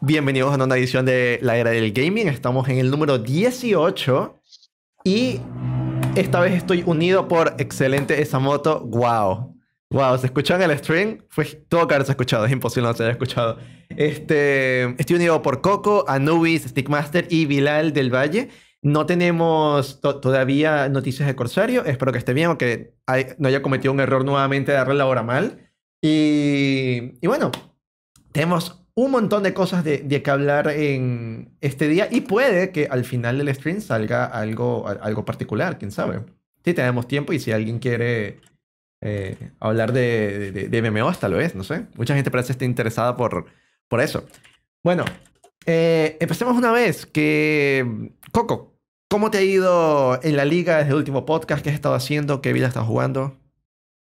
Bienvenidos a una edición de la era del gaming. Estamos en el número 18 y esta vez estoy unido por excelente esa moto. Wow. Wow, se escuchan en el stream, fue todo que escuchado, es imposible no se haya escuchado. Este, estoy unido por Coco, Anubis, Stickmaster y Vilal del Valle. No tenemos todavía noticias de Corsario, espero que esté bien o que no haya cometido un error nuevamente de darle la hora mal. Y, y bueno, tenemos un montón de cosas de, que hablar en este día y puede que al final del stream salga algo, algo particular, quién sabe. Si tenemos tiempo y si alguien quiere eh, hablar de, de, MMO, hasta lo es, no sé. Mucha gente parece estar interesada por, por eso. Bueno, eh, empecemos una vez. Que Coco, ¿cómo te ha ido en la liga desde el último podcast? ¿Qué has estado haciendo? ¿Qué vida estás jugando?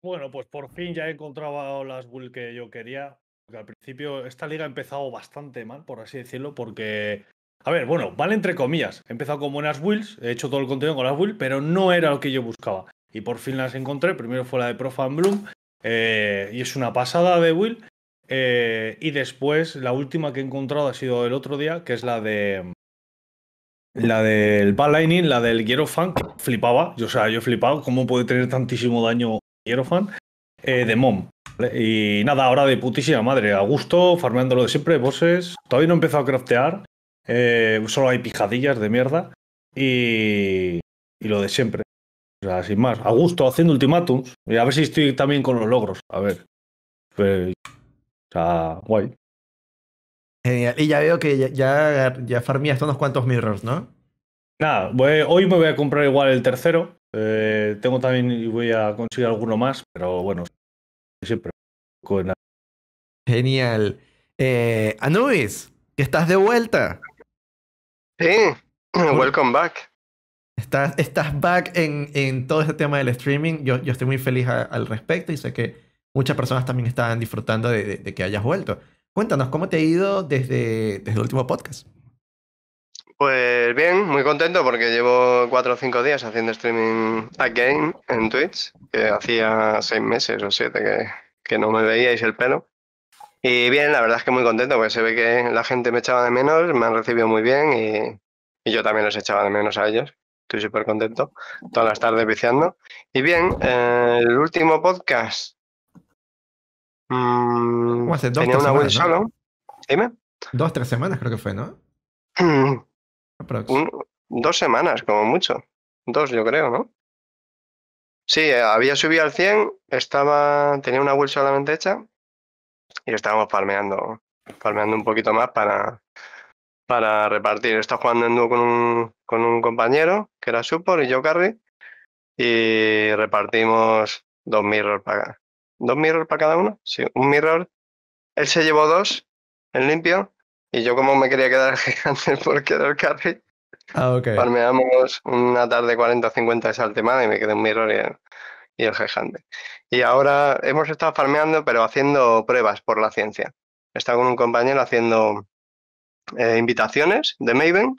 Bueno, pues por fin ya he encontrado las builds que yo quería al principio esta liga ha empezado bastante mal, por así decirlo, porque. A ver, bueno, vale entre comillas. He empezado con buenas wills, he hecho todo el contenido con las wills, pero no era lo que yo buscaba. Y por fin las encontré. Primero fue la de Profan Bloom, eh, y es una pasada de will. Eh, y después, la última que he encontrado ha sido el otro día, que es la de. La del Bad Lightning, la del Hierofan, que flipaba. Yo, o sea, yo he flipado. ¿Cómo puede tener tantísimo daño Hierofan? Eh, de Mom. Y nada, ahora de putísima madre, a gusto, farmeando lo de siempre, bosses. Todavía no he empezado a craftear, eh, solo hay pijadillas de mierda. Y, lo de siempre. O sea, sin más. A gusto, haciendo ultimátums. Y a ver si estoy también con los logros. A ver. Pues, o sea, guay. Genial. Y ya veo que ya, ya, farmía farmeaste unos cuantos mirrors, ¿no? Nada, pues, hoy me voy a comprar igual el tercero. Eh, tengo también y voy a conseguir alguno más, pero bueno, siempre Genial. Eh, Anubis, que estás de vuelta. Sí, welcome back. Estás, estás back en, en todo este tema del streaming. Yo, yo estoy muy feliz al respecto y sé que muchas personas también estaban disfrutando de, que hayas vuelto. Cuéntanos, ¿cómo te ha ido desde, desde el último podcast? Pues bien, muy contento porque llevo cuatro o cinco días haciendo streaming again en Twitch, que hacía seis meses o siete que, no me veíais el pelo. Y bien, la verdad es que muy contento porque se ve que la gente me echaba de menos, me han recibido muy bien y, yo también los echaba de menos a ellos. Estoy súper contento, todas las tardes viciando. Y bien, el último podcast. Mm, hace dos, una semanas, solo. Dime. Dos, tres semanas creo que fue, ¿no? dos semanas, como mucho. Dos, yo creo, ¿no? Sí, eh, había subido al 100, estaba, tenía una build solamente hecha y estábamos palmeando, palmeando un poquito más para, para repartir. Está jugando en dúo con un, con un compañero que era support y yo carry y repartimos dos mirror para, ¿Dos mirror para cada uno? Sí, un mirror. Él se llevó dos en limpio y yo como me quería quedar gigante porque porque el ah, okay. una tarde 40 o 50 de saltemada y me quedé un mirror y, el gigante. Y ahora hemos estado farmeando, pero haciendo pruebas por la ciencia. He estado con un compañero haciendo eh, invitaciones de Maven,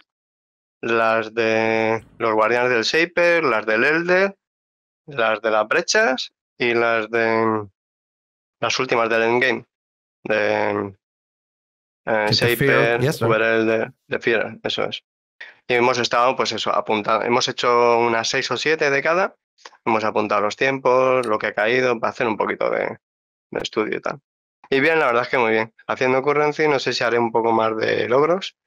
las de los guardianes del Shaper, las del Elder, las de las brechas y las de las últimas del Endgame, de Shaper, yes, URL de, fiera eso es. Y hemos estado, pues eso, apuntando. Hemos hecho unas seis o siete de cada. Hemos apuntado los tiempos, lo que ha caído, para hacer un poquito de, estudio y tal. Y bien, la verdad es que muy bien. Haciendo y no sé si haré un poco más de logros.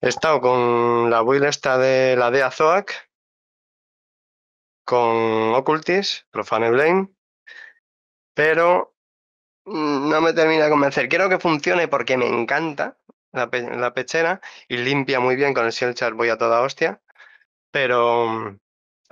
He estado con la build esta de la DEA Zoac con Occultis, Profane Blame, pero Mm, no me termina de convencer. Quiero que funcione porque me encanta la, pechera y limpia muy bien con el charge voy a toda hostia. Pero,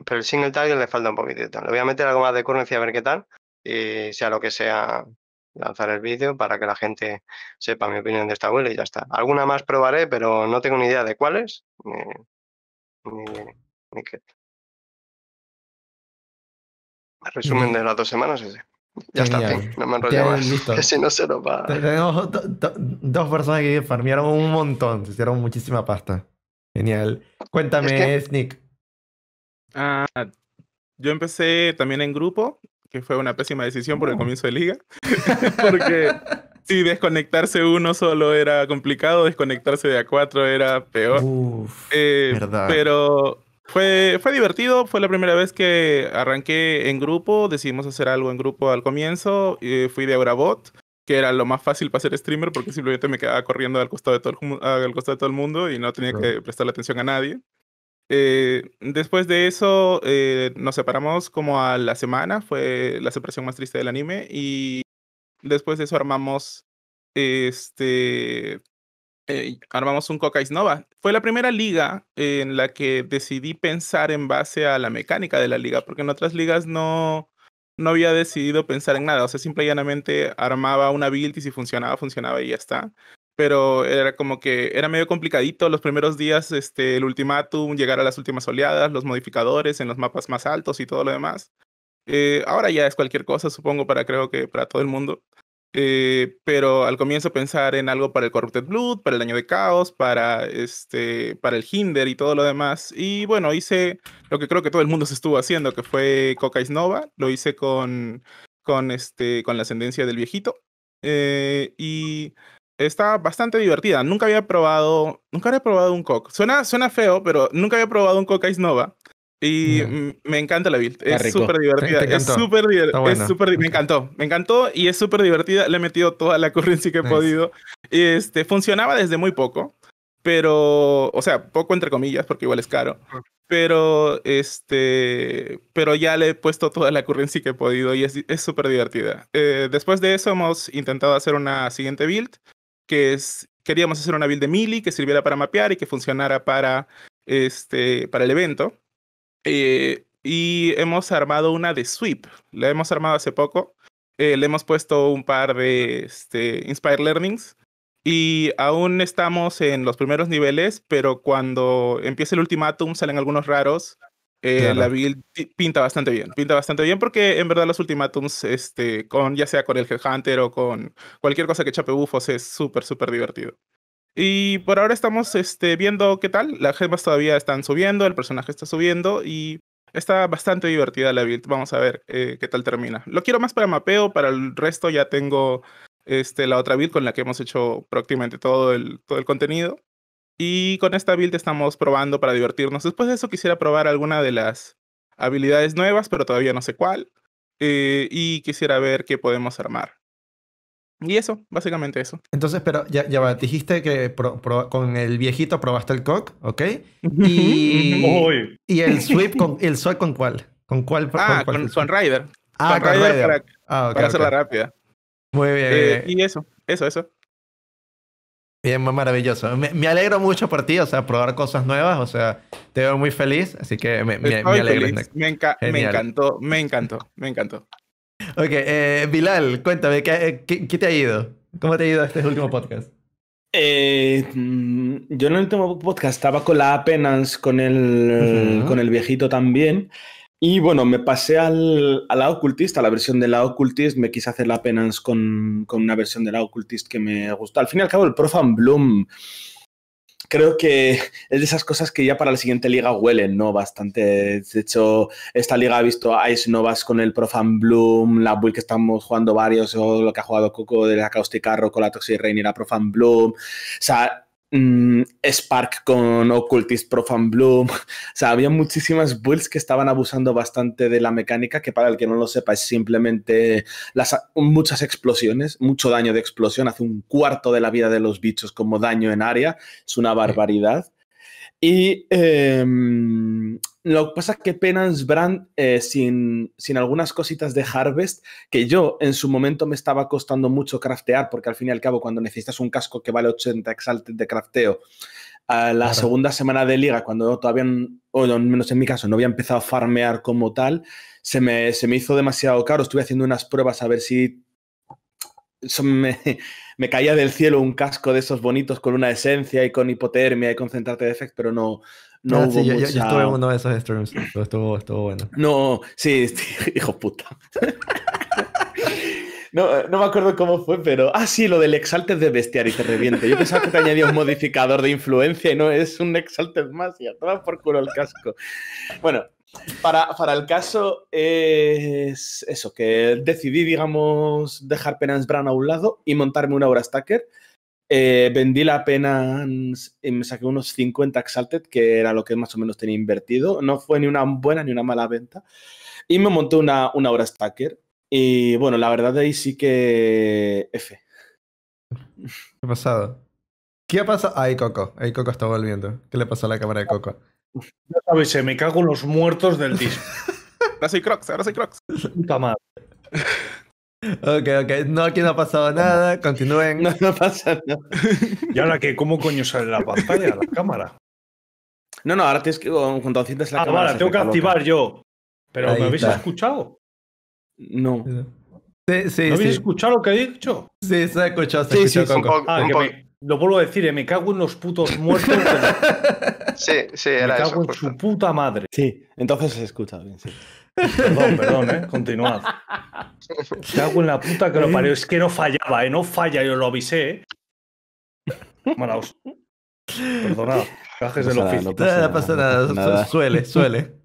pero el single target le falta un poquitito. Le voy a meter algo más de currency a ver qué tal. Y sea lo que sea, lanzar el vídeo para que la gente sepa mi opinión de esta build y ya está. Alguna más probaré, pero no tengo ni idea de cuáles. Ni, ni, Resumen de las dos semanas ese. Ya está, no me enrollo más. Listo. no se va. Tenemos dos personas que farmearon un montón, se hicieron muchísima pasta. Genial. Cuéntame, es que... Ah, yo empecé también en grupo, que fue una pésima decisión por el comienzo de liga. Porque si desconectarse uno solo era complicado, desconectarse de a cuatro era peor. Eh, verdad. Pero fue, fue divertido, fue la primera vez que arranqué en grupo, decidimos hacer algo en grupo al comienzo, eh, fui de Aurabot, que era lo más fácil para ser streamer porque simplemente me quedaba corriendo al costado de todo el, al costado de todo el mundo y no tenía que prestarle atención a nadie. Eh, después de eso eh, nos separamos como a la semana, fue la separación más triste del anime y después de eso armamos este eh, armamos un Cocais Nova. Fue la primera liga en la que decidí pensar en base a la mecánica de la liga, porque en otras ligas no, no había decidido pensar en nada. O sea, simple llanamente armaba una build y si funcionaba, funcionaba y ya está. Pero era como que era medio complicadito los primeros días, este, el ultimátum, llegar a las últimas oleadas, los modificadores en los mapas más altos y todo lo demás. Eh, ahora ya es cualquier cosa, supongo, para creo que para todo el mundo. Eh, pero al comienzo pensar en algo para el Corrupted Blood, para el Año de caos, para, este, para el Hinder y todo lo demás. Y bueno, hice lo que creo que todo el mundo se estuvo haciendo, que fue Coca Nova. Lo hice con, con, este, con la ascendencia del viejito. Eh, y está bastante divertida. Nunca había probado, nunca había probado un Coca. Suena, suena feo, pero nunca había probado un Coca Nova. Y me encanta la build. Es súper divertida. Es súper divertida. Me encantó. Me encantó y es súper divertida. Le he metido toda la currency que he podido. Este, funcionaba desde muy poco. Pero, o sea, poco entre comillas, porque igual es caro. Pero, este, pero ya le he puesto toda la currency que he podido y es súper divertida. Eh, después de eso hemos intentado hacer una siguiente build, que es, queríamos hacer una build de Mili que sirviera para mapear y que funcionara para, este, para el evento eh, y hemos armado una de sweep. La hemos armado hace poco. Eh, le hemos puesto un par de este, Inspire Learnings. Y aún estamos en los primeros niveles, pero cuando empiece el ultimátum salen algunos raros. Eh, la build pinta bastante bien. Pinta bastante bien porque en verdad los ultimátums, este, con, ya sea con el Headhunter o con cualquier cosa que chape bufos, es súper, súper divertido. Y por ahora estamos este, viendo qué tal. Las gemas todavía están subiendo, el personaje está subiendo y está bastante divertida la build. Vamos a ver eh, qué tal termina. Lo quiero más para mapeo, para el resto ya tengo este, la otra build con la que hemos hecho prácticamente todo el, todo el contenido. Y con esta build estamos probando para divertirnos. Después de eso quisiera probar alguna de las habilidades nuevas, pero todavía no sé cuál. Eh, y quisiera ver qué podemos armar. Y eso, básicamente eso. Entonces, pero ya, ya va, dijiste que con el viejito probaste el cock, ¿ok? Y, y el sweep con el sweep con cuál? ¿Con cuál? Ah, con ah, con, con, Rider. Ah, con, con para, hacerla rápida. Muy eh, bien. y eso, eso, eso. Bien, muy maravilloso. Me, me, alegro mucho por ti, o sea, probar cosas nuevas, o sea, te veo muy feliz, así que me, me, alegro. me encantó, me encantó, me encantó. Ok, eh, Bilal, cuéntame, eh, ¿qué, te ha ido? ¿Cómo te ha ido este último podcast? Eh, mm, yo en el último podcast estaba con la Apenas, con el, con el viejito también. Y bueno, me pasé al, a la Occultist, a la versión de la Occultist. Me quise hacer la Apenas con, con una versión de la Occultist que me gustó. Al fin y al cabo, el Profan Bloom creo que es de esas cosas que ya para la siguiente liga huelen, ¿no? Bastante. De hecho, esta liga ha visto a Ice Novas con el Profan Bloom, la Bull que estamos jugando varios, o lo que ha jugado Coco de la Caustic con la Toxic Rain y la Profan Bloom. O sea, Mm, Spark con Occultist Profan Bloom. O sea, había muchísimas builds que estaban abusando bastante de la mecánica, que para el que no lo sepa es simplemente las, muchas explosiones, mucho daño de explosión, hace un cuarto de la vida de los bichos como daño en área, es una barbaridad. Y em, lo que pasa es que Penance Brand, eh, sin, sin, algunas cositas de Harvest, que yo en su momento me estaba costando mucho craftear, porque al fin y al cabo, cuando necesitas un casco que vale 80 exaltes de crafteo, a la segunda semana de liga, cuando todavía, o al menos en mi caso, no había empezado a farmear como tal, se me, hizo demasiado caro. Estuve haciendo unas pruebas a ver si me, caía del cielo un casco de esos bonitos con una esencia y con hipotermia y con de efecto, pero no, no, ah, sí, yo, estuve en uno de esos streams, pero estuvo, estuvo bueno. No, sí, este, hijo puta. no, me acuerdo cómo fue, pero. Ah, sí, lo del exalted de bestiar y te reviente. Yo pensaba que te añadía un modificador de influencia y no, es un exalted más y atrás por culo el casco. Bueno, para, para, el caso es eso, que decidí, digamos, dejar Penance Brown a un lado y montarme una Aura Stacker eh, vendí la pena y mm, me saqué unos 50 Exalted, que era lo que más o menos tenía invertido. No fue ni una buena ni una mala venta. Y me monté una, una hora stacker. Y bueno, la verdad de ahí sí que F. ¿Qué ha pasado? ¿Qué ha pasado? ahí Coco. ahí Coco está volviendo. ¿Qué le pasó a la cámara de Coco? Ya sabes, eh, me cago en los muertos del disco. ahora soy Crocs, ahora soy Crocs. Puta Ok, ok. No, aquí no ha pasado nada. Continúen. No, no pasa nada. ¿Y ahora qué? ¿Cómo coño sale la pantalla, la cámara? No, no, ahora tienes que oh, cuando sientes la ah, cámara. Vale, tengo que activar yo. ¿Pero me habéis escuchado? No. Sí, habéis escuchado lo que he dicho? Sí, se ha escuchado. sí, sí, con, con, ah, lo vuelvo a decir, ¿eh? me cago en los putos muertos. sí, sí, era me cago en su puta madre. Sí, entonces se escucha bien, sí. Perdón, perdón, ¿eh? Continuad. hago en la puta que lo eh. parió. Es que no fallaba, ¿eh? No falla, yo lo avisé, ¿eh? Maraos. cajes de oficio. No pasa, nada, Suele, suele.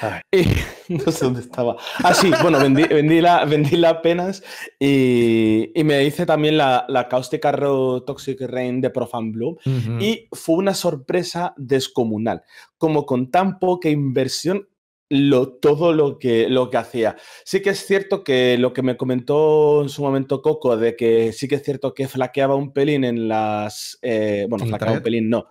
no sé dónde estaba. Ah, sí, bueno, vendí, la, vendí la apenas y, me hice también la, la Caustic Toxic Rain de Profan Blue y fue una sorpresa descomunal. Como con tan poca inversión todo lo que, lo que hacía. Sí que es cierto que lo que me comentó en su momento Coco, de que sí que es cierto que flaqueaba un pelín en las... Eh, bueno, flaqueaba un pelín, no.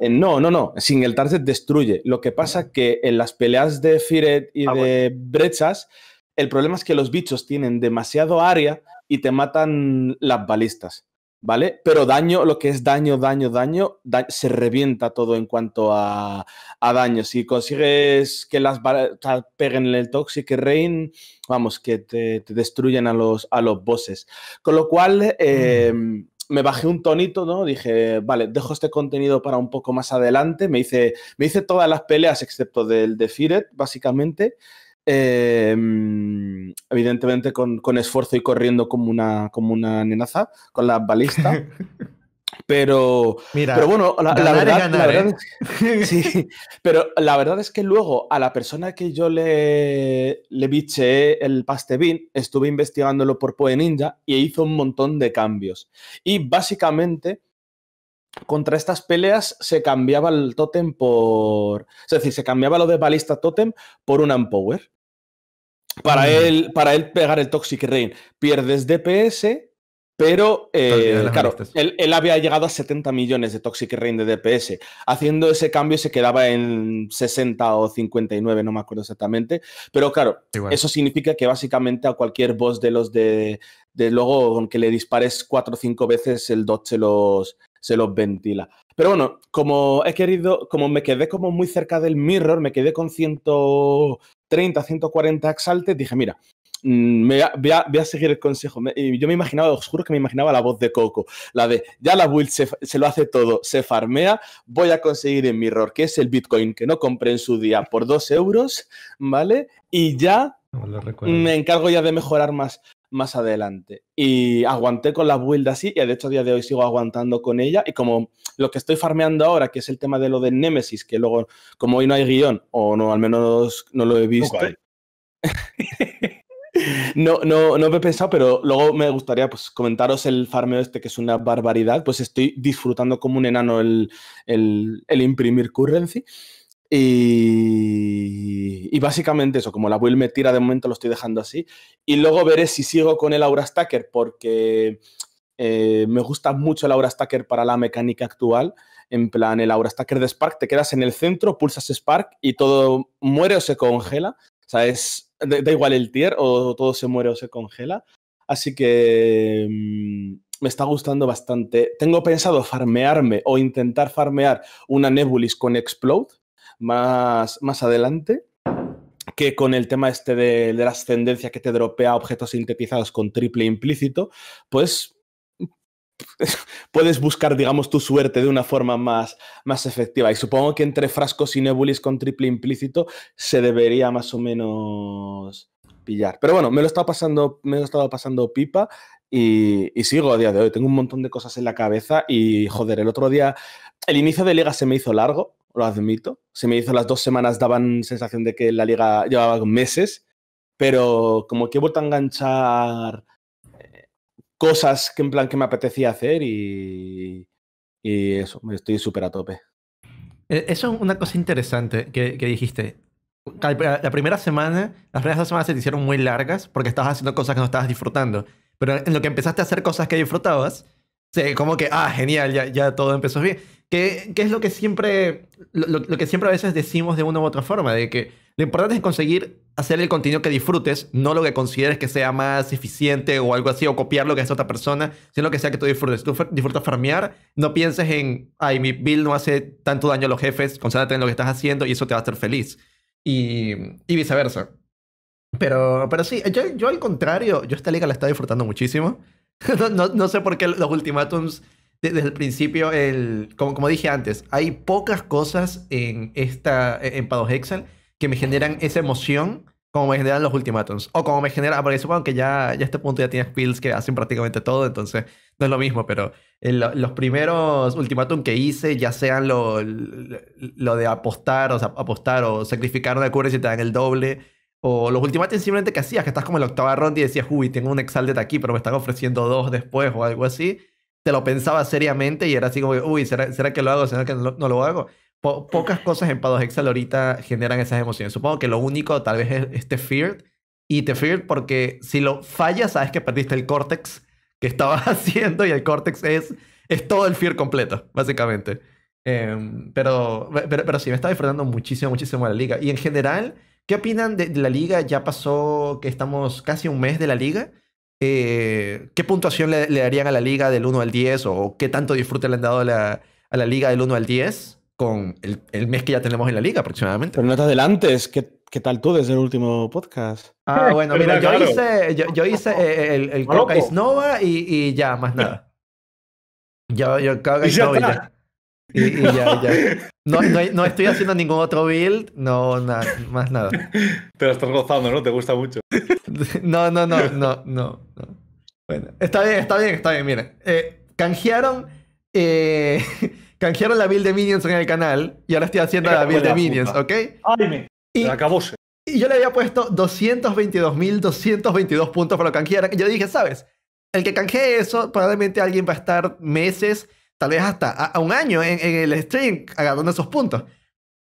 Eh, no, no, no. Sin el target destruye. Lo que pasa que en las peleas de Firet y ah, de Brechas, el problema es que los bichos tienen demasiado área y te matan las balistas. Pero daño, lo que es daño, daño, daño, se revienta todo en cuanto a, daño. Si consigues que las balas peguen en el Toxic Rain, vamos, que te, destruyan destruyen a los, a los bosses. Con lo cual... Em, me bajé un tonito, ¿no? Dije, vale, dejo este contenido para un poco más adelante. Me hice, me hice todas las peleas excepto del de Firet, básicamente. Em, evidentemente con, esfuerzo y corriendo como una, como una nenaza, con la balista. Pero, bueno, la, verdad, ¿eh? pero la verdad es que luego a la persona que yo le, le bicheé el pastebin, estuve investigándolo por Poe Ninja y hizo un montón de cambios. Y básicamente contra estas peleas se cambiaba el totem por. Es decir, se cambiaba lo de balista totem por un Ampower. Para, mm. él, para él pegar el Toxic Rain, pierdes DPS, pero eh, claro, él, había llegado a 70 millones de Toxic Rain de DPS. Haciendo ese cambio se quedaba en 60 o 59, no me acuerdo exactamente. Pero claro, eso significa que básicamente a cualquier boss de los de, de luego, con que le dispares 4 o 5 veces, el dodge los, se los ventila. Pero bueno, como he querido, como me quedé como muy cerca del mirror, me quedé con 130, 140 exaltes, dije, mira, mm, voy, a, seguir el consejo. yo me imaginaba, os juro que me imaginaba la voz de Coco, la de ya la build se, lo hace todo, se farmea, voy a conseguir el Mirror, que es el Bitcoin que no compré en su día por 2 euros, ¿vale? Y ya me encargo ya de mejorar más más adelante. Y aguanté con la build así, y de hecho a día de hoy sigo aguantando con ella. Y como lo que estoy farmeando ahora, que es el tema de lo de Nemesis, que luego, como hoy no hay guión, o no, al menos no lo he visto. no, no, no me he pensado, pero luego me gustaría pues, comentaros el farmeo este, que es una barbaridad. Pues estoy disfrutando como un enano el, el, el imprimir currency. Y, básicamente eso, como la build me tira, de momento lo estoy dejando así. Y luego veré si sigo con el Aura Stacker, porque eh, me gusta mucho el Aura Stacker para la mecánica actual. En plan, el Aura Stacker de Spark, te quedas en el centro, pulsas Spark y todo muere o se congela. O sea, es, da igual el tier, o todo se muere o se congela. Así que mm, me está gustando bastante. Tengo pensado farmearme o intentar farmear una Nebulis con Explode más, más adelante que con el tema este de, la ascendencia que te dropea objetos sintetizados con triple implícito, pues puedes buscar, digamos, tu suerte de una forma más, más efectiva. Y supongo que entre frascos y nebulis con triple implícito se debería más o menos pillar. Pero bueno, me lo estaba pasando, me pasando pipa y, y, sigo a día de hoy. Tengo un montón de cosas en la cabeza y joder, el otro día el inicio de liga se me hizo largo lo admito. Se me hizo las dos semanas, daban sensación de que la liga llevaba meses, pero como que he vuelto a enganchar eh, cosas que en plan que me apetecía hacer y, y eso, estoy súper a tope. E, eso es una cosa interesante que, dijiste. La primera semana, las primeras semanas se te hicieron muy largas porque estabas haciendo cosas que no estabas disfrutando. Pero en lo que empezaste a hacer cosas que disfrutabas, Sí, como que, ah, genial, ya, ya todo empezó bien. Que, es lo que siempre, lo, que siempre a veces decimos de una u otra forma, de que lo importante es conseguir hacer el contenido que disfrutes, no lo que consideres que sea más eficiente o algo así, o copiar lo que hace otra persona, sino lo que sea que tú disfrutes. Tú disfrutas farmear, no pienses en, ay, mi build no hace tanto daño a los jefes, concéntrate en lo que estás haciendo y eso te va a hacer feliz. Y, y viceversa. Pero, pero sí, yo, yo al contrario, yo esta liga la estaba disfrutando muchísimo. no, sé por qué los ultimátums desde el principio, el, como, como dije antes, hay pocas cosas en esta e, en Excel que me generan esa emoción como me generan los ultimátums. O como me genera, porque supongo que ya, ya a este punto ya tienes builds que hacen prácticamente todo, entonces no es lo mismo, pero eh, los primeros ultimátums que hice, ya sean lo, de apostar, o apostar o sacrificar una cura y te dan el doble, o los ultimates... simplemente que hacías, que estás como en la octava ronda y decías, uy, tengo un de aquí, pero me están ofreciendo dos después o algo así. Te lo pensaba seriamente y era así como, uy, ¿será, ¿será que lo hago? ¿Será que no, lo hago? pocas cosas en Pados excel ahorita generan esas emociones. Supongo que lo único tal vez es este Fear... Y te Feared porque si lo fallas, sabes que perdiste el córtex que estabas haciendo y el córtex es, es todo el Fear completo, básicamente. Em, pero, pero, pero sí, me estaba disfrutando muchísimo, muchísimo la liga. Y en general ¿Qué opinan de, la liga? Ya pasó que estamos casi un mes de la liga. Eh, ¿Qué puntuación le, darían a la liga del 1 al 10 o qué tanto disfrute le han dado a la, a la liga del 1 al 10 con el, mes que ya tenemos en la liga aproximadamente? Pero no estás delante, ¿qué, ¿qué tal tú desde el último podcast? Ah, bueno, mira, yo hice, yo, hice eh, eh, el, el Coca Nova y, y ya, más nada. Yo, yo y ya. Y, ya, ya. No, estoy haciendo ningún otro build, no, nada, más nada. Te lo estás gozando, ¿no? Te gusta mucho. No, no, no, no, no. Bueno, está bien, está bien, está bien, miren. Eh, canjearon, eh, canjearon la build de Minions en el canal y ahora estoy haciendo la build de Minions, ¿ok? Ay, Y, acabóse. Y yo le había puesto 222.222 puntos para lo canjear. Y yo dije, ¿sabes? El que canjee eso, probablemente alguien va a estar meses tal vez hasta a, un año en, el stream agarrando esos puntos.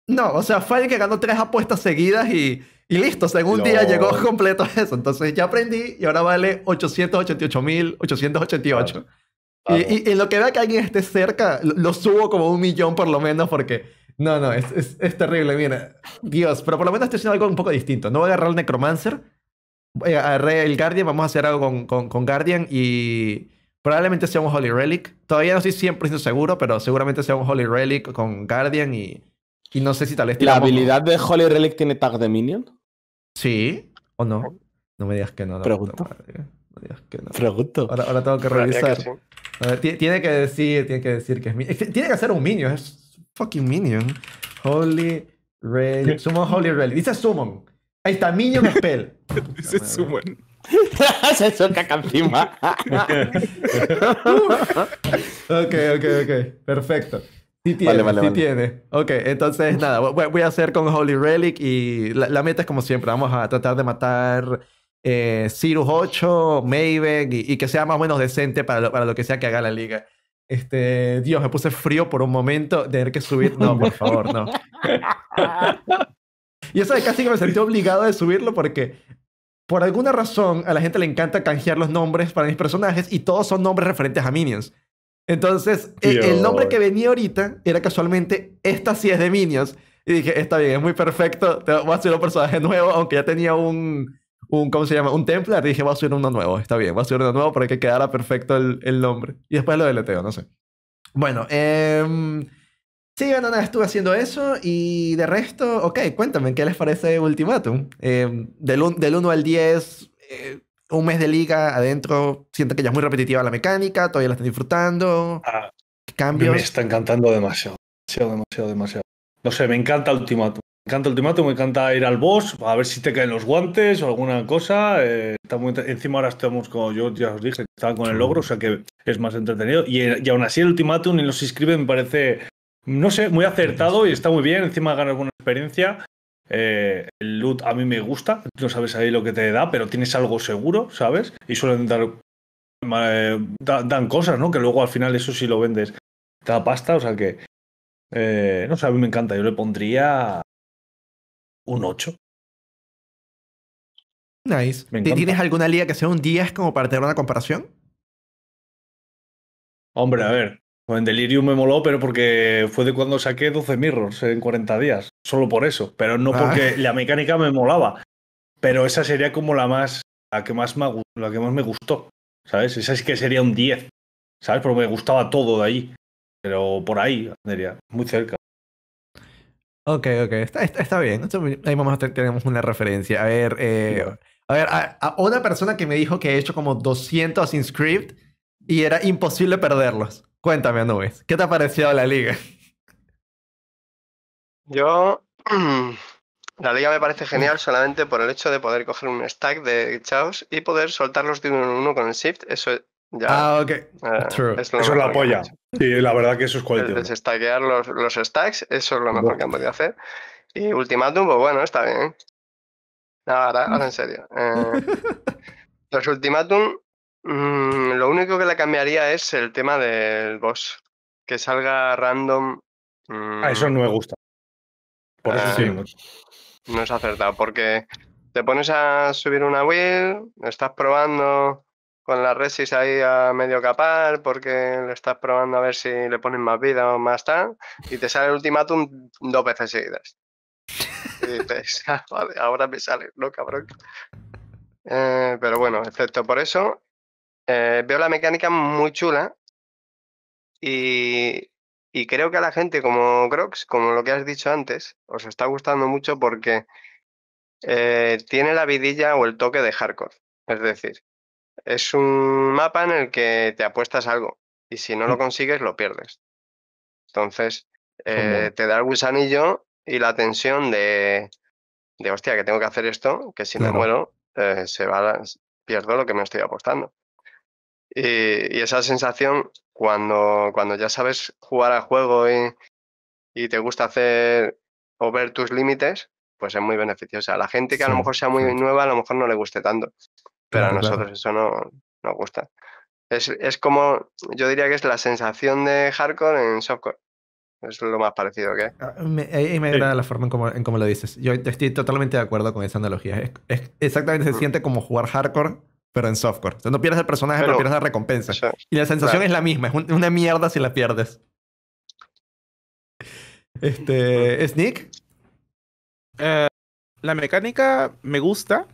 No, o sea, fue que ganó tres apuestas seguidas y, y listo, según un día llegó completo eso. Entonces ya aprendí y ahora vale 888.888. Y, y, en lo que vea que alguien esté cerca, lo, subo como un millón por lo menos porque... No, no, es, es, terrible, mira. Dios, pero por lo menos estoy haciendo algo un poco distinto. No voy a agarrar el Necromancer, agarré el Guardian, vamos a hacer algo con, con, con Guardian y... Probablemente sea un Holy Relic. Todavía no estoy 100% seguro, pero seguramente sea un Holy Relic con Guardian y, y no sé si tal vez... ¿La habilidad de Holy Relic tiene tag de minion? Sí, o no. No me digas que no. Pregunto. digas que no. Pregunto. Ahora, tengo que revisar. tiene que decir, tiene que decir que es minion. Eh, tiene que ser un minion, es fucking minion. Holy Relic. Summon Holy Relic. Dice Summon. Ahí está, Minion Spell. Dice Summon. Se soca encima. ok, ok, ok. Perfecto. Sí tiene, vale, tiene. Ok, entonces nada, voy, a hacer con Holy Relic y la, meta es como siempre, vamos a tratar de matar eh, Cirus 8, Maven y, que sea más o menos decente para lo, para lo que sea que haga la liga. Este, Dios, me puse frío por un momento de tener que subir. No, por favor, no. Y eso de casi que me sentí obligado de subirlo porque por alguna razón, a la gente le encanta canjear los nombres para mis personajes y todos son nombres referentes a Minions. Entonces, e-, el nombre que venía ahorita era casualmente esta sí es de Minions. Y dije, está bien, es muy perfecto, voy a subir un personaje nuevo, aunque ya tenía un, un ¿cómo se llama? Un Templar. Y dije, voy a ser uno nuevo, está bien, voy a ser uno nuevo para que quedara perfecto el, el nombre. Y después lo deleteo, no sé. Bueno, eh... Sí, bueno, nada, estuve haciendo eso y de resto, ok, cuéntame, ¿qué les parece Ultimatum? Em, del, 1 al 10, eh, un mes de liga adentro, siento que ya es muy repetitiva la mecánica, todavía la están disfrutando. Ah, cambios. Me está encantando demasiado, demasiado, demasiado, No sé, me encanta Ultimatum. Me encanta Ultimatum, me encanta ir al boss, a ver si te caen los guantes o alguna cosa. Eh, está muy Encima ahora estamos, como yo ya os dije, estaba con el logro, o sea que es más entretenido. Y, aún así el Ultimatum y los inscribe me parece no sé, muy acertado y está muy bien. Encima gana alguna experiencia. Eh, el loot a mí me gusta, no sabes ahí lo que te da, pero tienes algo seguro, ¿sabes? Y suelen dar eh, dan cosas, ¿no? Que luego al final eso sí lo vendes te da pasta, o sea que eh, no sé, a mí me encanta, yo le pondría un 8. Nice. ¿Tienes alguna liga que sea un 10 como para tener una comparación? Hombre, a ver, en Delirium me moló, pero porque fue de cuando saqué 12 Mirrors en 40 días. Solo por eso. Pero no ah. porque la mecánica me molaba. Pero esa sería como la más. La que más me, la que más me gustó. ¿Sabes? Esa es que sería un 10. ¿Sabes? Pero me gustaba todo de ahí. Pero por ahí, diría. Muy cerca. Ok, ok. Está, bien. Ahí tenemos una referencia. A ver. Eh, a ver, a, una persona que me dijo que he hecho como 200 Inscript y era imposible perderlos. Cuéntame, Anubis, ¿qué te ha parecido la liga? Yo. La liga me parece genial solamente por el hecho de poder coger un stack de chaos y poder soltarlos de uno en uno con el shift. Eso ya. Ah, ok. Eh, eso es la polla. Y la verdad que eso es cualquier. Destackear los, los stacks, eso es lo mejor que han podido hacer. Y Ultimatum, pues bueno, está bien. Ahora, en serio. Eh, los Ultimatum Mm, lo único que le cambiaría es el tema del boss. Que salga random. a ah, eso mm no me gusta. Por eso sí. Ah, no es acertado, porque te pones a subir una build, estás probando con la resis ahí a medio capar porque le estás probando a ver si le ponen más vida o más tal, y te sale el ultimátum dos veces seguidas. Y dices, ah, ahora me sale, no cabrón. Eh, pero bueno, excepto por eso, eh, veo la mecánica muy chula y, creo que a la gente como Crocs, como lo que has dicho antes, os está gustando mucho porque eh, tiene la vidilla o el toque de hardcore. Es decir, es un mapa en el que te apuestas algo y si no lo mm. consigues lo pierdes. Entonces, eh, te da el gusanillo y la tensión de, de hostia, que tengo que hacer esto, que si me muero, se va pierdo lo que me estoy apostando. Eh, y, esa sensación, cuando, cuando ya sabes jugar al juego y, te gusta hacer o ver tus límites, pues es muy beneficiosa. A la gente que a lo mejor sea muy nueva, a lo mejor no le guste tanto. Pero a nosotros eso no nos gusta. Es, como, yo diría que es la sensación de hardcore en softcore. Es lo más parecido que ah, Me, y me agrada la forma en cómo, lo dices. Yo estoy totalmente de acuerdo con esa analogía. exactamente se mm. siente como jugar hardcore pero en software. O sea, no pierdes el personaje, pero, pierdes la recompensa. y la sensación es la misma, es una mierda si la pierdes. Este, ¿Sneak? Eh, la mecánica me gusta.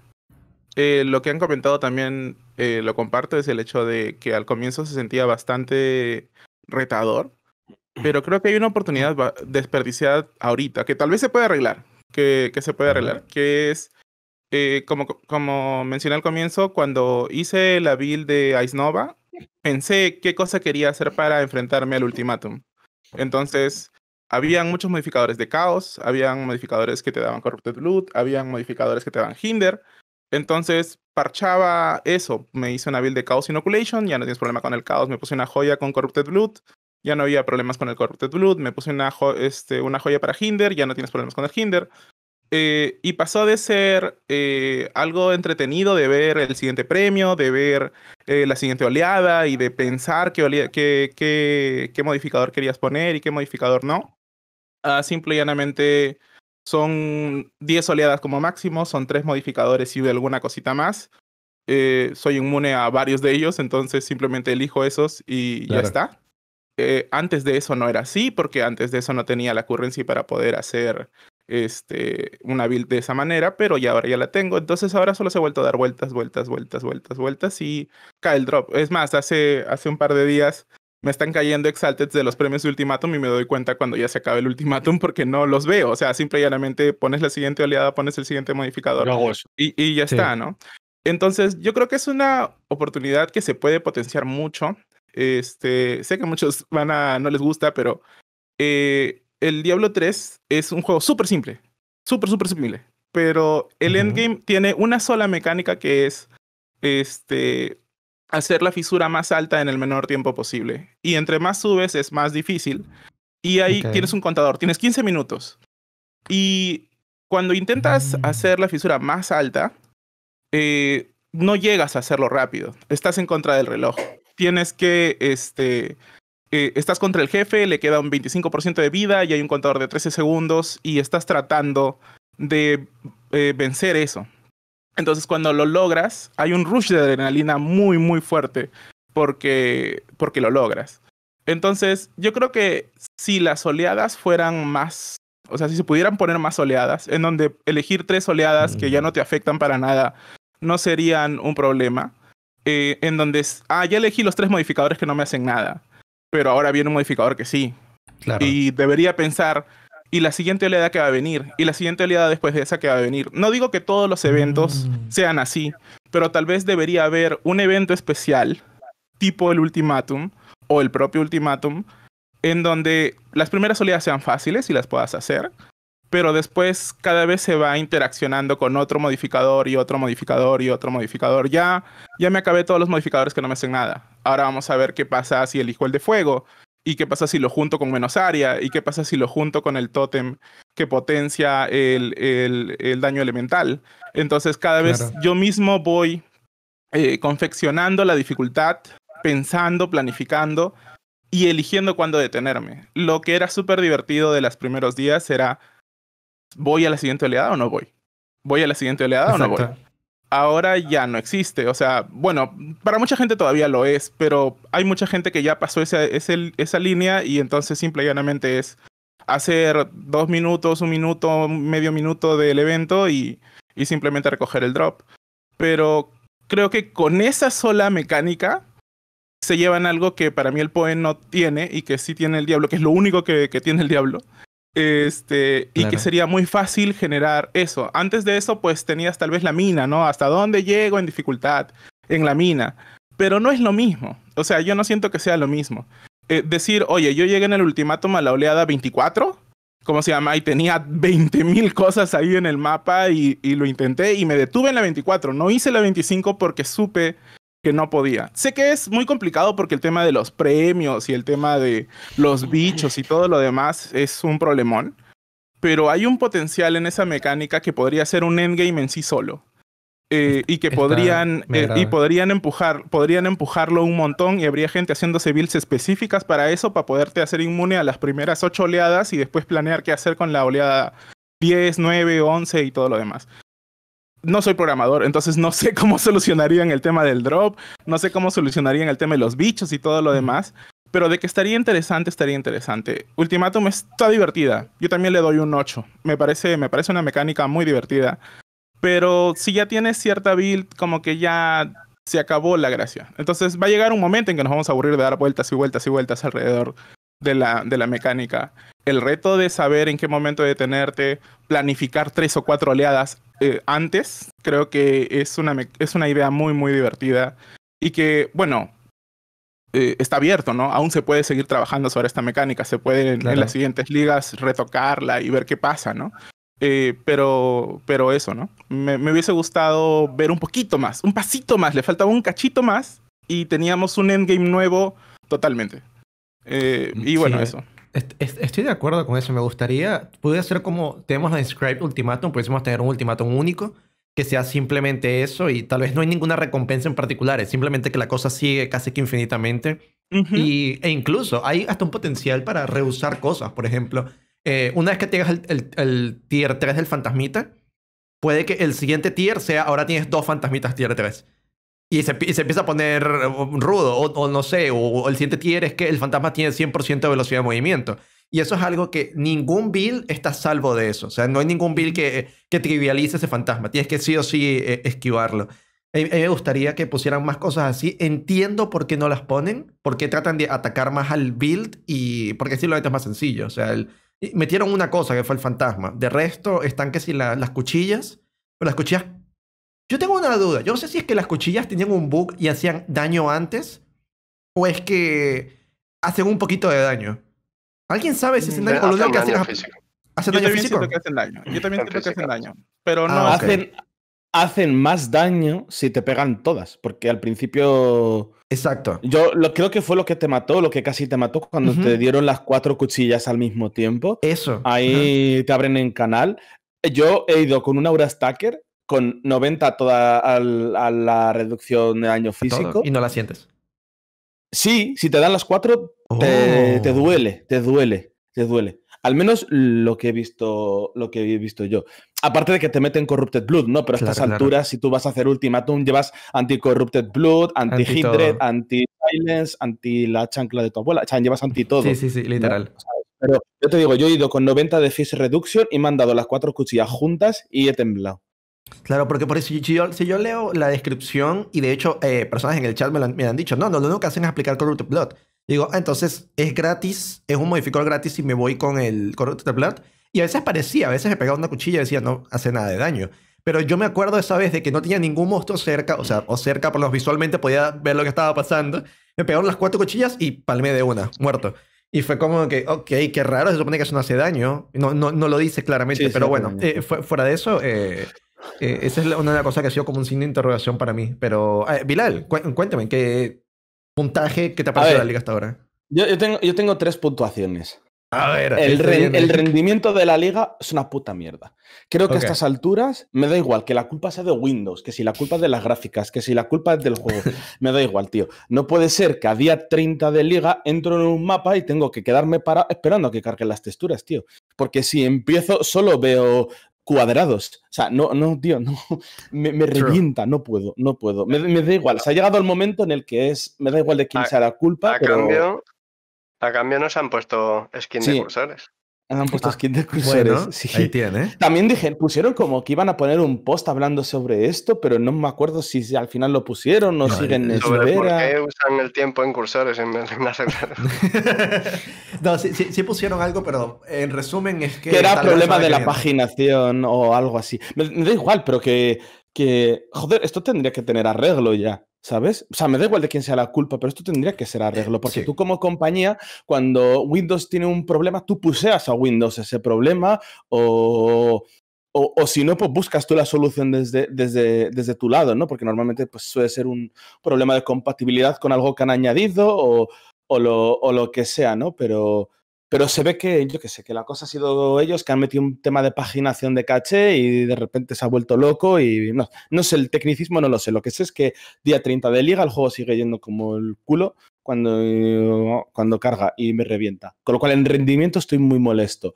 Eh, lo que han comentado también eh, lo comparto, es el hecho de que al comienzo se sentía bastante retador. Pero creo que hay una oportunidad desperdiciada ahorita, que tal vez se puede arreglar, que se puede arreglar, que es eh, como, mencioné al comienzo, cuando hice la build de Ice Nova, pensé qué cosa quería hacer para enfrentarme al ultimátum. Entonces, habían muchos modificadores de caos, habían modificadores que te daban Corrupted Blood, habían modificadores que te daban Hinder. Entonces, parchaba eso. Me hice una build de Caos Inoculation, ya no tienes problema con el caos. Me puse una joya con Corrupted Blood, ya no había problemas con el Corrupted Blood. Me puse este, una joya para Hinder, ya no tienes problemas con el Hinder. Eh, y pasó de ser eh, algo entretenido de ver el siguiente premio, de ver eh, la siguiente oleada y de pensar qué, modificador querías poner y qué modificador no. Ah, simple y llanamente son 10 oleadas como máximo, son 3 modificadores y alguna cosita más. soy inmune a varios de ellos, entonces simplemente elijo esos y ya está. antes de eso no era así, porque antes de eso no tenía la currency para poder hacer este, una build de esa manera, pero ya ahora ya la tengo. Entonces ahora solo se ha vuelto a dar vueltas, vueltas, vueltas, vueltas, vueltas y cae el drop. Es más, hace, hace un par de días me están cayendo exalted de los premios de Ultimatum y me doy cuenta cuando ya se acaba el ultimatum porque no los veo. O sea, simple y llanamente pones la siguiente oleada, pones el siguiente modificador y, ya está, ¿no? Entonces, yo creo que es una oportunidad que se puede potenciar mucho. Este, sé que muchos van a, no les gusta, pero eh, el Diablo 3 es un juego súper simple, súper, súper simple, pero el endgame tiene una sola mecánica que es este, hacer la fisura más alta en el menor tiempo posible. Y entre más subes es más difícil. Y ahí tienes un contador, tienes 15 minutos. Y cuando intentas mm. hacer la fisura más alta, eh, no llegas a hacerlo rápido. Estás en contra del reloj. Tienes que este, eh, estás contra el jefe, le queda un 25% de vida y hay un contador de 13 segundos y estás tratando de eh, vencer eso. Entonces cuando lo logras, hay un rush de adrenalina muy, muy fuerte porque, porque lo logras. Entonces yo creo que si las oleadas fueran más, o sea, si se pudieran poner más oleadas, en donde elegir tres oleadas que ya no te afectan para nada, no serían un problema. Eh, en donde, ah, ya elegí los tres modificadores que no me hacen nada pero ahora viene un modificador que sí. Claro. Y debería pensar, y la siguiente oleada que va a venir, y la siguiente oleada después de esa que va a venir. No digo que todos los eventos mm. sean así, pero tal vez debería haber un evento especial, tipo el ultimátum, o el propio ultimátum, en donde las primeras oleadas sean fáciles y las puedas hacer, pero después cada vez se va interaccionando con otro modificador y otro modificador y otro modificador. Ya, ya me acabé todos los modificadores que no me hacen nada. Ahora vamos a ver qué pasa si elijo el de fuego y qué pasa si lo junto con menos área y qué pasa si lo junto con el tótem que potencia el, el, daño elemental. Entonces cada vez yo mismo voy eh, confeccionando la dificultad, pensando, planificando y eligiendo cuándo detenerme. Lo que era súper divertido de los primeros días era ¿voy a la siguiente oleada o no voy? ¿Voy a la siguiente oleada o no voy? Ahora ya no existe, o sea, bueno, para mucha gente todavía lo es, pero hay mucha gente que ya pasó esa, línea y entonces simple y llanamente es hacer dos minutos, un minuto, medio minuto del evento y, y simplemente recoger el drop. Pero creo que con esa sola mecánica se llevan algo que para mí el Poen no tiene y que sí tiene el Diablo, que es lo único que, que tiene el Diablo, este, y que sería muy fácil generar eso. Antes de eso, pues tenías tal vez la mina, ¿no? ¿Hasta dónde llego en dificultad? En la mina. Pero no es lo mismo. O sea, yo no siento que sea lo mismo. Eh, decir, oye, yo llegué en el ultimátum a la oleada 24, ¿cómo se llama? Y tenía 20.000 cosas ahí en el mapa y, y, lo intenté y me detuve en la 24. No hice la 25 porque supe que no podía. Sé que es muy complicado porque el tema de los premios y el tema de los bichos y todo lo demás es un problemón, pero hay un potencial en esa mecánica que podría ser un endgame en sí solo. Eh, y que podrían eh, y podrían empujar podrían empujarlo un montón y habría gente haciéndose builds específicas para eso para poderte hacer inmune a las primeras ocho oleadas y después planear qué hacer con la oleada 10, 9, 11 y todo lo demás no soy programador, entonces no sé cómo solucionarían el tema del drop, no sé cómo solucionarían el tema de los bichos y todo lo demás, pero de que estaría interesante, estaría interesante. Ultimatum está divertida, yo también le doy un 8, me parece, me parece una mecánica muy divertida, pero si ya tienes cierta build, como que ya se acabó la gracia. Entonces va a llegar un momento en que nos vamos a aburrir de dar vueltas y vueltas y vueltas alrededor de la, de la mecánica. El reto de saber en qué momento detenerte, planificar tres o cuatro oleadas eh, antes, creo que es una, es una idea muy, muy divertida y que, bueno, eh, está abierto, ¿no? Aún se puede seguir trabajando sobre esta mecánica, se puede en las siguientes ligas retocarla y ver qué pasa, ¿no? Eh, pero, pero eso, ¿no? Me, me, hubiese gustado ver un poquito más, un pasito más, le faltaba un cachito más y teníamos un endgame nuevo totalmente. Eh, y bueno, eso. Estoy de acuerdo con eso. Me gustaría, pudiera ser como tenemos la Inscribed Ultimatum, pudiésemos tener un ultimátum único que sea simplemente eso y tal vez no hay ninguna recompensa en particular, es simplemente que la cosa sigue casi que infinitamente. y, e incluso hay hasta un potencial para reusar cosas. Por ejemplo, eh, una vez que tengas el, el, tier 3 del fantasmita, puede que el siguiente tier sea ahora tienes dos fantasmitas tier 3. Y se, empieza a poner uh, rudo, o, no sé, o, el siguiente tier es que el fantasma tiene 100% de velocidad de movimiento. Y eso es algo que ningún build está salvo de eso. O sea, no hay ningún build que, eh, que trivialice ese fantasma. Tienes que sí o sí eh, esquivarlo. A mí me gustaría que pusieran más cosas así. Entiendo por qué no las ponen, porque tratan de atacar más al build y porque lo es más sencillo. O sea, metieron una cosa que fue el fantasma. De resto están que si las cuchillas, pero las cuchillas yo tengo una duda. Yo no sé si es que las cuchillas tenían un bug y hacían daño antes. O es que hacen un poquito de daño. ¿Alguien sabe si hacen mm, daño? o físico. daño Yo también creo que hacen daño. Pero ah, no. hacen, más daño si te pegan todas. Porque al principio. Exacto. Yo creo que fue lo que te mató, lo que casi te mató cuando te dieron las cuatro cuchillas al mismo tiempo. Eso. Ahí te abren en canal. Yo he ido con un Aura Stacker con 90 toda a la reducción de daño físico. Y no la sientes. Sí, si te dan las cuatro, te, oh. duele, te duele, te duele. Al menos lo que he visto, lo que he visto yo. Aparte de que te meten Corrupted Blood, ¿no? Pero a estas alturas, si tú vas a hacer Ultimatum, llevas anti-Corrupted Blood, anti-Hindred, anti-Silence, anti la chancla de tu abuela. O llevas anti todo. Sí, sí, sí, literal. Pero yo te digo, yo he ido con 90 de Fizz Reduction y me han dado las cuatro cuchillas juntas y he temblado. Claro, porque por eso, si, yo, yo leo la descripción, y de hecho eh, personas en el chat me, han dicho, no, no, lo único que hacen es aplicar Corrupted Blood. Digo, ah, entonces es gratis, es un modificador gratis y me voy con el Corrupted Blood. Y a veces parecía, a veces me pegaba una cuchilla y decía, no hace nada de daño. Pero yo me acuerdo esa vez de que no tenía ningún monstruo cerca, o sea, o cerca, por lo visualmente podía ver lo que estaba pasando. Me pegaron las cuatro cuchillas y palmé de una, muerto. Y fue como que, ok, qué raro, se supone que eso no hace daño. No, no, no lo dice claramente, pero bueno, eh, fuera de eso, eh, eh, esa es una de las cosas que ha sido como un signo de interrogación para mí. Pero, eh, Bilal, cuéntame, ¿qué puntaje que te ha parecido la liga hasta ahora? Yo, tengo, yo tengo tres puntuaciones. A ver, el, rendimiento de la liga es una puta mierda. Creo que a estas alturas me da igual que la culpa sea de Windows, que si la culpa es de las gráficas, que si la culpa es del juego. me da igual, tío. No puede ser que a día 30 de liga entro en un mapa y tengo que quedarme parado esperando a que carguen las texturas, tío. Porque si empiezo, solo veo cuadrados. O sea, no, no, tío, no. Me, revienta, no puedo, no puedo. Me, da igual. Se ha llegado el momento en el que es. Me da igual de quién sea la culpa. A, cambio, a cambio nos han puesto skin de cursores. Han puesto ah, skin de cursores. sí. tiene. También dije, pusieron como que iban a poner un post hablando sobre esto, pero no me acuerdo si al final lo pusieron o siguen en ¿Por qué usan el tiempo en cursores en No, sí, sí, sí, pusieron algo, pero en resumen es que. Que era problema de la paginación o algo así. me da igual, pero que que, joder, esto tendría que tener arreglo ya, ¿sabes? O sea, me da igual de quién sea la culpa, pero esto tendría que ser arreglo, eh, porque tú como compañía, cuando Windows tiene un problema, tú puseas a Windows ese problema o... si no, pues buscas tú la solución desde, desde, desde tu lado, ¿no? Porque normalmente pues, suele ser un problema de compatibilidad con algo que han añadido o, o, lo, o lo que sea, ¿no? Pero, pero se ve que, yo qué sé, que la cosa ha sido ellos que han metido un tema de paginación de caché y de repente se ha vuelto loco y no, sé, el tecnicismo no lo sé. Lo que sé es que día 30 de liga el juego sigue yendo como el culo cuando, eh, cuando carga y me revienta. Con lo cual en rendimiento estoy muy molesto.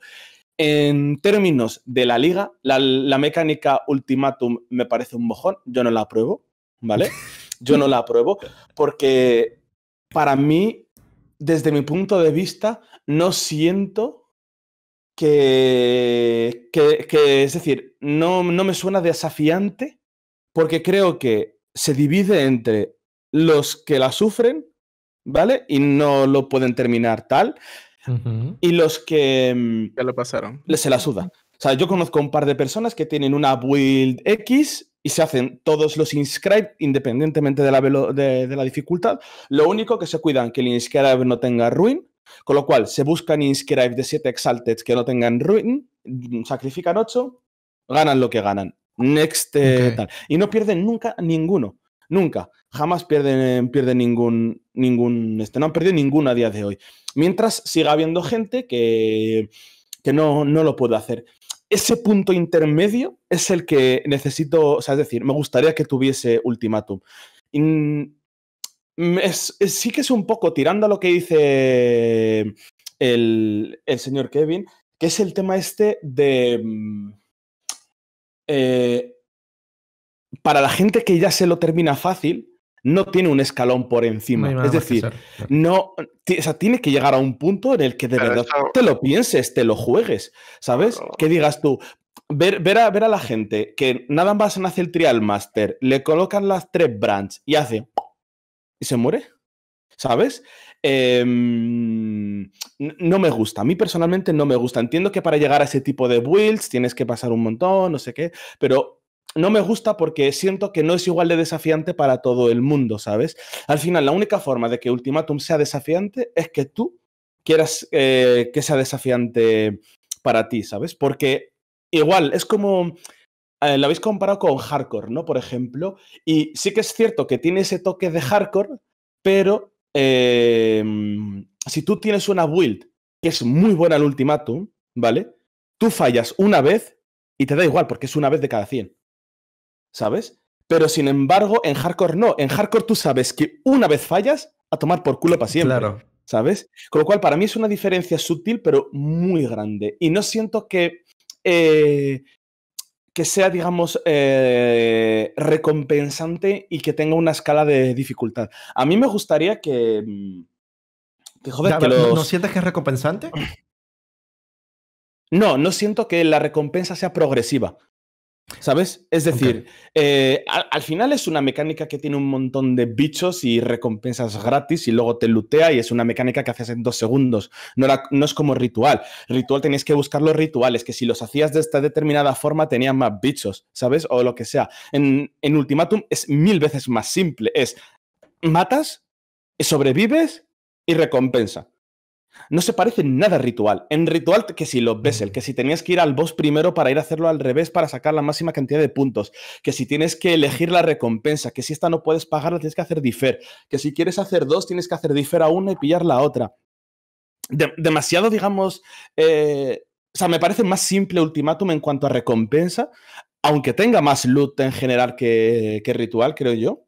En términos de la liga, la, la mecánica ultimatum me parece un mojón. Yo no la apruebo, ¿vale? Yo no la apruebo porque para mí desde mi punto de vista, no siento que, es decir, no, no me suena desafiante porque creo que se divide entre los que la sufren, ¿vale? Y no lo pueden terminar tal, y los que... Mm, ya lo pasaron. Se la suda. O sea, yo conozco un par de personas que tienen una build X y se hacen todos los inscribe independientemente de la, de, la, dificultad. Lo único que se cuidan que el inscribe no tenga ruin, con lo cual se buscan inscribe de 7 exalted que no tengan ruin, mm, sacrifican 8, ganan lo que ganan. Next, eh, Y no pierden nunca ninguno. Nunca. Jamás pierden, eh, pierden ningún, ningún. Este, no han perdido ninguno a día de hoy. Mientras siga habiendo gente que, que no, no lo puede hacer ese punto intermedio es el que necesito, o sea, es decir, me gustaría que tuviese ultimátum. sí que es un poco tirando a lo que dice el, señor Kevin, que es el tema este de... Mm, eh, para la gente que ya se lo termina fácil, no tiene un escalón por encima. es decir, no, o sea, tiene que llegar a un punto en el que de verdad te lo pienses, te lo juegues, ¿sabes? Que digas tú, Ver, ver, a, la gente que nada más hace el trial master, le colocan las tres branches y hace y se muere. ¿Sabes? Em, no me gusta. A mí personalmente no me gusta. Entiendo que para llegar a ese tipo de builds tienes que pasar un montón, no sé qué, pero no me gusta porque siento que no es igual de desafiante para todo el mundo, ¿sabes? Al final, la única forma de que Ultimatum sea desafiante es que tú quieras eh, que sea desafiante para ti, ¿sabes? Porque igual, es como... Eh, lo habéis comparado con hardcore, ¿no? Por ejemplo. Y sí que es cierto que tiene ese toque de hardcore, pero em, si tú tienes una build que es muy buena en Ultimatum, ¿vale? Tú fallas una vez y te da igual porque es una vez de cada 100. ¿sabes? Pero sin embargo, en hardcore no. En hardcore tú sabes que una vez fallas, a tomar por culo para siempre. Claro. ¿Sabes? Con lo cual, para mí es una diferencia sutil, pero muy grande. Y no siento que. Eh, que sea, digamos, eh, recompensante y que tenga una escala de dificultad. A mí me gustaría que. Mm, ¿No, ¿No sientes que es recompensante? No, no siento que la recompensa sea progresiva. ¿Sabes? Es decir, eh, al, final es una mecánica que tiene un montón de bichos y recompensas gratis y luego te lutea y es una mecánica que haces en dos segundos. No, es como ritual. Ritual tenías que buscar los rituales, que si los hacías de esta determinada forma tenían más bichos, ¿sabes? O lo que sea. En, en Ultimatum es mil veces más simple. Es matas, sobrevives y recompensa. No se parece nada ritual. En ritual, que si lo ves el, que si tenías que ir al boss primero para ir a hacerlo al revés para sacar la máxima cantidad de puntos, que si tienes que elegir la recompensa, que si esta no puedes pagarla, tienes que hacer difer, que si quieres hacer dos, tienes que hacer difer a una y pillar la otra. demasiado, digamos. Eh, o sea, me parece más simple ultimátum en cuanto a recompensa, aunque tenga más loot en general que ritual, creo yo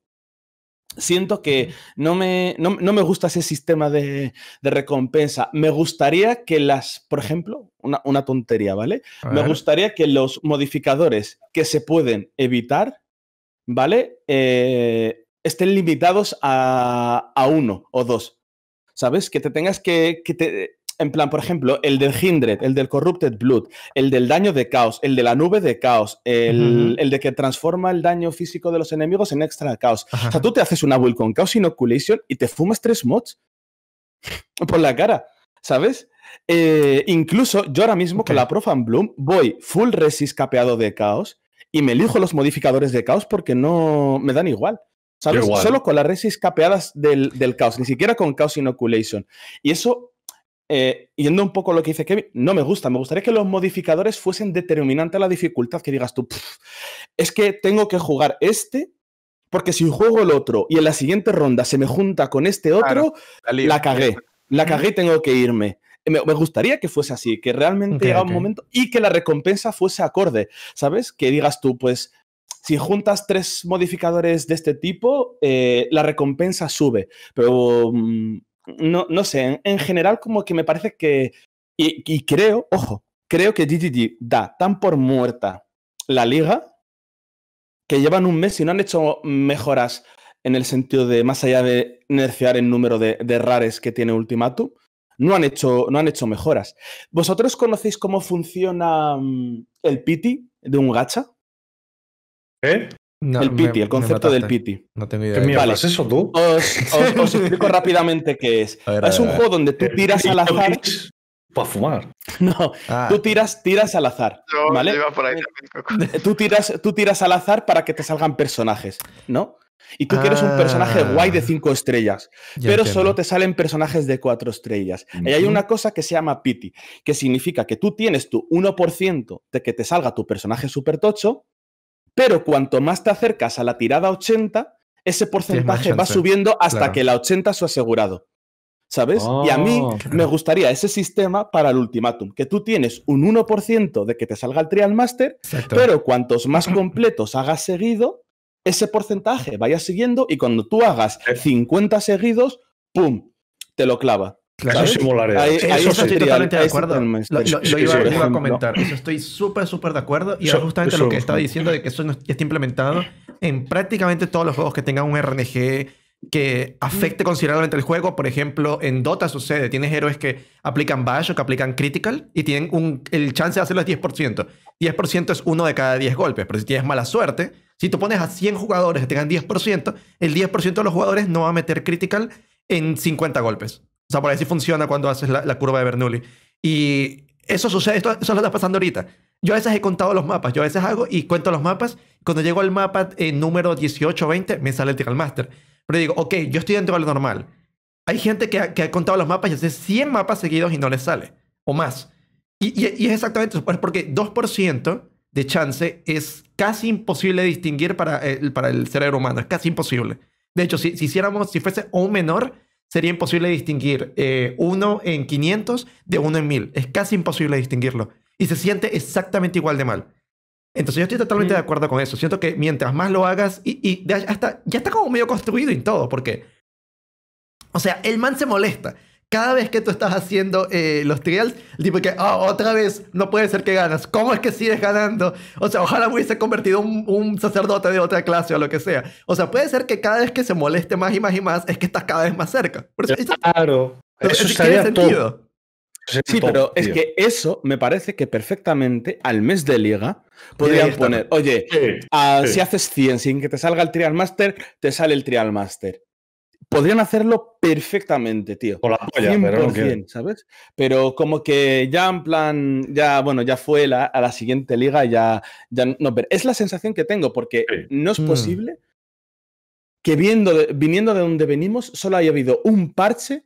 siento que no me, no, me gusta ese sistema de, recompensa. Me gustaría que las, por ejemplo, una, tontería, ¿vale? Me gustaría que los modificadores que se pueden evitar, ¿vale? Eh, estén limitados a, a, uno o dos. ¿Sabes? Que te tengas que, que te, en plan, por ejemplo, el del Hindred, el del Corrupted Blood, el del daño de caos, el de la nube de caos, el, de que transforma el daño físico de los enemigos en extra caos. O sea, tú te haces una build con caos inoculation y te fumas tres mods por la cara, ¿sabes? Eh, incluso yo ahora mismo con la Profan Bloom voy full resist capeado de caos y me elijo los modificadores de caos porque no me dan igual. ¿Sabes? Solo con las resist capeadas del, del caos, ni siquiera con caos inoculation. Y eso eh, yendo un poco a lo que dice Kevin, no me gusta. Me gustaría que los modificadores fuesen determinantes a la dificultad, que digas tú, es que tengo que jugar este, porque si juego el otro y en la siguiente ronda se me junta con este otro, la, cagué. La cagué y tengo que irme. Me, gustaría que fuese así, que realmente okay, un momento y que la recompensa fuese acorde, ¿sabes? Que digas tú, pues si juntas tres modificadores de este tipo, eh, la recompensa sube. Pero mm, no, no sé, en, general como que me parece que, y, creo, ojo, creo que GGG da tan por muerta la liga que llevan un mes y no han hecho mejoras en el sentido de, más allá de nerfear el número de, de rares que tiene Ultimatum, no han, hecho, no han hecho mejoras. ¿Vosotros conocéis cómo funciona mm, el pity de un gacha? ¿Eh? el pity, el concepto del pity. No ¿Qué mierda es eso tú? Os, explico rápidamente qué es. es un juego donde tú tiras al azar. Para fumar. No, ah. tú tiras, tiras al azar. ¿vale? Eh, tú, tiras, tú tiras al azar para que te salgan personajes, ¿no? Y tú quieres un personaje ah. guay de cinco estrellas, pero solo te salen personajes de cuatro estrellas. Y hay una cosa que se llama pity, que significa que tú tienes tu 1% de que te salga tu personaje súper tocho, pero cuanto más te acercas a la tirada 80, ese porcentaje va subiendo hasta que la 80 es su asegurado. ¿Sabes? y a mí oh, me gustaría ese sistema para el ultimátum, que tú tienes un 1% de que te salga el Trial Master, pero cuantos más completos hagas seguido, ese porcentaje vaya siguiendo y cuando tú hagas 50 eh. seguidos, ¡pum! te lo clava. Claro, eso estoy totalmente de acuerdo. Lo, iba, a comentar. Eso estoy súper, súper de acuerdo. Y justamente lo que estaba diciendo de que eso ya está implementado en prácticamente todos los juegos que tengan un RNG que afecte considerablemente el juego. Por ejemplo, en Dota sucede. Tienes héroes que aplican Bash o que aplican Critical y tienen un, el chance de hacerlo es 10%. 10% es uno de cada 10 golpes. Pero si tienes mala suerte, si tú pones a 100 jugadores que tengan 10%, el 10% de los jugadores no va a meter Critical en 50 golpes. O sea, por ahí sí funciona cuando haces la, curva de Bernoulli. Y eso sucede, esto, eso lo está pasando ahorita. Yo a veces he contado los mapas, yo a veces hago y cuento los mapas. Cuando llego al mapa eh, número 18 20, me sale el tical Master. Pero digo, ok, yo estoy dentro de lo normal. Hay gente que ha, que ha contado los mapas y hace 100 mapas seguidos y no les sale, o más. Y, es exactamente eso, porque 2% de chance es casi imposible distinguir para el, para el cerebro humano, es casi imposible. De hecho, si, hiciéramos, si fuese un menor, sería imposible distinguir eh, uno en 500 de uno en 1000. Es casi imposible distinguirlo. Y se siente exactamente igual de mal. Entonces yo estoy totalmente mm. de acuerdo con eso. Siento que mientras más lo hagas y, hasta, ya está como medio construido en todo, porque... O sea, el man se molesta. Cada vez que tú estás haciendo eh, los trials, el tipo que, ah, otra vez, no puede ser que ganas. ¿Cómo es que sigues ganando? O sea, ojalá hubiese convertido un, un sacerdote de otra clase o lo que sea. O sea, puede ser que cada vez que se moleste más y más y más, es que estás cada vez más cerca. claro. Eso, eso, tiene sentido. Sí, pero es que eso me parece que perfectamente al mes de liga podrían poner, oye, ah, si haces 100 sin que te salga el Trial Master, te sale el Trial Master podrían hacerlo perfectamente, tío. la polla, pero ¿sabes? Pero como que ya en plan, ya, bueno, ya fue a la siguiente liga, ya, ya no, es la sensación que tengo, porque no es mm. posible que viendo, viniendo de donde venimos, solo haya habido un parche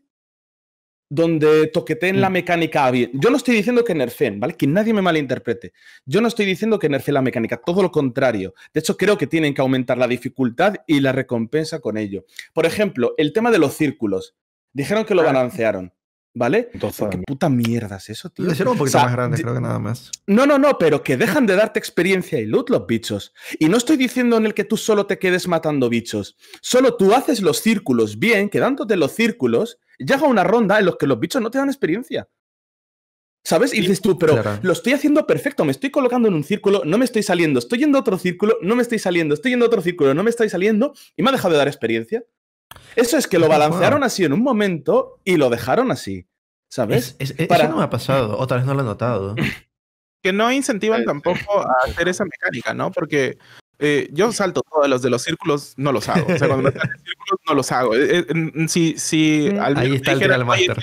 donde toqueteen la mm. mecánica bien. Yo no estoy diciendo que nerfeen, ¿vale? Que nadie me malinterprete. Yo no estoy diciendo que nerfeen la mecánica, todo lo contrario. De hecho, creo que tienen que aumentar la dificultad y la recompensa con ello. Por ejemplo, el tema de los círculos. Dijeron que lo balancearon. ¿Vale? Entonces, ¿Qué puta mierda es eso, tío? un oh, poquito más grande, creo que nada más. No, no, no, pero que dejan de darte experiencia y loot los bichos. Y no estoy diciendo en el que tú solo te quedes matando bichos. Solo tú haces los círculos bien, quedándote los círculos, llega una ronda en los que los bichos no te dan experiencia. ¿Sabes? Y dices tú, pero lo estoy haciendo perfecto, me estoy colocando en un círculo, no me estoy saliendo, estoy yendo a otro círculo, no me estoy saliendo, estoy yendo a otro círculo, no me estoy saliendo, y me ha dejado de dar experiencia. Eso es que lo ah, balancearon así en un momento y lo dejaron así. ¿Sabes? Eso no me ha pasado, otra vez no lo he notado. que no incentivan tampoco a hacer esa mecánica, ¿no? Porque eh, yo salto todos los de los círculos, no los hago. O sea, cuando me salen círculos, no los hago. Eh, eh, si, si mm. al Ahí está el Master.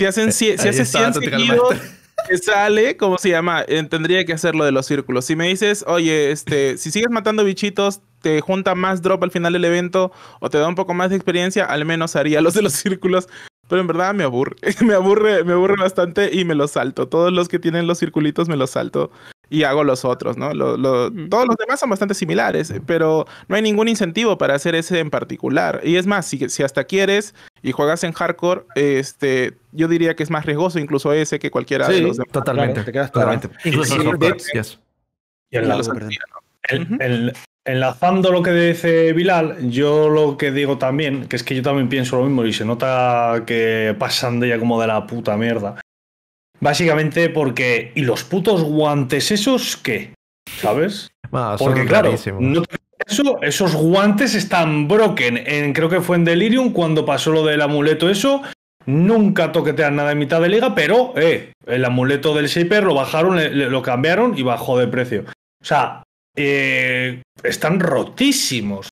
Si hacen, si, eh, si hacen 100 seguidos, que sale, ¿cómo se llama? Eh, tendría que hacer lo de los círculos. Si me dices, oye, este, si sigues matando bichitos, te junta más drop al final del evento o te da un poco más de experiencia, al menos haría los de los círculos. Pero en verdad me aburre, me aburre, me aburre bastante y me los salto. Todos los que tienen los circulitos me los salto y hago los otros, ¿no? todos los demás son bastante similares, eh, pero no hay ningún incentivo para hacer ese en particular. Y es más, si, hasta quieres y juegas en hardcore, este, yo diría que es más riesgoso incluso ese que cualquiera de los demás. Totalmente, totalmente. Incluso el, enlazando lo que dice Bilal, yo lo que digo también, que es que yo también pienso lo mismo y se nota que pasan de ella como de la puta mierda. Básicamente porque. ¿Y los putos guantes esos qué? ¿Sabes? Ah, porque claro, no, eso, esos guantes están broken. En, creo que fue en Delirium cuando pasó lo del amuleto eso. Nunca toquetean nada en mitad de liga, pero eh, el amuleto del Shaper lo bajaron, lo cambiaron y bajó de precio. O sea, eh, están rotísimos.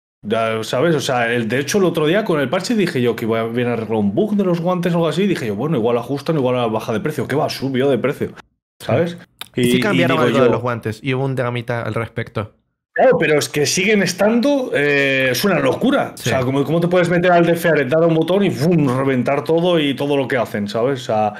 ¿Sabes? O sea, el, de hecho, el otro día con el parche dije yo que iba a venir a arreglar un bug de los guantes o algo así. Dije yo, bueno, igual ajustan, igual baja de precio. ¿Qué va? Subió de precio. ¿Sabes? Y, sí cambiaron algo de los guantes y hubo un dramita al respecto. Claro, pero es que siguen estando. Eh, es una locura. O sea, ¿cómo, ¿cómo, te puedes meter al DFR, e dar un botón y reventar todo y todo lo que hacen, ¿sabes? O sea,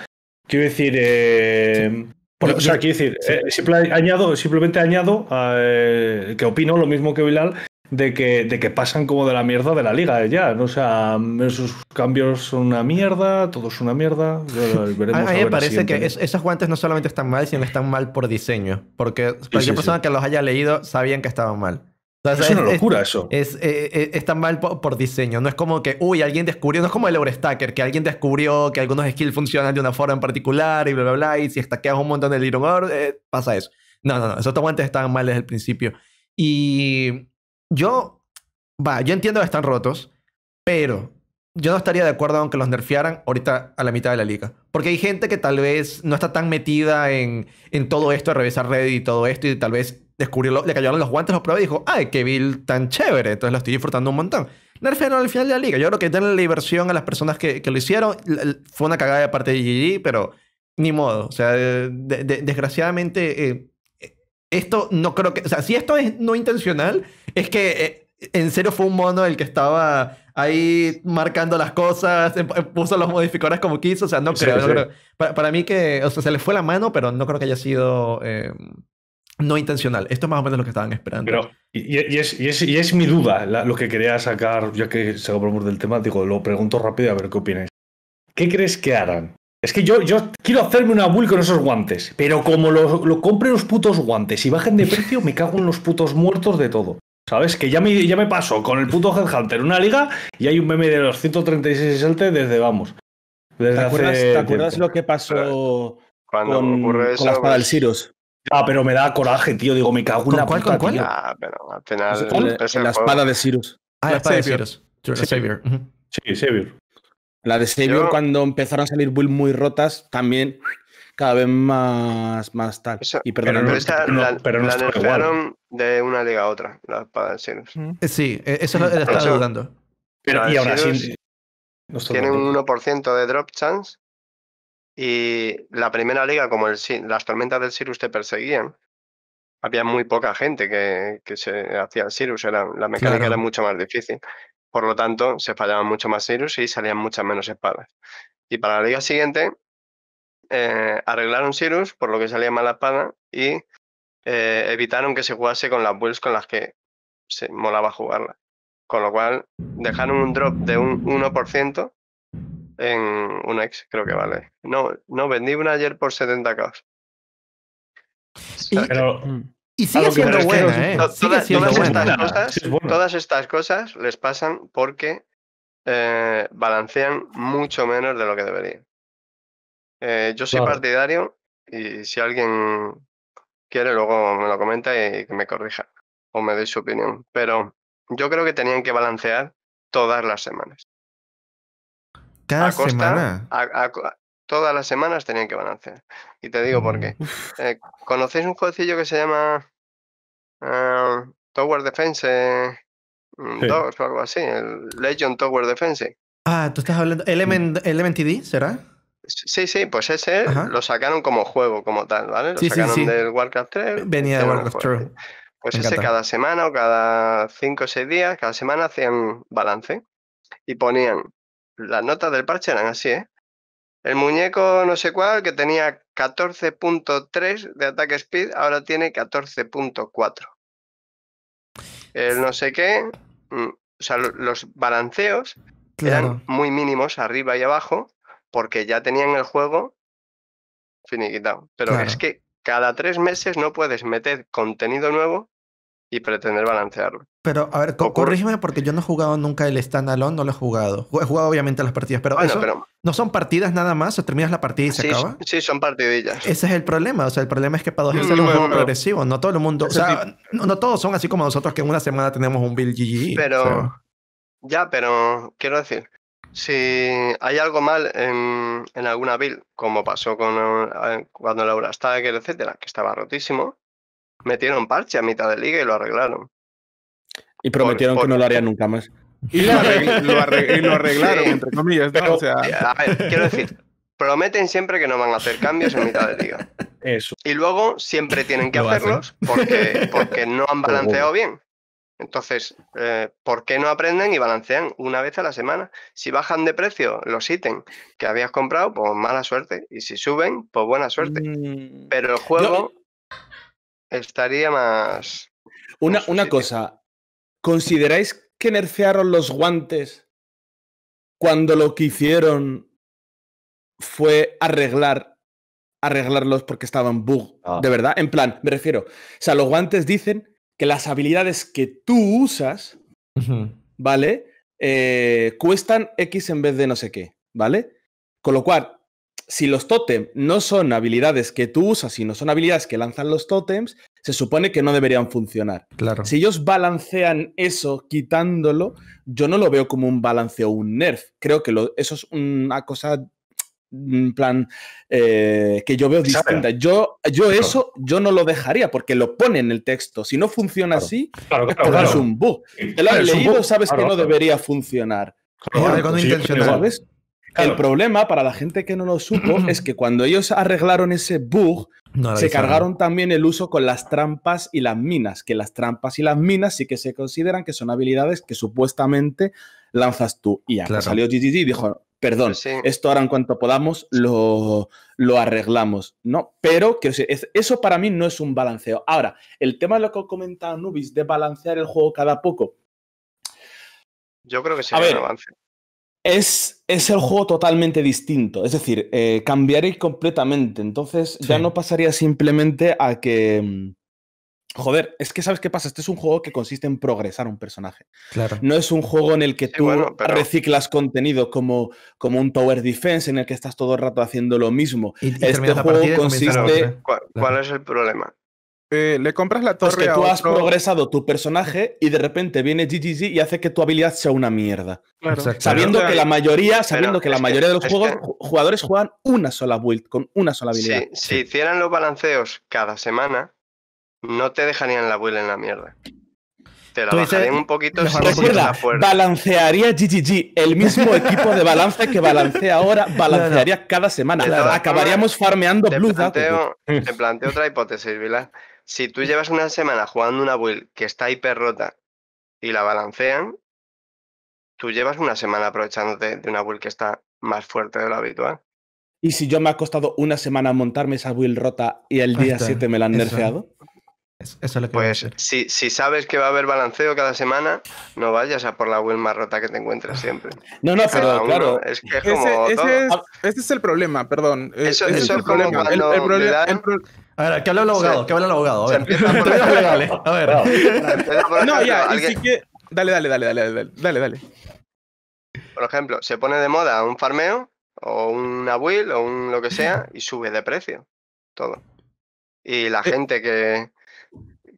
quiero decir. Eh, o sea, quiero decir, eh, añado, simplemente añado eh, que opino lo mismo que Bilal, de que, de que pasan como de la mierda de la liga eh, ya. ¿no? O sea, esos cambios son una mierda, todo es una mierda. a mí me parece que esos guantes no solamente están mal, sino están mal por diseño. Porque cualquier persona que los haya leído sabían que estaban mal. es, una locura eso. Es, eh, eh, están mal por, diseño. No es como que, uy, alguien descubrió, no es como el overstacker, que alguien descubrió que algunos skills funcionan de una forma en particular y bla, bla, bla, y si stackeas un montón de Iron pasa eso. No, no, no, esos guantes estaban mal desde el principio. Y yo, va, yo entiendo que están rotos, pero yo no estaría de acuerdo aunque los nerfearan ahorita a la mitad de la liga. Porque hay gente que tal vez no está tan metida en, en todo esto, de revisar Reddit y todo esto, y tal vez descubrió, le cayeron los guantes, los probó y dijo, ay, qué build tan chévere, entonces lo estoy disfrutando un montón. Nerfearon al final de la liga. Yo creo que denle la diversión a las personas que, que lo hicieron. Fue una cagada de parte de GG, pero ni modo. O sea, desgraciadamente eh, esto no creo que, o sea, si esto es no intencional, es que eh, en serio fue un mono el que estaba ahí marcando las cosas, em, em, puso los modificadores como quiso, o sea, no creo. Para, mí que, o sea, se le fue la mano, pero no creo que haya sido... Em, no intencional. Esto es más o menos lo que estaban esperando. Pero, y, es, mi duda, lo que quería sacar, ya que se del tema, digo, lo pregunto rápido a ver qué opinas. ¿Qué crees que harán? Es que yo, yo quiero hacerme una bull con esos guantes, pero como lo, lo compre los putos guantes y bajen de precio, me cago en los putos muertos de todo. ¿Sabes? Que ya me, ya me paso con el puto Headhunter una liga y hay un meme de los 136 salte desde vamos. Desde ¿Te, acuerdas, ¿te acuerdas lo que pasó con, la espada del pues- Sirus? Ah, pero me da coraje, tío. Digo, me cago en la cuál, pero ah, la espada de Sirus. Ah, la espada de Sirus. Sí, Savior. La de Savior, cuando empezaron a salir builds muy rotas, también cada vez más, más tal. y perdón, pero, no, la, de una liga a otra, la espada eh, Sí, eh, eso lo, estaba Pero y ahora Tiene un 1% de drop chance. Y la primera liga, como el, las tormentas del Sirus te perseguían, había muy poca gente que, se hacía el Sirus. era, la mecánica era mucho más difícil. Por lo tanto, se fallaban mucho más Sirus y salían muchas menos espadas. Y para la liga siguiente, eh, arreglaron Sirus, por lo que salía la espada, y eh, evitaron que se jugase con las builds con las que se molaba jugarla. Con lo cual, dejaron un drop de un 1% en un ex, creo que vale. No, no, vendí una ayer por 70k. Pero, mm. Y sigue siendo buena, ¿eh? todas, Estas cosas, les pasan porque eh, balancean mucho menos de lo que deberían. Eh, yo soy partidario y si alguien quiere, luego me lo comenta y me corrija o me dé su opinión. Pero yo creo que tenían que balancear todas las semanas. Cada semana todas las semanas tenían que balancear. Y te digo por qué. Mm, eh, ¿Conocéis un jueguecillo que se llama ah, Tower Defense 2 eh, mm, o algo así? El Legend Tower Defense. Ah, tú estás hablando. Mm. Element, Element TD, ¿será? Sí, sí, pues ese lo sacaron como juego, como tal, ¿vale? Lo sí, sacaron sí, del Warcraft 3. Venía de este Warcraft 3. Pues ese cada semana o cada 5 o 6 días, cada semana hacían balance y ponían las notas del parche eran así, ¿eh? El muñeco no sé cuál, que tenía 14.3 de ataque speed, ahora tiene 14.4. El no sé qué, mm, o sea, los balanceos eran muy mínimos arriba y abajo, porque ya tenían el juego finiquitado. Pero es que cada tres meses no puedes meter contenido nuevo y pretender balancearlo. Pero, a ver, corrígeme porque yo no he jugado nunca el standalone, no lo he jugado. He jugado obviamente las partidas, pero, ¿no son partidas nada más? ¿O terminas la partida y se acaba? Sí, son partidillas. Ese es el problema. O sea, el problema es que para dos mm, es un juego progresivo. No todo el mundo... O sea, no, todos son así como nosotros que en una semana tenemos un Bill GG. Pero... Ya, pero quiero decir, si hay algo mal en, alguna build, como pasó con eh, cuando Laura Stacker, etcétera, que estaba rotísimo, metieron parche a mitad de liga y lo arreglaron. Y prometieron que no lo harían nunca más. Y lo, arreglaron, entre comillas. Eh, a ver, quiero decir, prometen siempre que no van a hacer cambios en mitad de liga. Eso. Y luego siempre tienen que hacerlos porque, porque no han balanceado bien. Entonces, eh, ¿por qué no aprenden y balancean una vez a la semana? Si bajan de precio los ítems que habías comprado, pues mala suerte. Y si suben, pues buena suerte. Mm. Pero el juego, estaría más. Una, una cosa, ¿consideráis que nerfearon los guantes cuando lo que hicieron fue arreglar arreglarlos porque estaban bug? Ah. De verdad, en plan, me refiero. O sea, los guantes dicen que las habilidades que tú usas, ¿vale? Eh, cuestan X en vez de no sé qué, ¿vale? Con lo cual, si los tótems no son habilidades que tú usas, sino son habilidades que lanzan los tótems, se supone que no deberían funcionar. Claro. Si ellos balancean eso quitándolo, yo no lo veo como un balance o un nerf. Creo que eso es una cosa en plan eh, que yo veo distinta. Yo, yo eso yo no lo dejaría porque lo pone en el texto. Si no funciona así, es un bug. Te lo has leído, sabes que no debería funcionar. ¿sabes? El problema para la gente que no lo supo es que cuando ellos arreglaron ese bug, se cargaron también el uso con las trampas y las minas, que las trampas y las minas sí que se consideran que son habilidades que supuestamente lanzas tú. Y acá salió GGG y dijo, perdón, esto ahora en cuanto podamos lo, arreglamos, ¿no? Pero que eso para mí no es un balanceo. Ahora, el tema de lo que comentaba Nubis de balancear el juego cada poco. Yo creo que sí, es, el juego totalmente distinto, es decir, eh, cambiaré completamente, entonces ya no pasaría simplemente a que... Mm, joder, es que sabes qué pasa, este es un juego que consiste en progresar un personaje. Claro. No es un juego en el que tú reciclas contenido como, como un Tower Defense en el que estás todo el rato haciendo lo mismo. este juego consiste... ¿Cuál, es el problema? Eh, le compras la pues torre. Es que tú has progresado tu personaje y de repente viene GGG y hace que tu habilidad sea una mierda. Sabiendo que la mayoría, sabiendo que la mayoría de los jugadores juegan una sola build, con una sola habilidad. Si, si hicieran los balanceos cada semana, no te dejarían la build en la mierda. Te Entonces, un poquito balancearía GGG, el mismo equipo de balance que balancea ahora, balancearía cada semana. Acabaríamos farmeando te te planteo otra hipótesis, Vila. Si tú llevas una semana jugando una build que está hiper rota y la balancean, tú llevas una semana aprovechándote de una build que está más fuerte de lo habitual. Y si yo me ha costado una semana montarme esa build rota y el día 7 me la han nerfeado. Eso, es lo Pues si, si, sabes que va a haber balanceo cada semana, no vayas a por la Will más rota que te encuentras ah. siempre. No, no, pero claro. Es que es como ese, es, el problema, perdón. Eh, eso, ese es el problema. El, problema a ver, que habla el abogado, que habla el abogado. A ver, Dale, dale, dale, dale, dale, dale, Por ejemplo, se pone de moda un farmeo o una will o un lo que sea y sube de precio todo. Y la eh, gente que,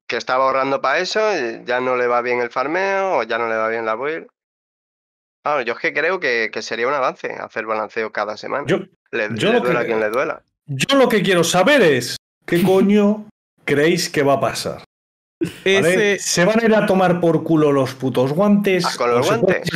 que estaba ahorrando para eso, ya no le va bien el farmeo o ya no le va bien la build. yo es que creo que, sería un avance hacer balanceo cada semana. Yo, le, a quien le duela. Yo lo que quiero saber es qué coño creéis que va a pasar. ¿Se van a ir a tomar por culo los putos guantes? Ah, con los guantes.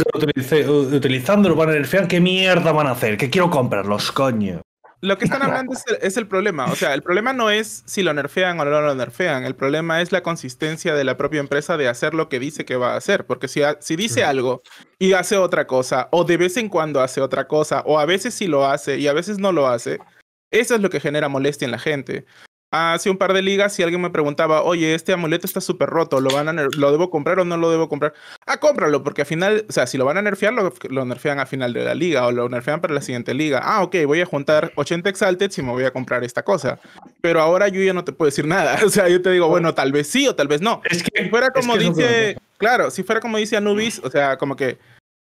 utilizando, los van a nerfear. ¿Qué mierda van a hacer? Que quiero comprarlos, coño. Lo que están hablando es el, problema. O sea, el problema no es si lo nerfean o no lo nerfean. El problema es la consistencia de la propia empresa de hacer lo que dice que va a hacer. Porque si, si dice algo y hace otra cosa, o de vez en cuando hace otra cosa, o a veces sí lo hace y a veces no lo hace, eso es lo que genera molestia en la gente hace un par de ligas si alguien me preguntaba, oye, este amuleto está súper roto, ¿lo, van a ¿lo debo comprar o no lo debo comprar? Ah, cómpralo, porque al final, o sea, si lo van a nerfear, lo, nerfean al final de la liga o lo nerfean para la siguiente liga. Ah, ok, voy a juntar 80 Exalted si me voy a comprar esta cosa. Pero ahora yo ya no te puedo decir nada. O sea, yo te digo, bueno, tal vez sí o tal vez no. Es que fuera como dice, claro, si fuera como dice Anubis, o sea, como que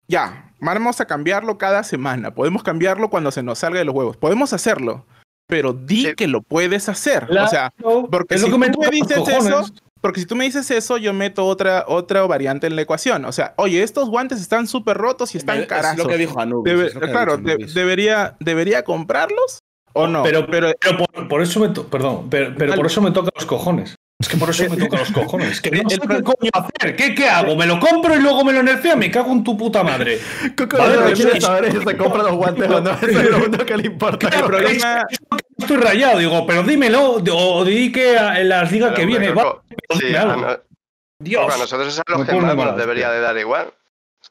ya, vamos a cambiarlo cada semana. Podemos cambiarlo cuando se nos salga de los huevos. Podemos hacerlo pero di que lo puedes hacer. o sea, porque si tú me dices eso, porque si tú me dices eso, yo meto otra, otra variante en la ecuación. O sea, oye, estos guantes están súper rotos y están caras. Es lo que dijo Anubis. claro, debería, debería comprarlos o no. pero, pero, por, eso me perdón, pero, pero por eso me toca los cojones. Es que por eso me toca los cojones. qué coño hacer. ¿Qué, hago? ¿Me lo compro y luego me lo nerfea? Me cago en tu puta madre. se compra los guantes no. lo que le importa. Estoy rayado, digo, pero dímelo. O di que en las ligas que viene. Dios. nosotros es que nos debería de dar igual.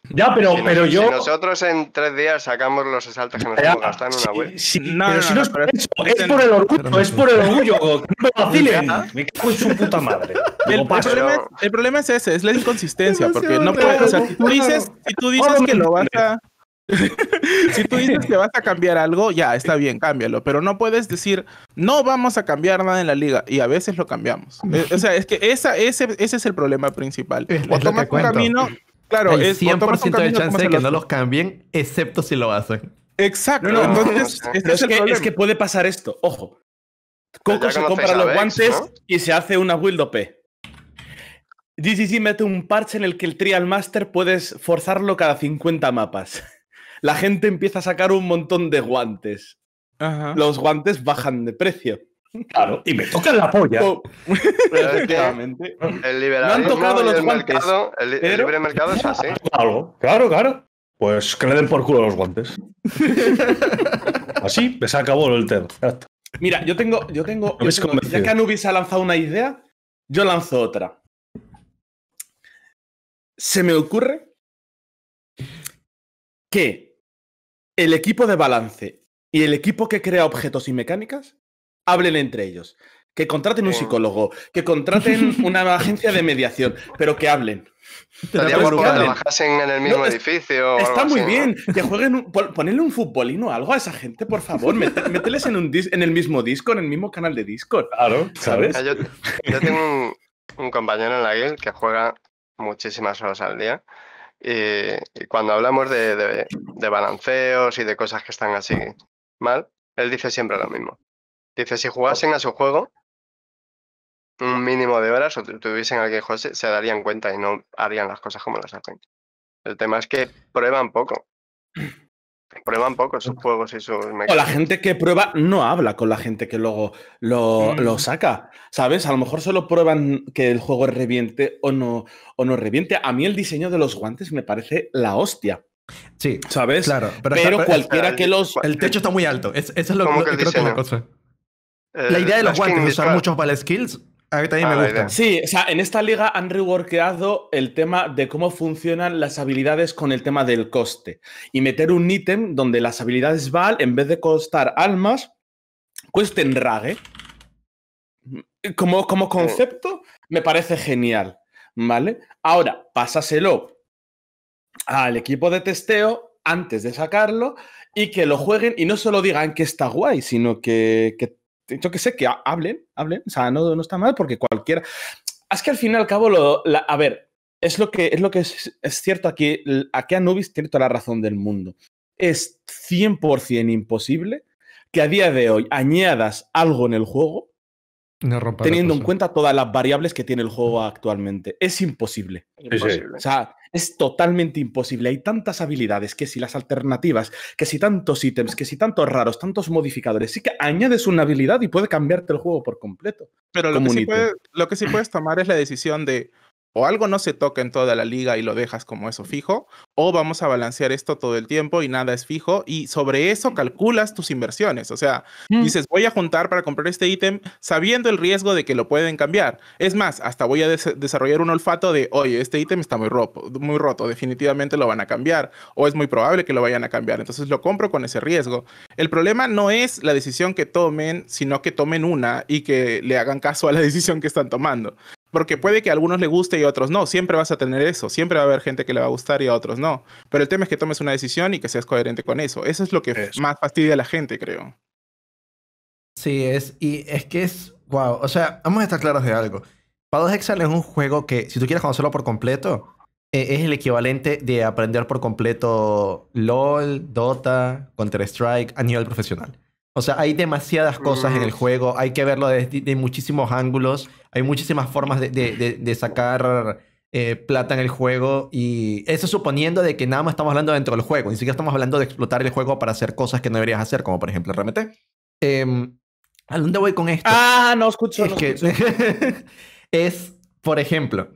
Ya, pero, pero yo. Si nosotros en tres días sacamos los asaltos que nos hemos en una web. pero si no, no es, por el orgullo, es por el orgullo. No me vacilen. Me cago en su puta madre. El, problema es, ese, es la inconsistencia. Porque no puedes. O si tú dices, si tú dices que lo vas a. si tú dices que vas a cambiar algo, ya está bien, cámbialo. Pero no puedes decir, no vamos a cambiar nada en la liga. Y a veces lo cambiamos. Eh, o sea, es que esa, ese, ese es el problema principal. O tomas un camino Claro, hay 100% de chance de que no los cambien, excepto si lo hacen. Exacto. entonces, es, que, es que puede pasar esto. Ojo. Coco se compra los guantes y se hace una Wild OP. GGG mete un parche en el que el Trial Master puedes forzarlo cada 50 mapas. La gente empieza a sacar un montón de guantes. Los guantes bajan de precio. Claro, y me tocan la polla. Oh. han tocado los guantes, mercado, el, libre mercado es así. Claro, claro, Pues que le den por culo los guantes. así, se acabó el tema. Mira, yo tengo, yo tengo, yo tengo ya que Anubis ha lanzado una idea, yo lanzo otra. Se me ocurre que el equipo de balance y el equipo que crea objetos y mecánicas hablen entre ellos, que contraten un oh. psicólogo, que contraten una agencia de mediación, pero que hablen. que trabajasen en el mismo edificio. Está muy bien. Que jueguen, un, ponerle un futbolino o algo a esa gente, por favor. mételes en, un en el mismo disco, en el mismo canal de Discord. Claro, ¿sabes? Yo, tengo un, compañero en la guild que juega muchísimas horas al día. Y, cuando hablamos de, de balanceos y de cosas que están así mal, él dice siempre lo mismo. Dice, si jugasen a su juego un mínimo de horas o tuviesen a que se darían cuenta y no harían las cosas como las hacen. El tema es que prueban poco. Prueban poco sus juegos y sus la gente que prueba no habla con la gente que luego lo, lo, mm. saca. ¿Sabes? A lo mejor solo prueban que el juego reviente o no, o no reviente. A mí el diseño de los guantes me parece la hostia. Sí. ¿Sabes? Claro. Pero, cualquiera que los. El techo está muy alto. eso es lo que, creo es la idea de los guantes, es usar muchos para skills, a mí también ah, me gusta. Sí, o sea, en esta liga han reworkeado el tema de cómo funcionan las habilidades con el tema del coste. Y meter un ítem donde las habilidades Val, en vez de costar almas, cuesten rague. Como, como concepto, me parece genial. ¿Vale? Ahora, pásaselo al equipo de testeo antes de sacarlo y que lo jueguen y no solo digan que está guay, sino que yo que sé, que hablen, hablen, o sea, no, no está mal porque cualquiera... Es que al fin y al cabo, lo, a ver, es lo que es, lo que es, cierto aquí, aquí Anubis tiene toda la razón del mundo. Es 100% imposible que a día de hoy añadas algo en el juego teniendo en cuenta todas las variables que tiene el juego actualmente. Es imposible. imposible. O es totalmente imposible. Hay tantas habilidades que si las alternativas, que si tantos ítems, que si tantos raros, tantos modificadores, sí que añades una habilidad y puede cambiarte el juego por completo. Pero lo, que sí, puedes tomar es la decisión de, o algo no se toca en toda la liga y lo dejas como eso fijo, o vamos a balancear esto todo el tiempo y nada es fijo, y sobre eso calculas tus inversiones. O sea, mm. dices, voy a juntar para comprar este ítem sabiendo el riesgo de que lo pueden cambiar. Es más, hasta voy a desarrollar un olfato de, oye, este ítem está muy, roto, muy roto, definitivamente lo van a cambiar, o es muy probable que lo vayan a cambiar, entonces lo compro con ese riesgo. El problema no es la decisión que tomen, sino que tomen una y que le hagan caso a la decisión que están tomando. Porque puede que a algunos le guste y a otros no. Siempre vas a tener eso. Siempre va a haber gente que le va a gustar y a otros no. Pero el tema es que tomes una decisión y que seas coherente con eso. Eso es lo que más fastidia a la gente, creo. Sí, es. Y es que es. Wow. O sea, vamos a estar claros de algo. Pados Exile es un juego que, si tú quieres conocerlo por completo, eh, es el equivalente de aprender por completo LOL, Dota, Counter-Strike a nivel profesional. O sea, hay demasiadas cosas en el mm. juego, hay que verlo desde muchísimos ángulos, hay muchísimas formas de, sacar eh, plata en el juego y eso suponiendo de que nada más estamos hablando dentro del juego, ni siquiera estamos hablando de explotar el juego para hacer cosas que no deberías hacer, como por ejemplo RMT. ¿A dónde voy con esto? Ah, no escucho. Es que es, por ejemplo,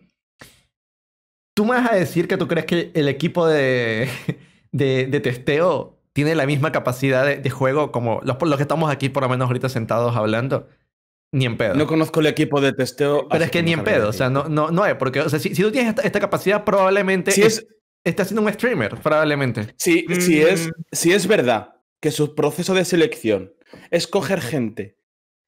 tú me vas a decir que tú crees que el equipo de, de, de testeo tiene la misma capacidad de, juego como los, los, que estamos aquí, por lo menos ahorita sentados hablando. Ni en pedo. No conozco el equipo de testeo. Pero es que ni en pedo. O sea, no, no, no hay. Porque, o sea, si, tú tienes esta, capacidad, probablemente. Si es, está siendo un streamer, probablemente. Sí, sí si, es, mm. si es verdad que su proceso de selección es coger gente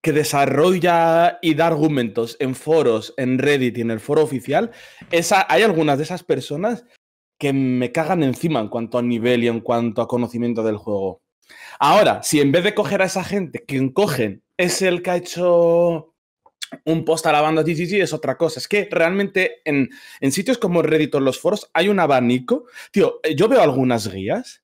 que desarrolla y da argumentos en foros, en Reddit y en el foro oficial, esa, hay algunas de esas personas que me cagan encima en cuanto a nivel y en cuanto a conocimiento del juego. Ahora, si en vez de coger a esa gente, quien cogen es el que ha hecho un post alabando a GGG, es otra cosa. Es que realmente en, sitios como Reddit o los foros hay un abanico. Tío, eh, yo veo algunas guías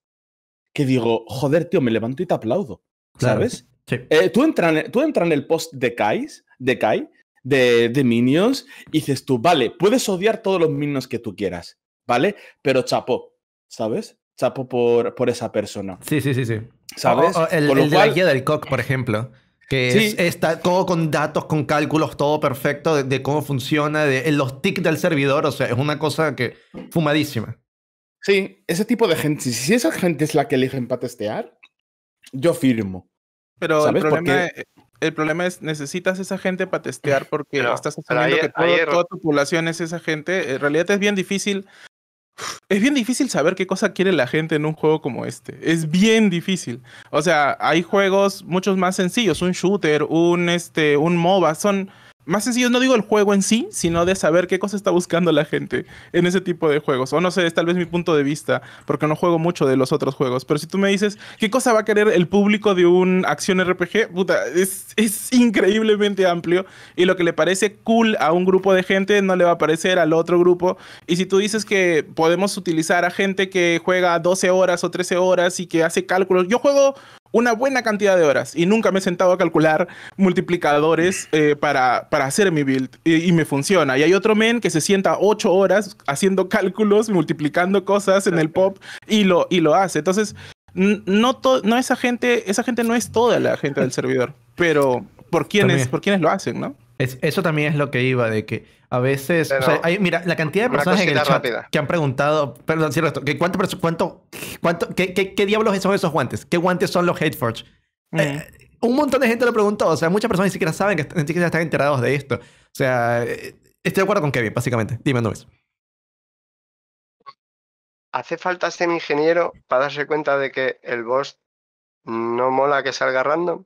que digo, joder, tío, me levanto y te aplaudo. ¿Sabes? Eh, tú, entras, eh, en el post de Kai, de Kai, de, de Minions, y dices tú, vale, puedes odiar todos los Minions que tú quieras, ¿vale? Pero chapó, ¿sabes? Chapo por, por esa persona. Sí, sí, sí, sí. ¿Sabes? el, guía del COC, por ejemplo. Que sí. está todo con datos, con cálculos, todo perfecto de, cómo funciona, de, los tics del servidor, o sea, es una cosa que fumadísima. Sí, ese tipo de gente, si esa gente es la que eligen para testear, yo firmo. Pero el problema, e, el problema es, necesitas esa gente para testear porque estás asumiendo que toda tu población es esa gente. En realidad es bien difícil es bien difícil saber qué cosa quiere la gente en un juego como este. Es bien difícil. O sea, hay juegos muchos más sencillos, un shooter, un este, un MOBA, son más sencillo, no digo el juego en sí, sino de saber qué cosa está buscando la gente en ese tipo de juegos. O no sé, es tal vez mi punto de vista, porque no juego mucho de los otros juegos. Pero si tú me dices qué cosa va a querer el público de un acción RPG, puta, es, es increíblemente amplio. Y lo que le parece cool a un grupo de gente no le va a parecer al otro grupo. Y si tú dices que podemos utilizar a gente que juega 12 horas o 13 horas y que hace cálculos, yo juego una buena cantidad de horas y nunca me he sentado a calcular multiplicadores eh, para, para, hacer mi build y, me funciona. Y hay otro men que se sienta ocho horas haciendo cálculos, multiplicando cosas en el pop y lo, y lo hace. Entonces, no, no esa gente, esa gente no es toda la gente del servidor, pero por quienes, por lo hacen, ¿no? eso también es lo que iba, de que a veces, mira, la cantidad de personas en que han preguntado, perdón, cierro esto, cuánto, cuánto, cuánto qué, diablos son esos guantes? ¿Qué guantes son los Hateforge? Mm. Eh, un montón de gente lo preguntó, o sea, muchas personas ni siquiera saben que ni siquiera están enterados de esto. O sea, eh, estoy de acuerdo con Kevin, básicamente. Dime, Andrés. Hace falta ser ingeniero para darse cuenta de que el boss no mola que salga random.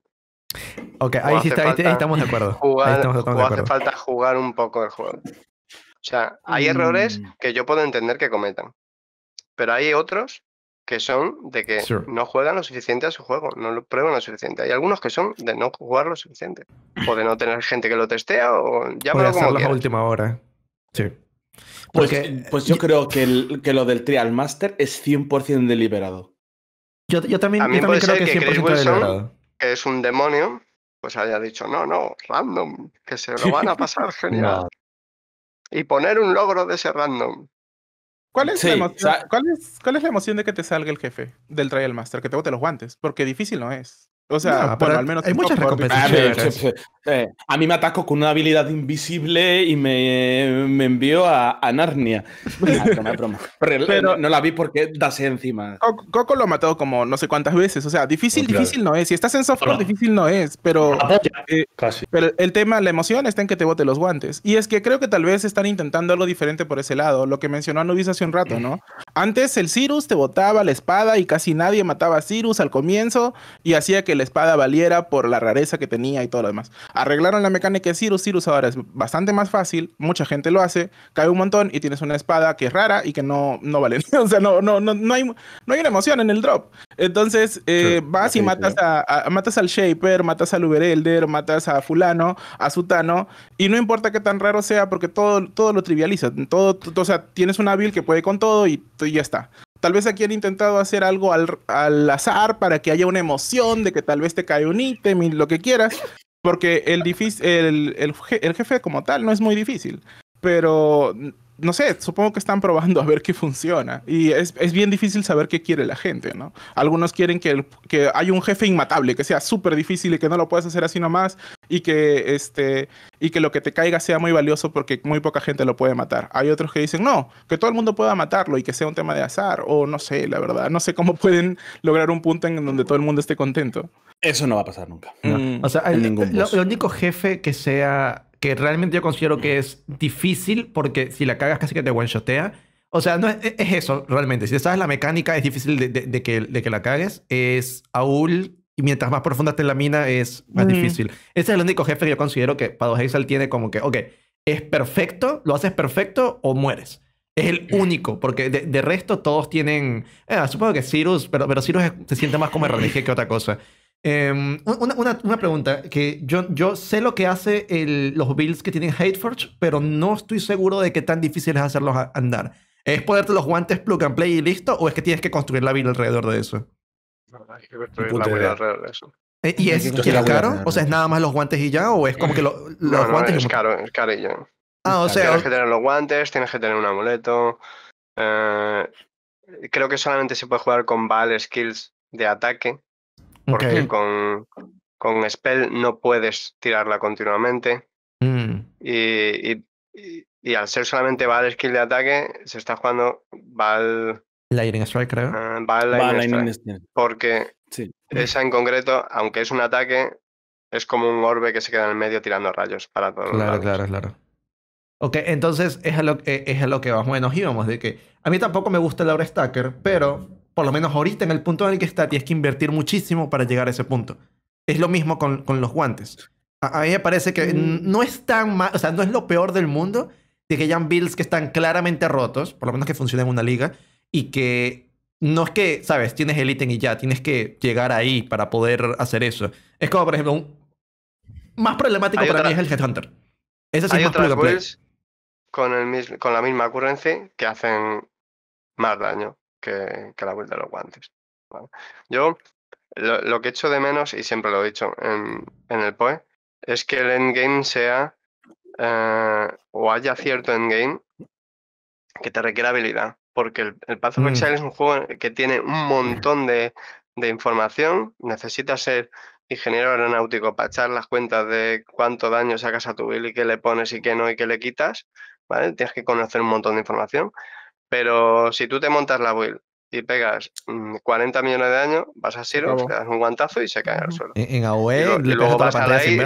Ok, ahí, sí estamos de acuerdo. hace falta jugar un poco el juego. O sea, hay errores mm. que yo puedo entender que cometan, pero hay otros que son de que no juegan lo suficiente a su juego, no lo prueban lo suficiente. Hay algunos que son de no jugar lo suficiente, o de no tener gente que lo testea, o ya me como a última hora. Sí. Pues, pues yo, creo que, que, lo del Trial Master es 100% deliberado. Yo, yo también, creo que, es 100% deliberado es un demonio, pues haya dicho, no, no, random, que se lo van a pasar genial. Y poner un logro de ese random. ¿Cuál es, la emoción, ¿cuál, es, la emoción de que te salga el jefe del Trial Master? Que te bote los guantes, porque difícil no es. O sea, al menos hay muchas recompensas. Eh, a mí me atacó con una habilidad invisible y me, me envío a, Narnia. Ah, pero, no la vi porque dase encima. Coco lo ha matado como no sé cuántas veces. O sea, difícil, difícil no es. Si estás en software, difícil no es. Ah, eh, pero, el tema, la emoción está en que te bote los guantes. Y es que creo que tal vez están intentando algo diferente por ese lado. Lo que mencionó Anubis hace un rato, ¿no? Antes el Cirus te botaba la espada y casi nadie mataba a Cirus al comienzo y hacía que la espada valiera por la rareza que tenía y todo lo demás. Arreglaron la mecánica de Cirus, Cirus ahora es bastante más fácil, mucha gente lo hace, cae un montón y tienes una espada que es rara y que no, no vale. o sea, no, no, no, hay, no hay una emoción en el drop. Entonces eh, vas y matas, a, matas al Shaper, matas al Uber Elder, matas a fulano, a sutano, y no importa qué tan raro sea porque todo, todo lo trivializa. Todo, o sea, tienes una build que puede con todo y, y ya está tal vez aquí han intentado hacer algo al, azar para que haya una emoción de que tal vez te cae un ítem y lo que quieras. Porque el, difícil, el, el, el, jefe como tal no es muy difícil. Pero no sé, supongo que están probando a ver qué funciona. Y es, bien difícil saber qué quiere la gente, ¿no? Algunos quieren que, que haya un jefe inmatable, que sea súper difícil y que no lo puedas hacer así nomás y que, este, y que lo que te caiga sea muy valioso porque muy poca gente lo puede matar. Hay otros que dicen, no, que todo el mundo pueda matarlo y que sea un tema de azar o no sé, la verdad. No sé cómo pueden lograr un punto en donde todo el mundo esté contento. Eso no va a pasar nunca. Mm. o sea, el, único jefe que sea que realmente yo considero que es difícil porque si la cagas casi que te one O sea, no es, eso realmente. Si sabes la mecánica, es difícil de, de, que, de que la cagues. Es aún y mientras más profunda esté la mina, es más mm. difícil. Ese es el único jefe que yo considero que Pado Hazel tiene como que, ok, es perfecto, lo haces perfecto o mueres. Es el mm. único, porque de, resto todos tienen. Eh, supongo que Cyrus, pero, pero Cyrus se siente más como RPG que otra cosa. Em, una, una, pregunta, que yo, yo sé lo que hace los builds que tienen Hateforge, pero no estoy seguro de que tan difícil es hacerlos andar. ¿Es ponerte los guantes plug and play y listo? ¿O es que tienes que construir la build alrededor de eso? Eh, ¿Y es, caro? ¿O sea, es nada más los guantes y ya? ¿O es como que los guantes... es caro, es caro y ya. Ah, o sea... Tienes que tener los guantes, tienes que tener un amuleto... Eh, creo que solamente se puede jugar con Val skills de ataque, porque con, con, Spell no puedes tirarla continuamente. Mm. Y, al ser solamente Val skill de ataque, se está jugando. Val Lightning Strike, creo. Ah, Val Lightning, Strike. Porque esa en concreto, aunque es un ataque, es como un orbe que se queda en el medio tirando rayos para todos claro, Claro, claro, claro. Ok, entonces es a, lo, e, es a lo que vamos bueno íbamos, de que a mí tampoco me gusta el Aura Stacker, pero por lo menos ahorita en el punto en el que está, tienes que invertir muchísimo para llegar a ese punto. Es lo mismo con, con los guantes. A, mí me parece que mm. no es o sea, no es lo peor del mundo de que hayan builds que están claramente rotos, por lo menos que funcionen en una liga, y que no es que, sabes, tienes el ítem y ya, tienes que llegar ahí para poder hacer eso. Es como, por ejemplo, más problemático para mí es el Headhunter. Ese sí Hay es otras builds con, el con la misma ocurrencia que hacen más daño que, la vuelta de los guantes. Yo lo, que que echo de menos, y siempre lo he dicho en, el POE, es que el endgame sea eh, o haya cierto endgame que te requiera habilidad. Porque el, Path of mm. Exile es un juego que tiene un montón de, información. Necesitas ser ingeniero aeronáutico para echar las cuentas de cuánto daño sacas a tu build y qué le pones y qué no y qué le quitas. Tienes que conocer un montón de información. Pero si tú te montas la build y pegas 40 mm, millones de daño, vas a cero te das un guantazo y se cae al suelo. En AOE, y, e, luego vas a la sin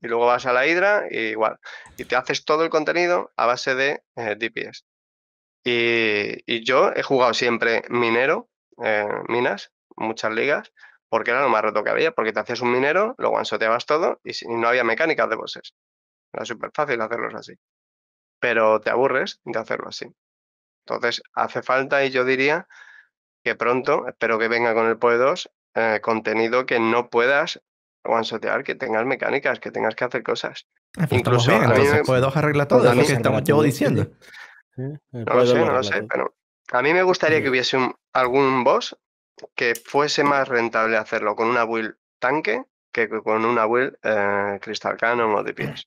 Y luego vas a la Hydra y igual. Y te haces todo el contenido a base de eh, DPS. Y, yo he jugado siempre minero, eh, minas, muchas ligas, porque era lo más roto que había, porque te hacías un minero, lo guansoteabas todo y, no había mecánicas de bosses. Era súper fácil hacerlos así. Pero te aburres de hacerlo así. Entonces, hace falta, y yo diría que pronto, espero que venga con el POE 2, eh, contenido que no puedas sotear, que tengas mecánicas, que tengas que hacer cosas. Ah, pues Incluso bien, entonces, POE 2 e arregla todo, pues es lo que estamos yo diciendo. E no lo sé, no lo sé, pero a mí me gustaría que hubiese algún boss que fuese más rentable hacerlo con una build tanque que con una build eh, cristal o de pies. Eh.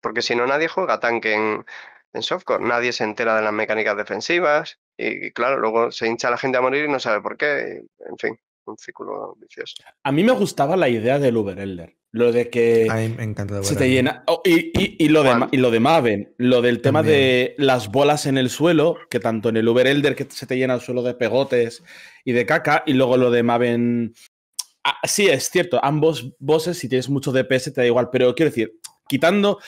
Porque si no, nadie juega tanque en, en softcore. Nadie se entera de las mecánicas defensivas y, claro, luego se hincha la gente a morir y no sabe por qué. En fin, un círculo vicioso. A mí me gustaba la idea del Uber Elder. Lo de que se te llena. Oh, y, lo de, y, lo de, Maven, lo del tema de las bolas en el suelo, que tanto en el Uber Elder que se te llena el suelo de pegotes y de caca, y luego lo de Maven. Ah, sí, es cierto, ambos bosses, si tienes mucho DPS, te da igual, pero quiero decir, quitando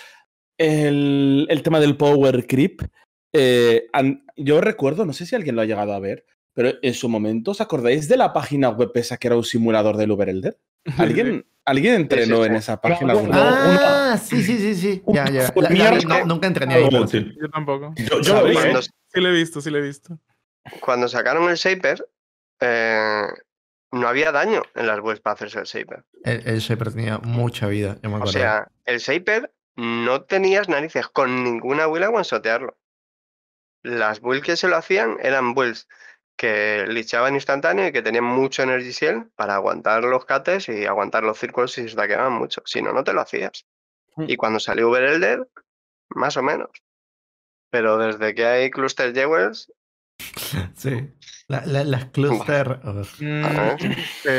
el, el tema del power creep. Eh, yo recuerdo, no sé si alguien lo ha llegado a ver, pero en su momento, ¿os acordáis de la página web esa que era un simulador del Uber Elder? ¿Alguien, ¿alguien entrenó en esa página ah, ah, sí, sí, sí, sí. Ya, ya. nunca entrené ahí. yo tampoco. Yo, ¿eh? Sí lo he visto, sí lo he visto. Cuando sacaron el Shaper, eh, no había daño en las webs para hacerse el Shaper. El, Shaper tenía mucha vida, O sea, el Shaper no tenías narices con ninguna build a guansotearlo. Las builds que se lo hacían eran builds que lichaban instantáneo y que tenían mucho energy shield para aguantar los cates y aguantar los círculos si se te mucho. Si no, no te lo hacías. Hmm. Y cuando salió Uber más o menos. Pero desde que hay Cluster Jewels. Sí. las Cluster. Mm, sí.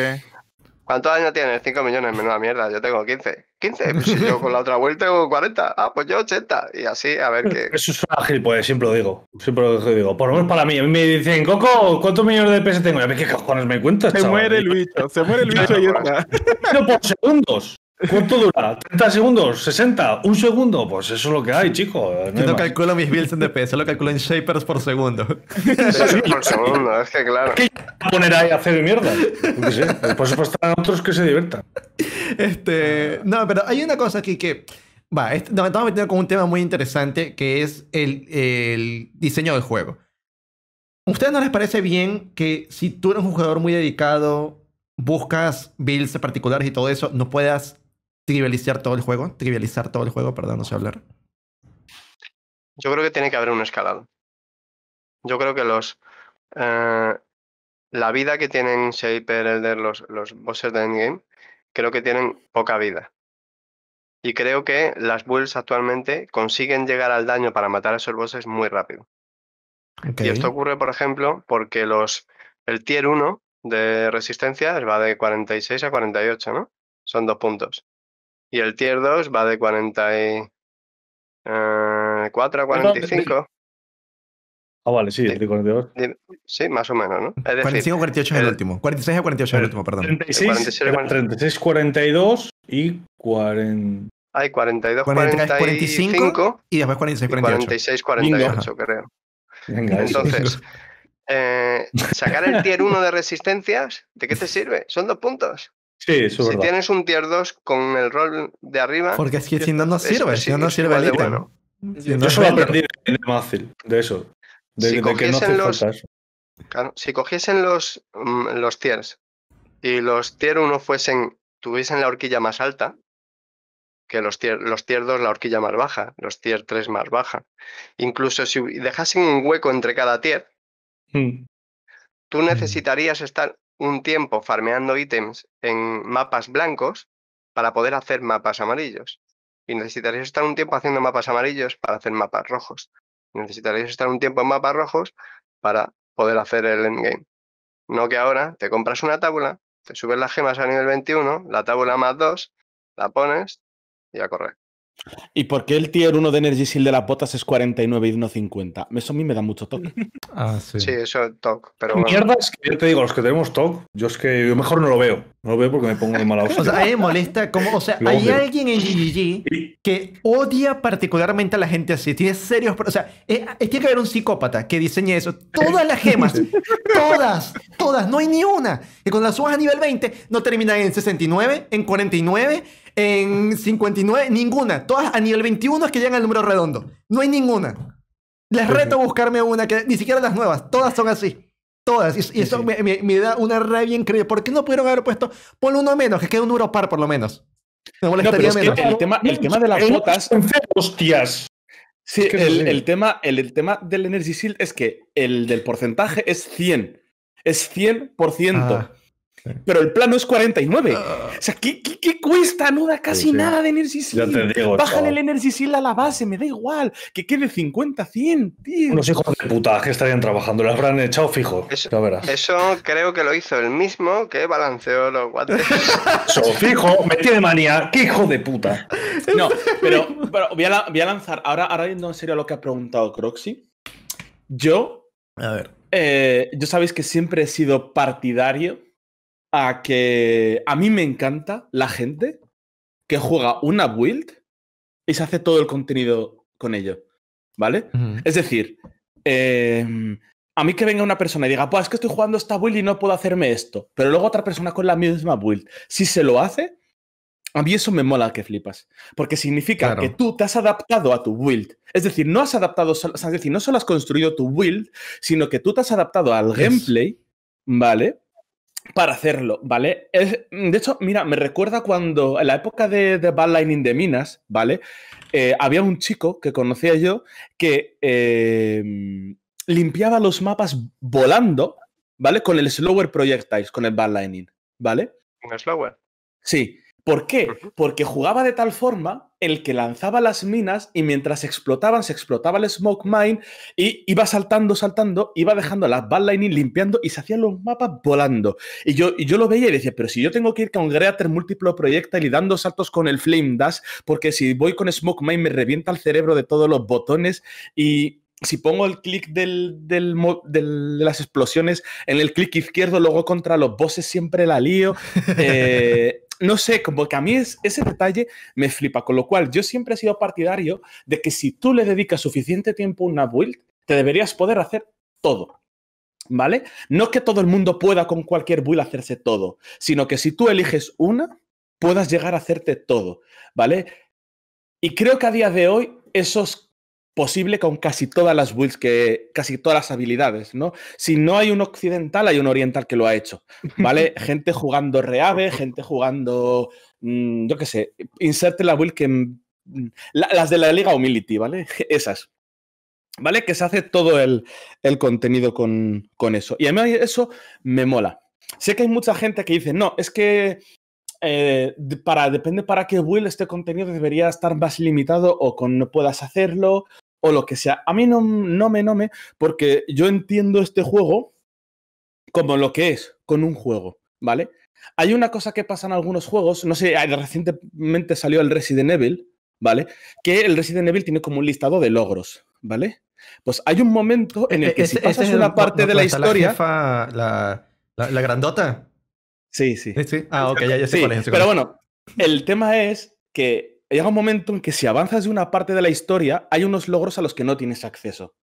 ¿Cuántos años tienes? 5 millones, menuda mierda, yo tengo 15. 15, pues si yo con la otra vuelta tengo 40, ah, pues yo 80, y así, a ver qué. Eso es ágil, pues siempre lo digo, siempre lo digo. Por lo menos para mí, a mí me dicen, Coco, ¿cuántos millones de pesos tengo? Y a ver ¿qué cojones me cuentas? Se muere el bicho, se muere el bicho y está. Pero por segundos. ¿Cuánto dura? ¿30 segundos? ¿60? ¿Un segundo? Pues eso es lo que hay, chico. Yo no calculo mis builds en DPS, lo calculo en shapers por segundo. por segundo, es que claro. ¿Qué poner ahí a hacer mierda? Por supuesto, pues están otros que se diviertan. Este, no, pero hay una cosa aquí que. Va, este, nos estamos metiendo con un tema muy interesante que es el, el diseño del juego. ¿A ustedes no les parece bien que si tú eres un jugador muy dedicado, buscas builds particulares y todo eso, no puedas trivializar todo el juego, trivializar todo el juego, perdón, no sé hablar. Yo creo que tiene que haber un escalado. Yo creo que los eh, la vida que tienen Shaper Elder, los, bosses de Endgame, creo que tienen poca vida. Y creo que las Bulls actualmente consiguen llegar al daño para matar a esos bosses muy rápido. Y esto ocurre, por ejemplo, porque los el tier 1 de resistencia va de 46 a 48, ¿no? Son dos puntos. Y el tier 2 va de 44 a 45. Ah, vale, sí, el de 42. Sí, más o menos, ¿no? Es decir, 48 es el, último. 46 a 48 es el último, perdón. 36, 42 y 40. Hay 42, 45, y después 46, 48. 46, 48, creo. Venga, Entonces, sacar el tier 1 de resistencias, ¿de qué te sirve? Son dos puntos. Si tienes un tier 2 con el rol de arriba. Porque es que si no no sirve, si no sirve el no yo va a perder fácil de eso. De, si que no eso. si cogiesen los, mm, los tiers y los tier 1 fuesen, tuviesen la horquilla más alta, que los tier, los tier 2 la horquilla más baja, los tier 3 más baja. Incluso si dejasen un hueco entre cada tier, hmm. tú necesitarías estar un tiempo farmeando ítems en mapas blancos para poder hacer mapas amarillos. Y necesitaréis estar un tiempo haciendo mapas amarillos para hacer mapas rojos. necesitaréis estar un tiempo en mapas rojos para poder hacer el endgame. No que ahora te compras una tabla, te subes las gemas a nivel 21, la tabla más 2, la pones y a correr. ¿Y por qué el tier 1 de Energy Seal de la botas es 49 y no 50? Eso a mí me da mucho toque. Ah, sí. sí. eso es toque. Pero Mierda, es que yo te digo, los que tenemos toque, yo es que yo mejor no lo veo. No lo veo porque me pongo de mala hostia. o sea, a molesta como, o sea, hay alguien en GGG que odia particularmente a la gente así. Tiene serios, o sea, es, eh, que eh, tiene que haber un psicópata que diseñe eso. Todas las gemas, todas, todas, no hay ni una. Y con las hojas a nivel 20, no terminan en 69, en 49 en 59, ninguna. Todas a nivel 21 es que llegan al número redondo. No hay ninguna. Les reto a buscarme una que ni siquiera las nuevas. Todas son así. Todas. Y, eso Me, da una rabia increíble. ¿Por qué no pudieron haber puesto? por uno menos, que quede un número par por lo menos. Me molestaría menos. el, tema, de las botas. Hostias. Sí, el, tema, el, tema del Energy Shield es que el del porcentaje es 100. Es 100% pero el plano es 49. Ah. O sea, ¿qué, cuesta? No casi nada de Energy Seal. Ya te digo, Bájale el Energy a la base, me da igual. Que quede 50, 100, tío. Unos hijos de puta que estarían trabajando, lo habrán echado fijo. Eso, creo que lo hizo el mismo que balanceó los guantes. fijo, me tiene manía. ¡Qué hijo de puta! No, pero, voy, a lanzar. Ahora, ahora yendo en serio a lo que ha preguntado Croxy. Yo. A ver. Eh, yo sabéis que siempre he sido partidario a que a mí me encanta la gente que juega una build y se hace todo el contenido con ello. ¿Vale? Es decir, em, a mí que venga una persona y diga, pues es que estoy jugando esta build y no puedo hacerme esto, pero luego otra persona con la misma build, si se lo hace, a mí eso me mola que flipas, porque significa que tú te has adaptado a tu build. Es decir, no has adaptado, es decir, no solo has construido tu build, sino que tú te has adaptado al gameplay, ¿vale? para hacerlo, ¿vale? de hecho, mira, me recuerda cuando en la época de, de Bad de Minas, ¿vale? Eh, había un chico que conocía yo que em, limpiaba los mapas volando, ¿vale? Con el Slower Projectiles, con el Bad Lightning, ¿vale? ¿Con el Slower? Sí. ¿Por qué? Porque jugaba de tal forma el que lanzaba las minas y mientras explotaban, se explotaba el smoke mine y iba saltando, saltando, iba dejando las bad lining limpiando y se hacían los mapas volando. Y yo, yo lo veía y decía, pero si yo tengo que ir con Greater múltiplo proyectil y dando saltos con el flame dash, porque si voy con smoke mine me revienta el cerebro de todos los botones y, si pongo el clic del, de las explosiones en el clic izquierdo, luego contra los bosses siempre la lío. Eh, no sé, como que a mí ese detalle me flipa, con lo cual yo siempre he sido partidario de que si tú le dedicas suficiente tiempo a una build, te deberías poder hacer todo. ¿Vale? No que todo el mundo pueda con cualquier build hacerse todo, sino que si tú eliges una, puedas llegar a hacerte todo. ¿Vale? Y creo que a día de hoy esos posible con casi todas las builds que casi todas las habilidades, ¿no? Si no hay un occidental, hay un oriental que lo ha hecho, ¿vale? gente jugando reave, gente jugando mm, yo qué sé, inserte la build que mm, las de la Liga Humility, ¿vale? Esas. ¿Vale? Que se hace todo el, el contenido con, con, eso. Y a mí eso me mola. Sé que hay mucha gente que dice, no, es que eh, para, depende para qué build este contenido debería estar más limitado o con no puedas hacerlo o lo que sea. A mí no, no me, no me, porque yo entiendo este juego como lo que es, con un juego, ¿vale? Hay una cosa que pasa en algunos juegos, no sé, recientemente salió el Resident Evil, ¿vale? Que el Resident Evil tiene como un listado de logros, ¿vale? Pues hay un momento en el que este si pasas este una parte de la historia... La, grandota. Sí, sí. Ah, ok, ya, sé Pero bueno, el tema es que llega un momento en que si avanzas de una parte de la historia, hay unos logros a los que no tienes acceso.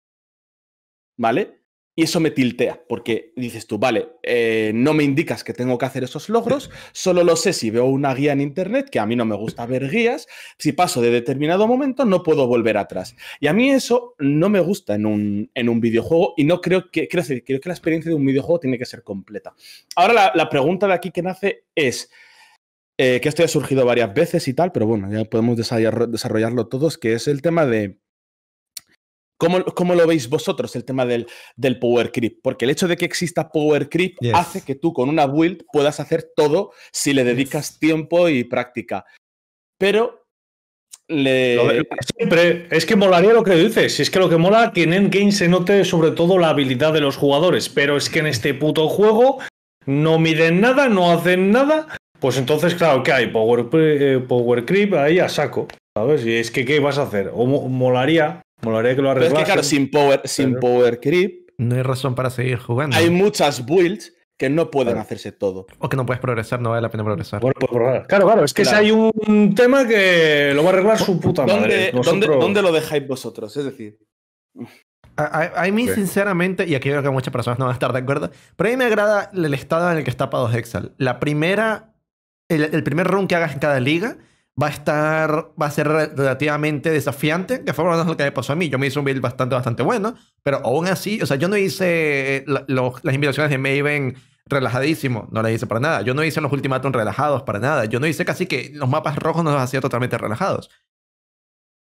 ¿Vale? Y eso me tiltea, porque dices tú, vale, eh, no me indicas que tengo que hacer esos logros, solo lo sé si veo una guía en internet, que a mí no me gusta ver guías, si paso de determinado momento no puedo volver atrás. Y a mí eso no me gusta en un, videojuego y no creo que, creo, que la experiencia de un videojuego tiene que ser completa. Ahora la pregunta de aquí que nace es, eh, que esto ya ha surgido varias veces y tal, pero bueno, ya podemos desarrollarlo todos, que es el tema de... ¿Cómo, lo veis vosotros el tema del, del, power creep? Porque el hecho de que exista power creep hace que tú con una build puedas hacer todo si le dedicas tiempo y práctica. Pero siempre es que molaría lo que dices. Es que lo que mola que en Endgame se note sobre todo la habilidad de los jugadores. Pero es que en este puto juego no miden nada, no hacen nada. Pues entonces, claro, ¿qué hay? Power, eh, power Creep ahí a saco. ¿Sabes? Y es que, ¿qué vas a hacer? O molaría, molaría que lo arreglas. Pero es que, claro, sin Power, sin power Creep. No hay razón para seguir jugando. Hay muchas builds que no pueden hacerse todo. O que no puedes progresar, no vale la pena progresar. Bueno, pues, pues claro, claro, es que si hay un tema que lo va a arreglar su puta madre. ¿Dónde, lo dejáis vosotros? Es decir. A, mí, sinceramente, y aquí creo que muchas personas no van a estar de acuerdo, pero a mí me agrada el estado en el que está Pados Excel. La primera el, primer run que hagas en cada liga va a estar, va a ser relativamente desafiante, que fue lo que me pasó a mí. Yo me hice un build bastante, bastante bueno, pero aún así, o sea, yo no hice eh, las invitaciones de Maven relajadísimo, no las hice para nada. Yo no hice los ultimatums relajados para nada. Yo no hice casi que los mapas rojos nos los hacía totalmente relajados.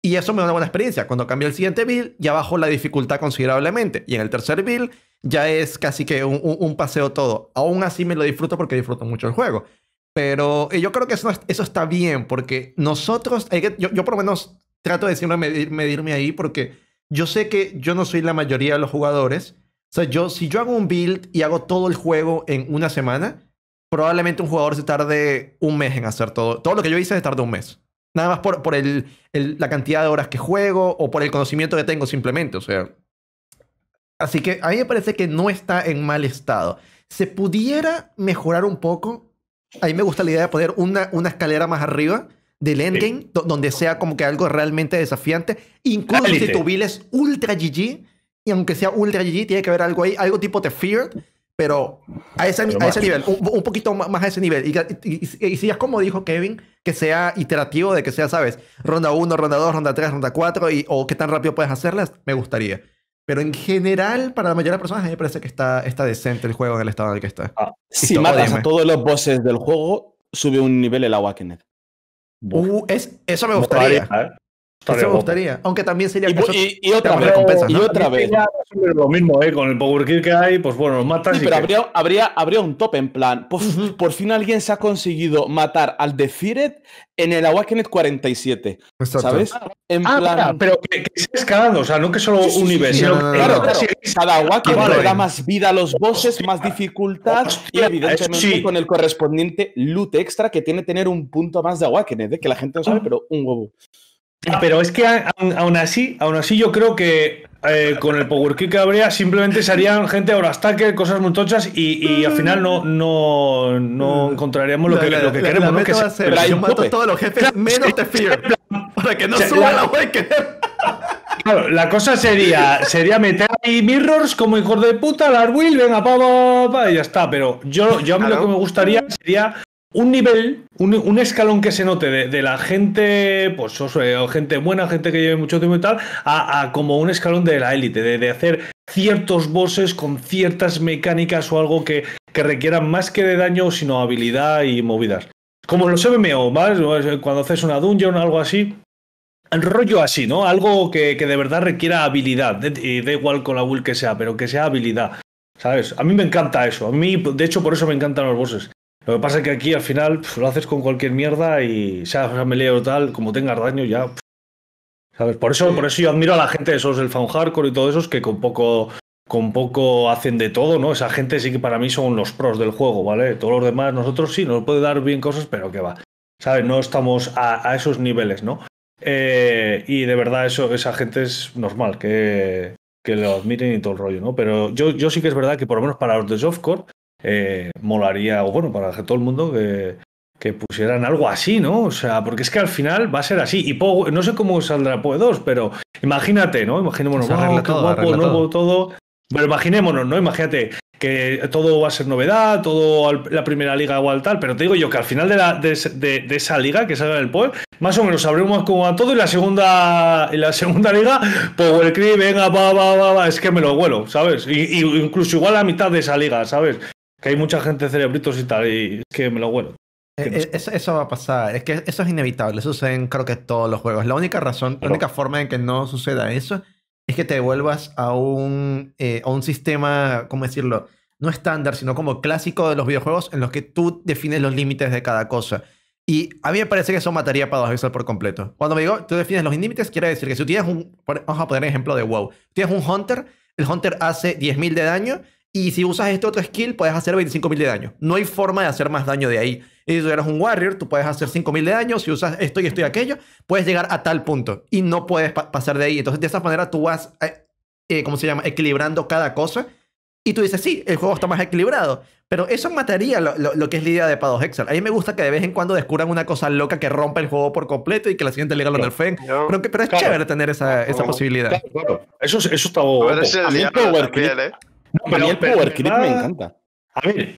Y eso me da una buena experiencia. Cuando cambio el siguiente build, ya bajo la dificultad considerablemente. Y en el tercer build, ya es casi que un, paseo todo. Aún así me lo disfruto porque disfruto mucho el juego. Pero eh, yo creo que eso, eso está bien, porque nosotros, yo, por lo menos trato de siempre medirme ahí, porque yo sé que yo no soy la mayoría de los jugadores. O sea, yo, si yo hago un build y hago todo el juego en una semana, probablemente un jugador se tarde un mes en hacer todo. Todo lo que yo hice se tarde un mes. Nada más por, por la cantidad de horas que juego o por el conocimiento que tengo simplemente. O sea, así que a mí me parece que no está en mal estado. Se pudiera mejorar un poco, a mí me gusta la idea de poner una, una escalera más arriba del endgame, donde sea como que algo realmente desafiante. Incluso si tu build es ultra GG, y aunque sea ultra GG, tiene que haber algo ahí, algo tipo The Fear, pero a ese, a ese nivel, un, poquito más a ese nivel. Y, y, y si es como dijo Kevin, que sea iterativo, de que sea, ¿sabes? Ronda 1, ronda 2, ronda 3, ronda 4, o qué tan rápido puedes hacerlas, me gustaría. Pero en general, para la mayoría de personas, a mí me parece que está, está decente el juego en el estado en el que está. Ah, si matas a todos los bosses del juego, sube un nivel el Awakened. Uh, es, eso me gustaría. ¿eh? Eso me gustaría. Aunque también sería y, otra vez, recompensa, y otra vez. Lo mismo, ¿eh? Con el power kill que hay, pues bueno, nos matas. Sí, pero habría, habría, un top en plan. Por, fin alguien se ha conseguido matar al Defiret en el Awakened 47. ¿Sabes? Ah, en ah, plan... pero que, se ha escalando, o sea, no que solo un nivel, sino claro, Cada Awakened le da eh. más vida a los bosses, más dificultad y evidentemente con el correspondiente loot extra que tiene tener un punto más de Awakened, eh, que la gente no sabe, ah. pero un huevo pero es que aún así, así yo creo que eh, con el Power Kick que habría simplemente serían gente ahora stacker, cosas muy tochas y, al mm. final no, no, no mm. encontraríamos lo que, lo que queremos. que va a todos los jefes menos the Fear. Para que no suba la Waker. Claro, la cosa sería, sería meter ahí mirrors como hijos de puta, la will, venga, pa, pa, pa, y ya está. Pero yo, yo a mí lo que me gustaría sería un nivel, un, escalón que se note de, la gente, pues o gente buena, gente que lleve mucho tiempo y tal, a, como un escalón de la élite, de, hacer ciertos bosses con ciertas mecánicas o algo que, que requieran más que de daño, sino habilidad y movidas. Como los MMO, ¿vale? Cuando haces una dungeon o algo así, rollo así, ¿no? Algo que, que de verdad requiera habilidad. Y da igual con la build que sea, pero que sea habilidad. ¿Sabes? A mí me encanta eso. A mí, de hecho, por eso me encantan los bosses. Lo que pasa es que aquí al final lo haces con cualquier mierda y sea familiar o tal, como tengas daño ya. ¿Sabes? Por eso, por eso yo admiro a la gente de esos del fan hardcore y todos esos que con poco, con poco hacen de todo, ¿no? Esa gente sí que para mí son los pros del juego, ¿vale? Todos los demás, nosotros sí, nos puede dar bien cosas, pero que va. ¿Sabes? No estamos a, esos niveles, ¿no? Eh, y de verdad, eso, esa gente es normal que, que lo admiren y todo el rollo, ¿no? Pero yo, yo sí que es verdad que por lo menos para los de softcore, eh, molaría, o bueno, para que todo el mundo que, pusieran algo así, ¿no? O sea, porque es que al final va a ser así. Y no sé cómo saldrá Poe 2, pero imagínate, ¿no? Imaginémonos, bueno, oh, todo, Pero imaginémonos, ¿no? Imagínate que todo va a ser novedad, todo la primera liga igual tal, pero te digo yo que al final de, la, de, esa liga que salga en el POE, más o menos sabremos como va todo y la segunda en la segunda liga, Power Cree, venga, va, va, va, es que me lo vuelo, ¿sabes? Y, incluso igual a la mitad de esa liga, ¿sabes? Que hay mucha gente cerebritos y tal, y es que me lo huelo. Eh, eh, eso, va a pasar, es que eso es inevitable, eso sucede en creo que todos los juegos. La única razón, la única forma en que no suceda eso es que te vuelvas a un, eh, a un sistema, ¿cómo decirlo? No estándar, sino como clásico de los videojuegos en los que tú defines los límites de cada cosa. Y a mí me parece que eso mataría para dos por completo. Cuando me digo, tú defines los límites, quiere decir que si tú tienes un, vamos a poner ejemplo de WoW, tienes un Hunter, el Hunter hace 10.000 de daño y si usas este otro skill, puedes hacer 25.000 de daño. No hay forma de hacer más daño de ahí. Y si eres un warrior, tú puedes hacer 5.000 de daño. Si usas esto y esto y aquello, puedes llegar a tal punto. Y no puedes pasar de ahí. Entonces, de esa manera, tú vas, eh, eh, ¿cómo se llama?, equilibrando cada cosa. Y tú dices, sí, el juego está más equilibrado. Pero eso mataría lo, lo, que es la idea de Pados Hexer. A mí me gusta que de vez en cuando descubran una cosa loca que rompa el juego por completo y que la siguiente liga lo nerfeen. No, pero, es chévere tener esa, esa posibilidad. Claro, claro. Eso, eso está... el no, pero, el me encanta. A ver,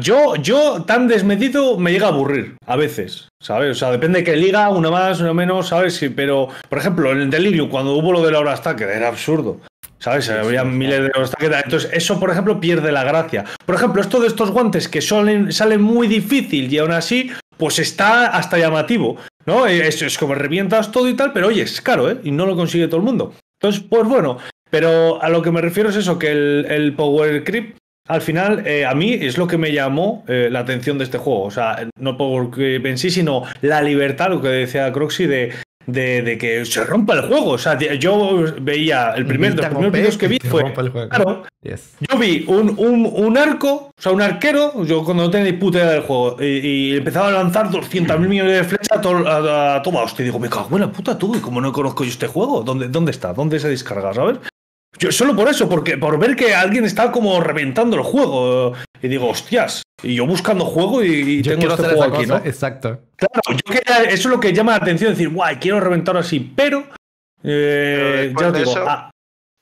yo, yo tan desmedido me llega a aburrir a veces, ¿sabes? O sea, depende de qué liga, una más, una menos, ¿sabes? Sí, pero, por ejemplo, en el delirio cuando hubo lo de está que era absurdo. ¿Sabes? Había miles de Laura Entonces, eso, por ejemplo, pierde la gracia. Por ejemplo, esto de estos guantes que salen, salen muy difícil y aún así, pues está hasta llamativo, ¿no? Es, es como revientas todo y tal, pero oye, es caro, ¿eh? Y no lo consigue todo el mundo. Entonces, pues bueno, pero a lo que me refiero es eso, que el, Power Creep al final, eh, a mí es lo que me llamó eh, la atención de este juego. O sea, no Power en sí, sino la libertad, lo que decía Croxy, de, de, que se rompa el juego. O sea, yo veía el primer, de los primeros que vi fue. Claro, Yo vi un, un, un, arco, o sea, un arquero, yo cuando no tenía puta idea del juego, y, empezaba a lanzar 200.000 millones de flechas a, todos. Y digo, me cago en la puta tú, y como no conozco yo este juego, ¿dónde, dónde está? ¿Dónde se descarga? ¿Sabes? Yo solo por eso, porque por ver que alguien está como reventando el juego. Y digo, hostias. Y yo buscando juego y, tengo este aquí, ¿no? Exacto. Claro, yo que eso es lo que llama la atención, decir, guay, quiero reventar así, pero. Eh, ya digo, ah,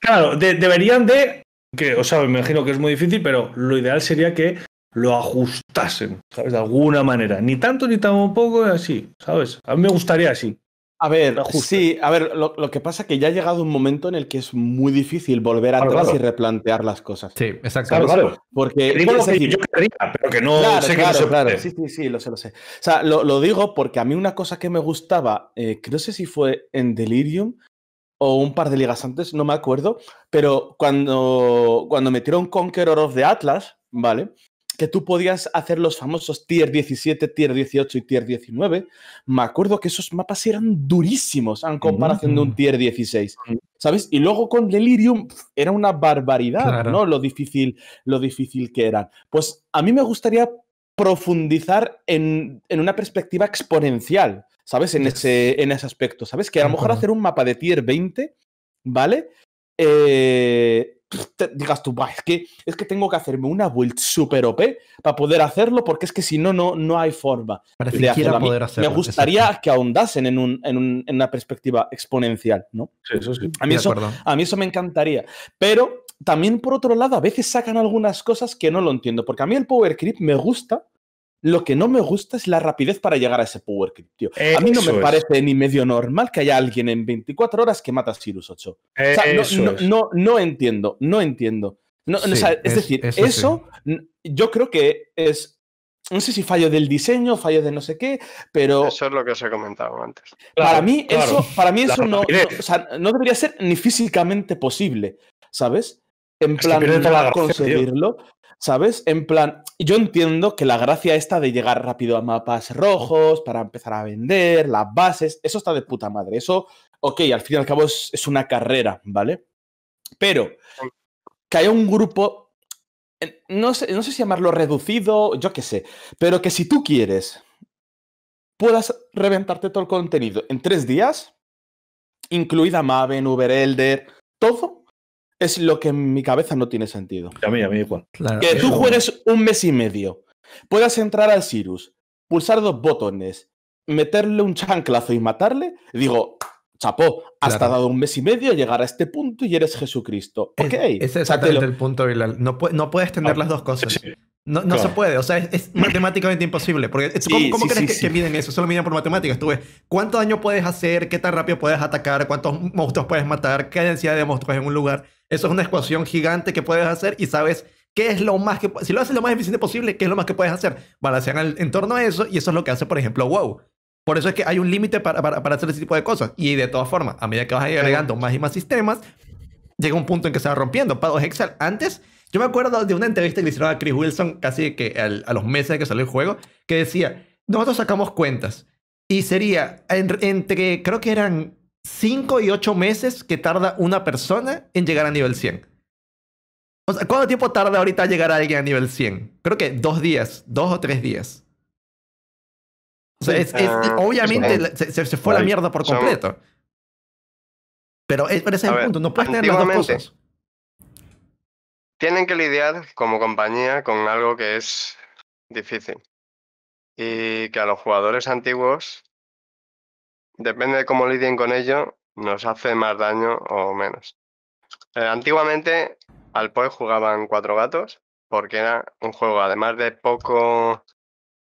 claro, deberían de. Que, o sea, me imagino que es muy difícil, pero lo ideal sería que lo ajustasen, ¿sabes? De alguna manera. Ni tanto ni tampoco así, ¿sabes? A mí me gustaría así. A ver, sí, a ver, lo, que pasa es que ya ha llegado un momento en el que es muy difícil volver atrás y replantear las cosas. Sí, exacto. porque Digo yo querría, pero que no sé qué Sí, sí, sí, lo sé, lo sé. O sea, lo, digo porque a mí una cosa que me gustaba, eh, que no sé si fue en Delirium o un par de ligas antes, no me acuerdo, pero cuando, cuando metieron Conqueror of the Atlas, ¿vale? que tú podías hacer los famosos tier 17, tier 18 y tier 19. Me acuerdo que esos mapas eran durísimos en comparación de un mm. tier 16. Mm. ¿Sabes? Y luego con Delirium era una barbaridad, ¿no? Lo difícil, lo difícil que eran. Pues a mí me gustaría profundizar en, una perspectiva exponencial, ¿sabes? En ese, en ese aspecto, ¿sabes? Que a lo mejor hacer un mapa de tier 20, ¿vale? Eh, digas tú, es que, es que tengo que hacerme una build super OP para poder hacerlo, porque es que si no, no, no hay forma Me gustaría que ahondasen en, una perspectiva exponencial, ¿no? Sí, eso A mí, eso, a mí eso me encantaría. Pero también, por otro lado, a veces sacan algunas cosas que no lo entiendo, porque a mí el Power Creep me gusta, lo que no me gusta es la rapidez para llegar a ese power creep, tío. a mí no me parece ni medio normal que haya alguien en 24 horas que mata a Sirius 8. no, no, entiendo, no entiendo. es, decir, eso, yo creo que es no sé si fallo del diseño, fallo de no sé qué, pero. Eso es lo que os he comentado antes. para mí, eso, para mí eso no, debería ser ni físicamente posible, ¿sabes? En plan, conseguirlo. ¿Sabes? En plan, yo entiendo que la gracia esta de llegar rápido a mapas rojos para empezar a vender, las bases, eso está de puta madre. Eso, ok, al fin y al cabo es, una carrera, ¿vale? Pero que haya un grupo, no sé, no sé si llamarlo reducido, yo qué sé, pero que si tú quieres, puedas reventarte todo el contenido en tres días, incluida Maven, Uber Elder, todo, es lo que en mi cabeza no tiene sentido. A mí, a mí igual. que tú juegues un mes y medio, puedas entrar al Sirus, pulsar dos botones, meterle un chanclazo y matarle, digo, chapó, has dado un mes y medio llegar a este punto y eres Jesucristo. ok. Es, exactamente el punto, Bilal. No, puedes tener las dos cosas. No, se puede, o sea, es, matemáticamente imposible. Porque, ¿Cómo, crees que, miden eso? Solo miden por matemáticas. Tú ves cuánto daño puedes hacer, qué tan rápido puedes atacar, cuántos monstruos puedes matar, qué densidad de monstruos en un lugar. Eso es una ecuación gigante que puedes hacer y sabes qué es lo más que... Si lo haces lo más eficiente posible, ¿qué es lo más que puedes hacer? Balancean el, en torno a eso y eso es lo que hace, por ejemplo, WoW. Por eso es que hay un límite para, hacer ese tipo de cosas. Y de todas formas, a medida que vas agregando más y más sistemas, llega un punto en que se va rompiendo. pagos Excel, antes, yo me acuerdo de una entrevista que le hicieron a Chris Wilson casi que a los meses de que salió el juego, que decía, nosotros sacamos cuentas. Y sería entre, creo que eran 5 y 8 meses que tarda una persona en llegar a nivel 100. ¿cuánto tiempo tarda ahorita llegar a alguien a nivel 100? Creo que dos días, dos o tres días. O sea, ah, obviamente se, fue la mierda por completo. Pero, es, ese es el punto, no puedes tener las dos cosas. Tienen que lidiar como compañía con algo que es difícil. Y que a los jugadores antiguos depende de cómo lidien con ello, nos hace más daño o menos. Eh, antiguamente al PoE jugaban cuatro gatos porque era un juego, además de poco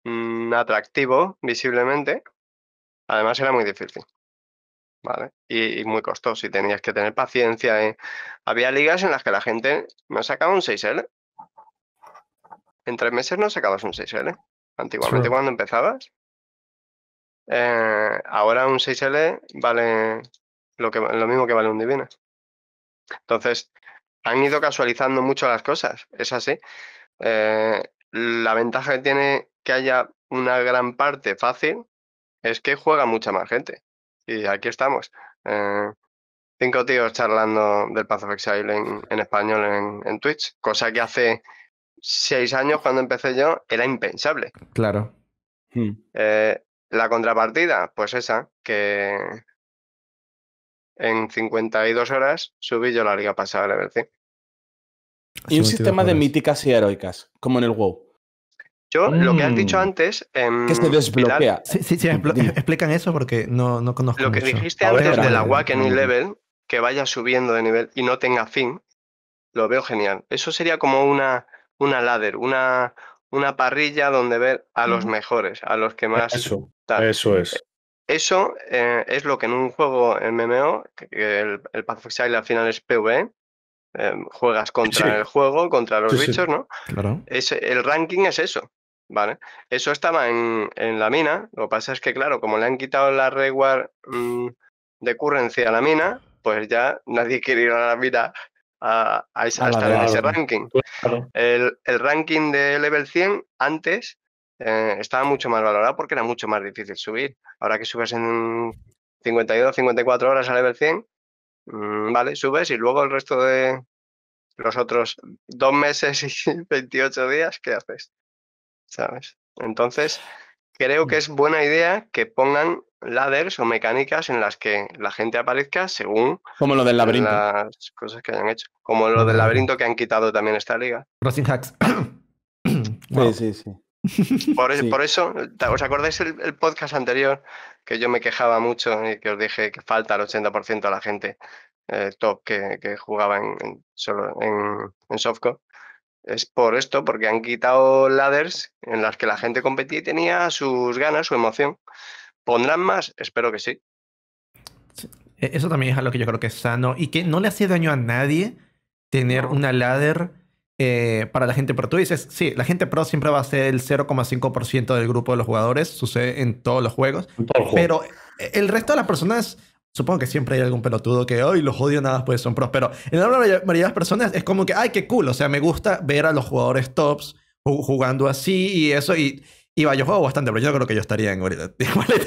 mm, atractivo visiblemente, además era muy difícil. ¿Vale? Y, muy costoso y tenías que tener paciencia. Había ligas en las que la gente no sacaba un 6L. En tres meses no sacabas un 6L. Antiguamente cuando empezabas, eh, ahora un 6L vale lo, que, lo mismo que vale un Divina. Entonces, han ido casualizando mucho las cosas, es así. Eh, la ventaja que tiene que haya una gran parte fácil es que juega mucha más gente. Y aquí estamos. Eh, cinco tíos charlando del Path of Exile en, español en, en, Twitch, cosa que hace seis años cuando empecé yo era impensable. Claro. Hmm. La contrapartida, pues esa, que en 52 horas subí yo la liga pasada level, sí. Y un sistema de míticas y heroicas, como en el WoW. Yo, lo que has dicho mm. antes. Em, que se desbloquea. sí, sí, explican eso porque no, no conozco. Lo que dijiste de la la en el Level, que vaya subiendo de nivel y no tenga fin, lo veo genial. Eso sería como una, una ladder, una, una parrilla donde ver a los mejores, a los que más... Eso, es. Eso eh, es lo que en un juego MMO, que el, of exile al final es PvE, eh, juegas contra el juego, contra los bichos, ¿no? Claro. Es, el ranking es eso, ¿vale? Eso estaba en, la mina, lo que pasa es que, claro, como le han quitado la reward mm, de currencia a la mina, pues ya nadie quiere ir a la vida a, estar en ese ranking. Pues, el, ranking de level 100 antes eh, estaba mucho más valorado porque era mucho más difícil subir. Ahora que subes en 52, 54 horas a level 100, mm, vale, subes y luego el resto de los otros dos meses y 28 días, ¿qué haces? ¿Sabes? Entonces, creo que es buena idea que pongan ladders o mecánicas en las que la gente aparezca según como lo del laberinto las cosas que hayan hecho como lo del laberinto que han quitado también esta liga Racing hacks sí sí sí por, e-, eso os acordáis el, podcast anterior que yo me quejaba mucho y que os dije que falta el 80% de la gente eh, top que, jugaba en, solo en, en softcore es por esto, porque han quitado ladders en las que la gente competía y tenía sus ganas, su emoción. ¿Pondrán más? Espero que sí. E-, eso también es algo que yo creo que es sano y que no le hacía daño a nadie tener una ladder eh, para la gente pro. Tú dices, sí, la gente pro siempre va a ser el 0,5% del grupo de los jugadores, sucede en todos los juegos, pero eh, el resto de las personas Supongo que siempre hay algún pelotudo que, hoy los odio nada, pues son pros. Pero en la mayoría de las personas es como que, ay, qué cool. O sea, me gusta ver a los jugadores tops jugando así y eso. Y, y va, yo juego bastante, pero yo creo que yo estaría en ahorita.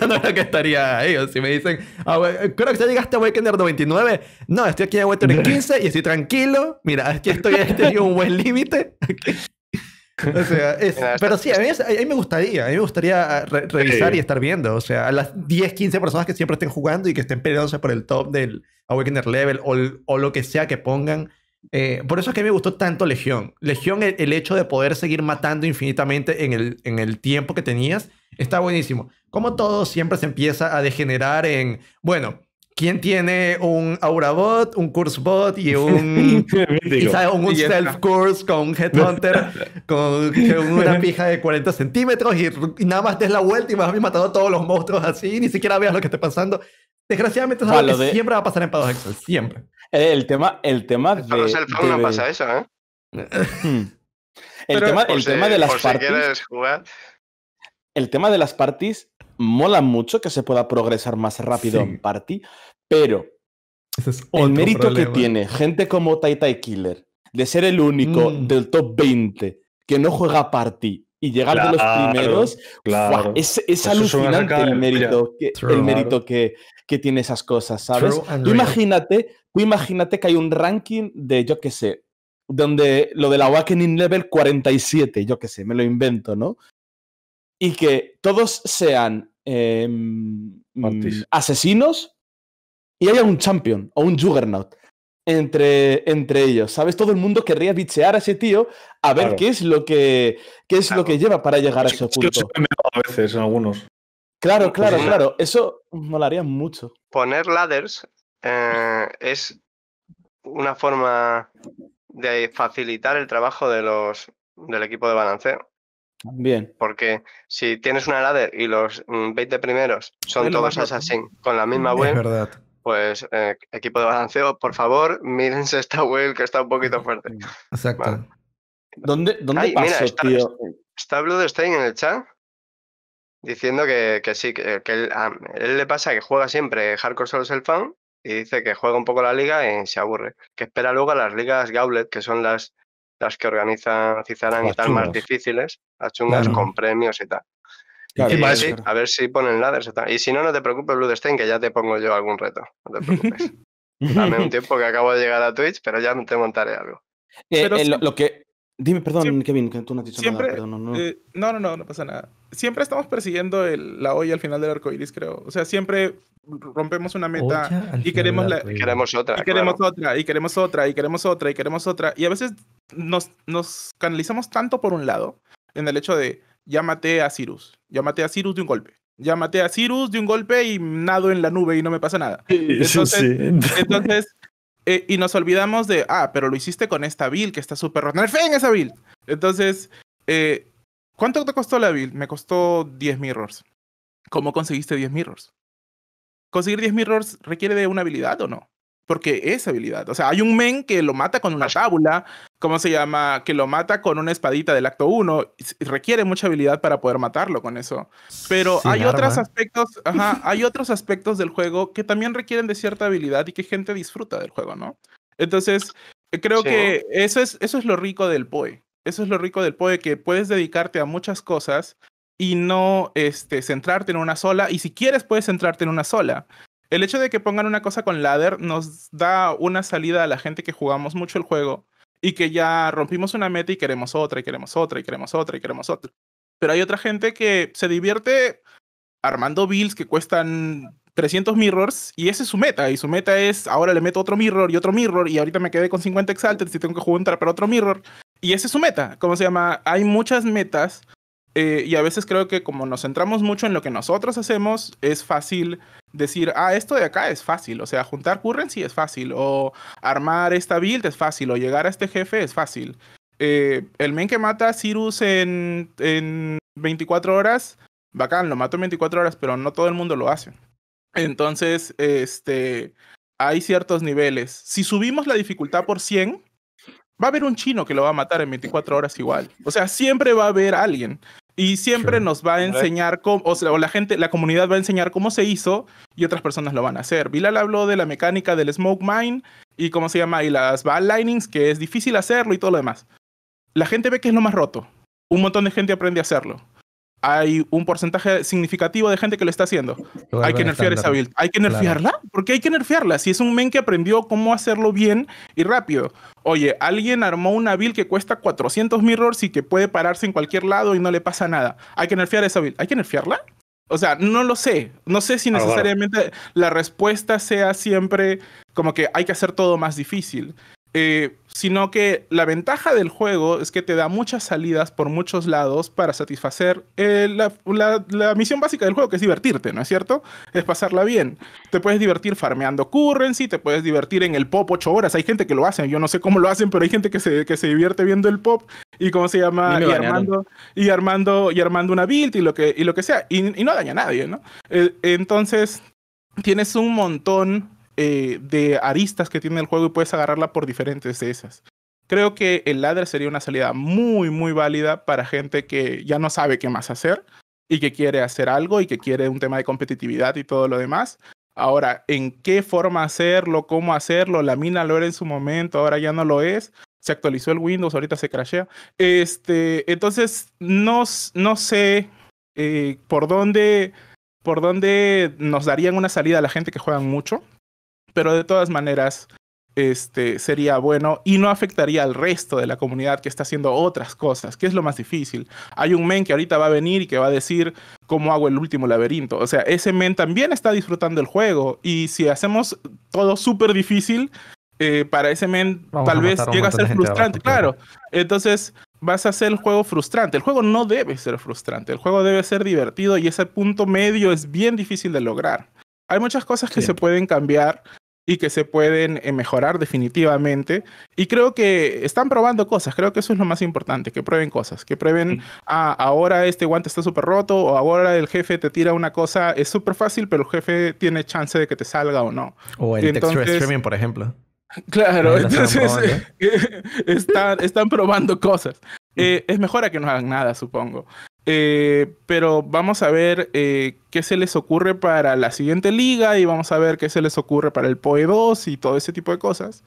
no creo que estaría ahí. O si me dicen, ah, creo que ya llegaste a Wakener 99. No, estoy aquí en Wakener 15 y estoy tranquilo. Mira, aquí estoy, este un buen límite. pero sí, a mí, me gustaría, a mí me gustaría ah, revisar y estar viendo, o sea, a las 10, 15 personas que siempre estén jugando y que estén peleándose por el top del Awakener Level o, lo que sea que pongan. Eh, por eso es que me gustó tanto Legión. Legión, el, hecho de poder seguir matando infinitamente en el, en el tiempo que tenías, está buenísimo. Como todo, siempre se empieza a degenerar en, bueno, ¿Quién tiene un AuraBot, un Curse Bot y un, self-course con un Headhunter con, una pija de 40 centímetros y, nada más des la vuelta y vas a haber matado a todos los monstruos así ni siquiera veas lo que está pasando? Desgraciadamente siempre va a pasar en Pados Excel, siempre. Eh, el, tema, el tema de... el tema, de las El tema de las parties mola mucho que se pueda progresar más rápido en party, pero el mérito que tiene gente como Taita Killer de ser el único mm. del top 20 que no juega party y llegar de los primeros, es, alucinante el mérito, que, el mérito que, tiene esas cosas, ¿sabes? Tú imagínate, imagínate que hay un ranking de, yo qué sé, donde lo de la Awakening Level 47, yo qué sé, me lo invento, ¿no? y que todos sean em, asesinos y haya un champion o un juggernaut entre, entre ellos, ¿sabes? Todo el mundo querría bichear a ese tío a ver qué es lo que qué es lo que lleva para llegar a ese punto. a veces algunos. Claro, claro, claro. Eso molaría mucho. Poner ladders eh, es una forma de facilitar el trabajo de los, del equipo de balanceo. Bien. Porque si tienes una ladder y los 20 mm, primeros son todos Assassin con la misma web, pues eh, equipo de balanceo, por favor, mírense esta web que está un poquito fuerte. Exacto. ¿Dónde, dónde está, tío? Está Bloodstein en el chat diciendo que, sí, que, ah, él, le pasa que juega siempre Hardcore Solo el fan y dice que juega un poco la liga y se aburre. Que espera luego a las ligas Gauntlet, que son las las que organizan Cizarán y tal, más difíciles, las chungas con premios y tal. a ver si ponen ladders y tal. Y si no, no te preocupes, Bloodstein, que ya te pongo yo algún reto. No te preocupes. Dame un tiempo que acabo de llegar a Twitch, pero ya te montaré algo. Eh, eh, lo, que, Dime, perdón, Kevin, que tú no has dicho nada. Perdón, eh, no, no. no, no, pasa nada. Siempre estamos persiguiendo la olla al final del arco iris, creo. O sea, siempre rompemos una meta y queremos, la, queremos otra. Y queremos otra, y queremos otra, y queremos otra, y queremos otra. Y a veces nos, nos canalizamos tanto por un lado, en el hecho de ya maté a cirus ya maté a Cirus de un golpe. Ya maté a cirus de un golpe y nado en la nube y no me pasa nada. Entonces, sí. entonces eh, y nos olvidamos de, ah, pero lo hiciste con esta build que está súper rota. en esa build! Entonces, eh, ¿cuánto te costó la build? Me costó 10 mirrors. ¿Cómo conseguiste 10 mirrors? ¿Conseguir 10 mirrors requiere de una habilidad o no? Porque es habilidad. O sea, hay un men que lo mata con una tábula, ¿cómo se llama? Que lo mata con una espadita del acto 1. Requiere mucha habilidad para poder matarlo con eso. Pero hay otros aspectos, hay otros aspectos del juego que también requieren de cierta habilidad y que gente disfruta del juego, ¿no? Entonces, eh, creo que eso es, eso es lo rico del POE. Eso es lo rico del POE, que puedes dedicarte a muchas cosas y no este, centrarte en una sola. Y si quieres, puedes centrarte en una sola. El hecho de que pongan una cosa con ladder nos da una salida a la gente que jugamos mucho el juego y que ya rompimos una meta y queremos otra y queremos otra y queremos otra y queremos otra. Pero hay otra gente que se divierte armando builds que cuestan 300 mirrors y esa es su meta. Y su meta es ahora le meto otro mirror y otro mirror y ahorita me quedé con 50 exalters y tengo que jugar para otro mirror. Y esa es su meta. ¿Cómo se llama? Hay muchas metas eh, y a veces creo que como nos centramos mucho en lo que nosotros hacemos, es fácil decir, ah, esto de acá es fácil, o sea, juntar currency es fácil, o armar esta build es fácil, o llegar a este jefe es fácil. Eh, el men que mata a Cyrus en, en 24 horas, bacán, lo mato en 24 horas, pero no todo el mundo lo hace. Entonces, este, hay ciertos niveles. Si subimos la dificultad por 100, va a haber un chino que lo va a matar en 24 horas igual. O sea, siempre va a haber alguien. Y siempre nos va a enseñar cómo, o, sea, la gente, la comunidad va a enseñar cómo se hizo y otras personas lo van a hacer. Bilal habló de la mecánica del smoke mine y cómo se llama, y las ball linings, que es difícil hacerlo y todo lo demás. La gente ve que es lo más roto. Un montón de gente aprende a hacerlo hay un porcentaje significativo de gente que lo está haciendo. hay que nerfear esa build. ¿Hay que nerfearla? Porque hay que nerfearla? Si es un men que aprendió cómo hacerlo bien y rápido. Oye, alguien armó una build que cuesta 400 mirrors y que puede pararse en cualquier lado y no le pasa nada. ¿Hay que nerfear esa build? ¿Hay que nerfearla? O sea, no lo sé. No sé si necesariamente la respuesta sea siempre como que hay que hacer todo más difícil. Eh, sino que la ventaja del juego es que te da muchas salidas por muchos lados para satisfacer eh, la, misión básica del juego, que es divertirte, ¿no es cierto? Es pasarla bien. Te puedes divertir farmeando currency, te puedes divertir en el pop ocho horas. Hay gente que lo hace, yo no sé cómo lo hacen, pero hay gente que se, que se divierte viendo el pop y cómo se llama, y, armando, y, armando, una build y lo que, y lo que sea. Y, no daña a nadie, ¿no? Eh, entonces, tienes un montón eh, de aristas que tiene el juego y puedes agarrarla por diferentes de esas. Creo que el ladder sería una salida muy, muy válida para gente que ya no sabe qué más hacer y que quiere hacer algo y que quiere un tema de competitividad y todo lo demás. Ahora, ¿en qué forma hacerlo? ¿Cómo hacerlo? La mina lo era en su momento, ahora ya no lo es. Se actualizó el Windows, ahorita se crashea. Este, entonces, no, sé eh, por, dónde, por dónde nos darían una salida a la gente que juega mucho pero de todas maneras este, sería bueno y no afectaría al resto de la comunidad que está haciendo otras cosas, que es lo más difícil. Hay un men que ahorita va a venir y que va a decir cómo hago el último laberinto. O sea, ese men también está disfrutando el juego y si hacemos todo súper difícil, eh, para ese men tal vez llega a ser frustrante, claro. Entonces vas a hacer el juego frustrante. El juego no debe ser frustrante, el juego debe ser divertido y ese punto medio es bien difícil de lograr. Hay muchas cosas que se pueden cambiar y que se pueden eh, mejorar definitivamente. Y creo que están probando cosas, creo que eso es lo más importante, que prueben cosas, que prueben, ah, ahora este guante está súper roto o ahora el jefe te tira una cosa, es súper fácil, pero el jefe tiene chance de que te salga o no. O el texture streaming, por ejemplo. Claro, entonces están, están probando cosas. Mm. Eh, es mejor a que no hagan nada, supongo. Eh, pero vamos a ver eh, qué se les ocurre para la siguiente liga y vamos a ver qué se les ocurre para el POE 2 y todo ese tipo de cosas.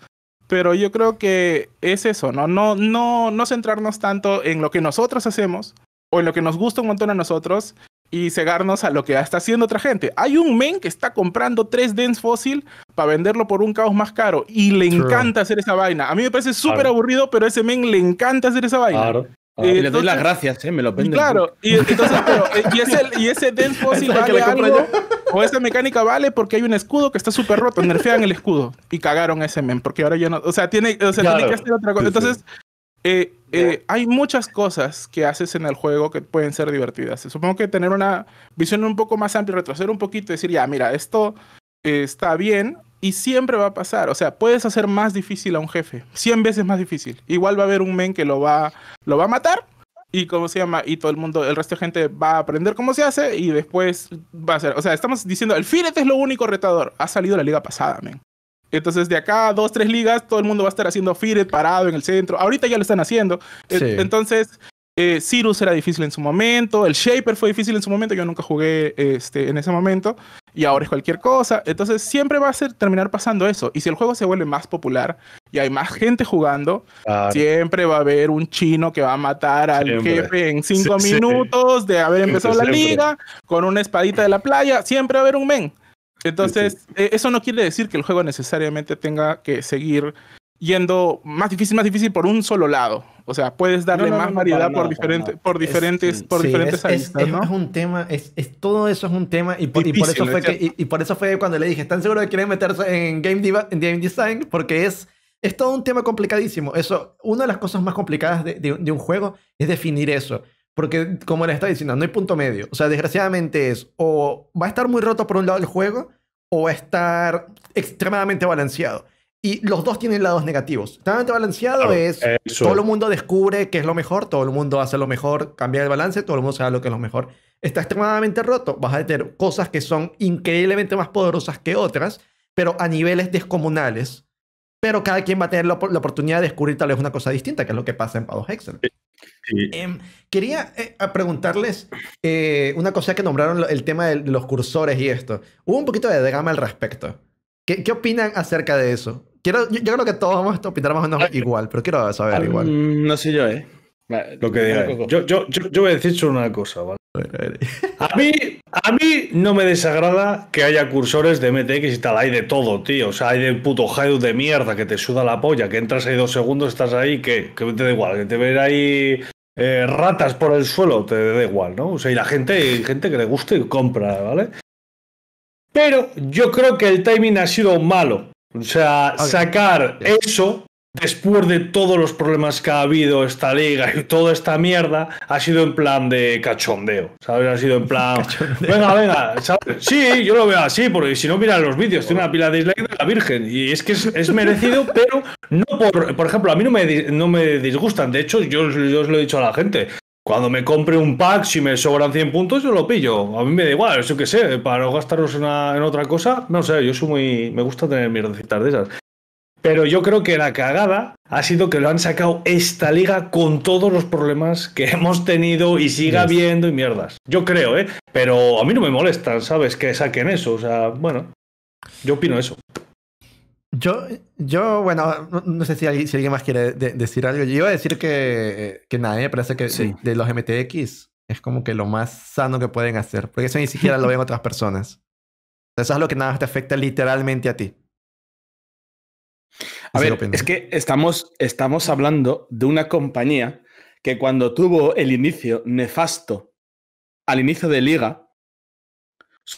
Pero yo creo que es eso, ¿no? No, no, no centrarnos tanto en lo que nosotros hacemos o en lo que nos gusta un montón a nosotros y cegarnos a lo que está haciendo otra gente. Hay un men que está comprando 3 Dens Fósil para venderlo por un caos más caro y le encanta hacer esa vaina. A mí me parece súper aburrido, pero a ese men le encanta hacer esa vaina y le doy las gracias, ¿eh? me lo Claro, y, entonces, eh, y ese, y ese vale algo, o esa mecánica vale porque hay un escudo que está súper roto, nerfean el escudo y cagaron ese men, porque ahora ya no, o sea, tiene, o sea, que hacer otra cosa. Entonces, eh, eh, hay muchas cosas que haces en el juego que pueden ser divertidas. Supongo que tener una visión un poco más amplia, retroceder un poquito y decir, ya, mira, esto está bien, y siempre va a pasar, o sea, puedes hacer más difícil a un jefe, 100 veces más difícil. Igual va a haber un men que lo va, lo va a matar y como se llama, y todo el mundo, el resto de gente va a aprender cómo se hace y después va a ser, o sea, estamos diciendo, el Firet es lo único retador, ha salido la liga pasada, men. Entonces, de acá dos, tres ligas, todo el mundo va a estar haciendo Firet parado en el centro. Ahorita ya lo están haciendo. Entonces, eh, Cyrus era difícil en su momento, el Shaper fue difícil en su momento, yo nunca jugué este, en ese momento, y ahora es cualquier cosa. Entonces siempre va a ser, terminar pasando eso. Y si el juego se vuelve más popular y hay más gente jugando, siempre va a haber un chino que va a matar al jefe en cinco minutos de haber empezado la liga, con una espadita de la playa, siempre va a haber un men. Entonces, eh, eso no quiere decir que el juego necesariamente tenga que seguir yendo más difícil, más difícil por un solo lado. O sea, puedes darle más variedad por, por diferentes, por diferentes es, ¿no? es un tema, es, todo eso es un tema y por, eso fue cuando le dije, ¿están seguros de que quieren meterse en game, en design? Porque es, es todo un tema complicadísimo. Eso, una de las cosas más complicadas de, un juego es definir eso. Porque, como le estaba diciendo, no hay punto medio. O sea, desgraciadamente es o va a estar muy roto por un lado el juego o a estar extremadamente balanceado. Y los dos tienen lados negativos. Totalmente balanceado es todo el mundo descubre qué es lo mejor, todo el mundo hace lo mejor, cambia el balance, todo el mundo sabe lo que es lo mejor. Está extremadamente roto. Vas a tener cosas que son increíblemente más poderosas que otras, pero a niveles descomunales. Pero cada quien va a tener la, oportunidad de descubrir tal vez una cosa distinta, que es lo que pasa en Pados Excel. Em, quería eh, preguntarles eh, una cosa que nombraron el tema de los cursores y esto. Hubo un poquito de gama al respecto. ¿Qué, ¿Qué, opinan acerca de eso? yo, creo que todos vamos a pintar más o menos igual, pero quiero saber igual. No sé yo, ¿eh? Lo que diga. Yo, yo, voy a decir una cosa, ¿vale? A mí, a mí no me desagrada que haya cursores de MTX y tal. Hay de todo, tío. O sea, hay del puto Hadoop de mierda que te suda la polla, que entras ahí dos segundos, estás ahí, que, que te da igual, que te ven ahí eh, ratas por el suelo, te da igual, ¿no? O sea, y la gente, gente que le gusta y compra, ¿vale? Pero yo creo que el timing ha sido malo. O sea, sacar eso después de todos los problemas que ha habido esta liga y toda esta mierda, ha sido en plan de cachondeo, ¿sabes? Ha sido en plan... Venga, venga, ¿sabes? Sí, yo lo veo así, porque si no miran los vídeos, tiene una pila de dislike de la Virgen. Y es que es, merecido, pero no por... Por ejemplo, a mí no me, disgustan. De hecho, yo os lo he dicho a la gente. Cuando me compre un pack, si me sobran 100 puntos, yo lo pillo. A mí me da igual, eso que sé, para no gastarlos en, otra cosa, no sé, yo soy muy. Me gusta tener mis de esas. Pero yo creo que la cagada ha sido que lo han sacado esta liga con todos los problemas que hemos tenido y siga viendo habiendo y mierdas. Yo creo, ¿eh? Pero a mí no me molestan, ¿sabes? Que saquen eso. O sea, bueno, yo opino eso. Yo, yo, bueno, no sé si alguien, más quiere decir algo. Yo iba a decir que, que nada, me parece que de, los MTX es como que lo más sano que pueden hacer, porque eso ni siquiera lo ven otras personas. Eso es lo que nada más te afecta literalmente a ti. A ver, es que estamos, estamos hablando de una compañía que cuando tuvo el inicio nefasto al inicio de liga, su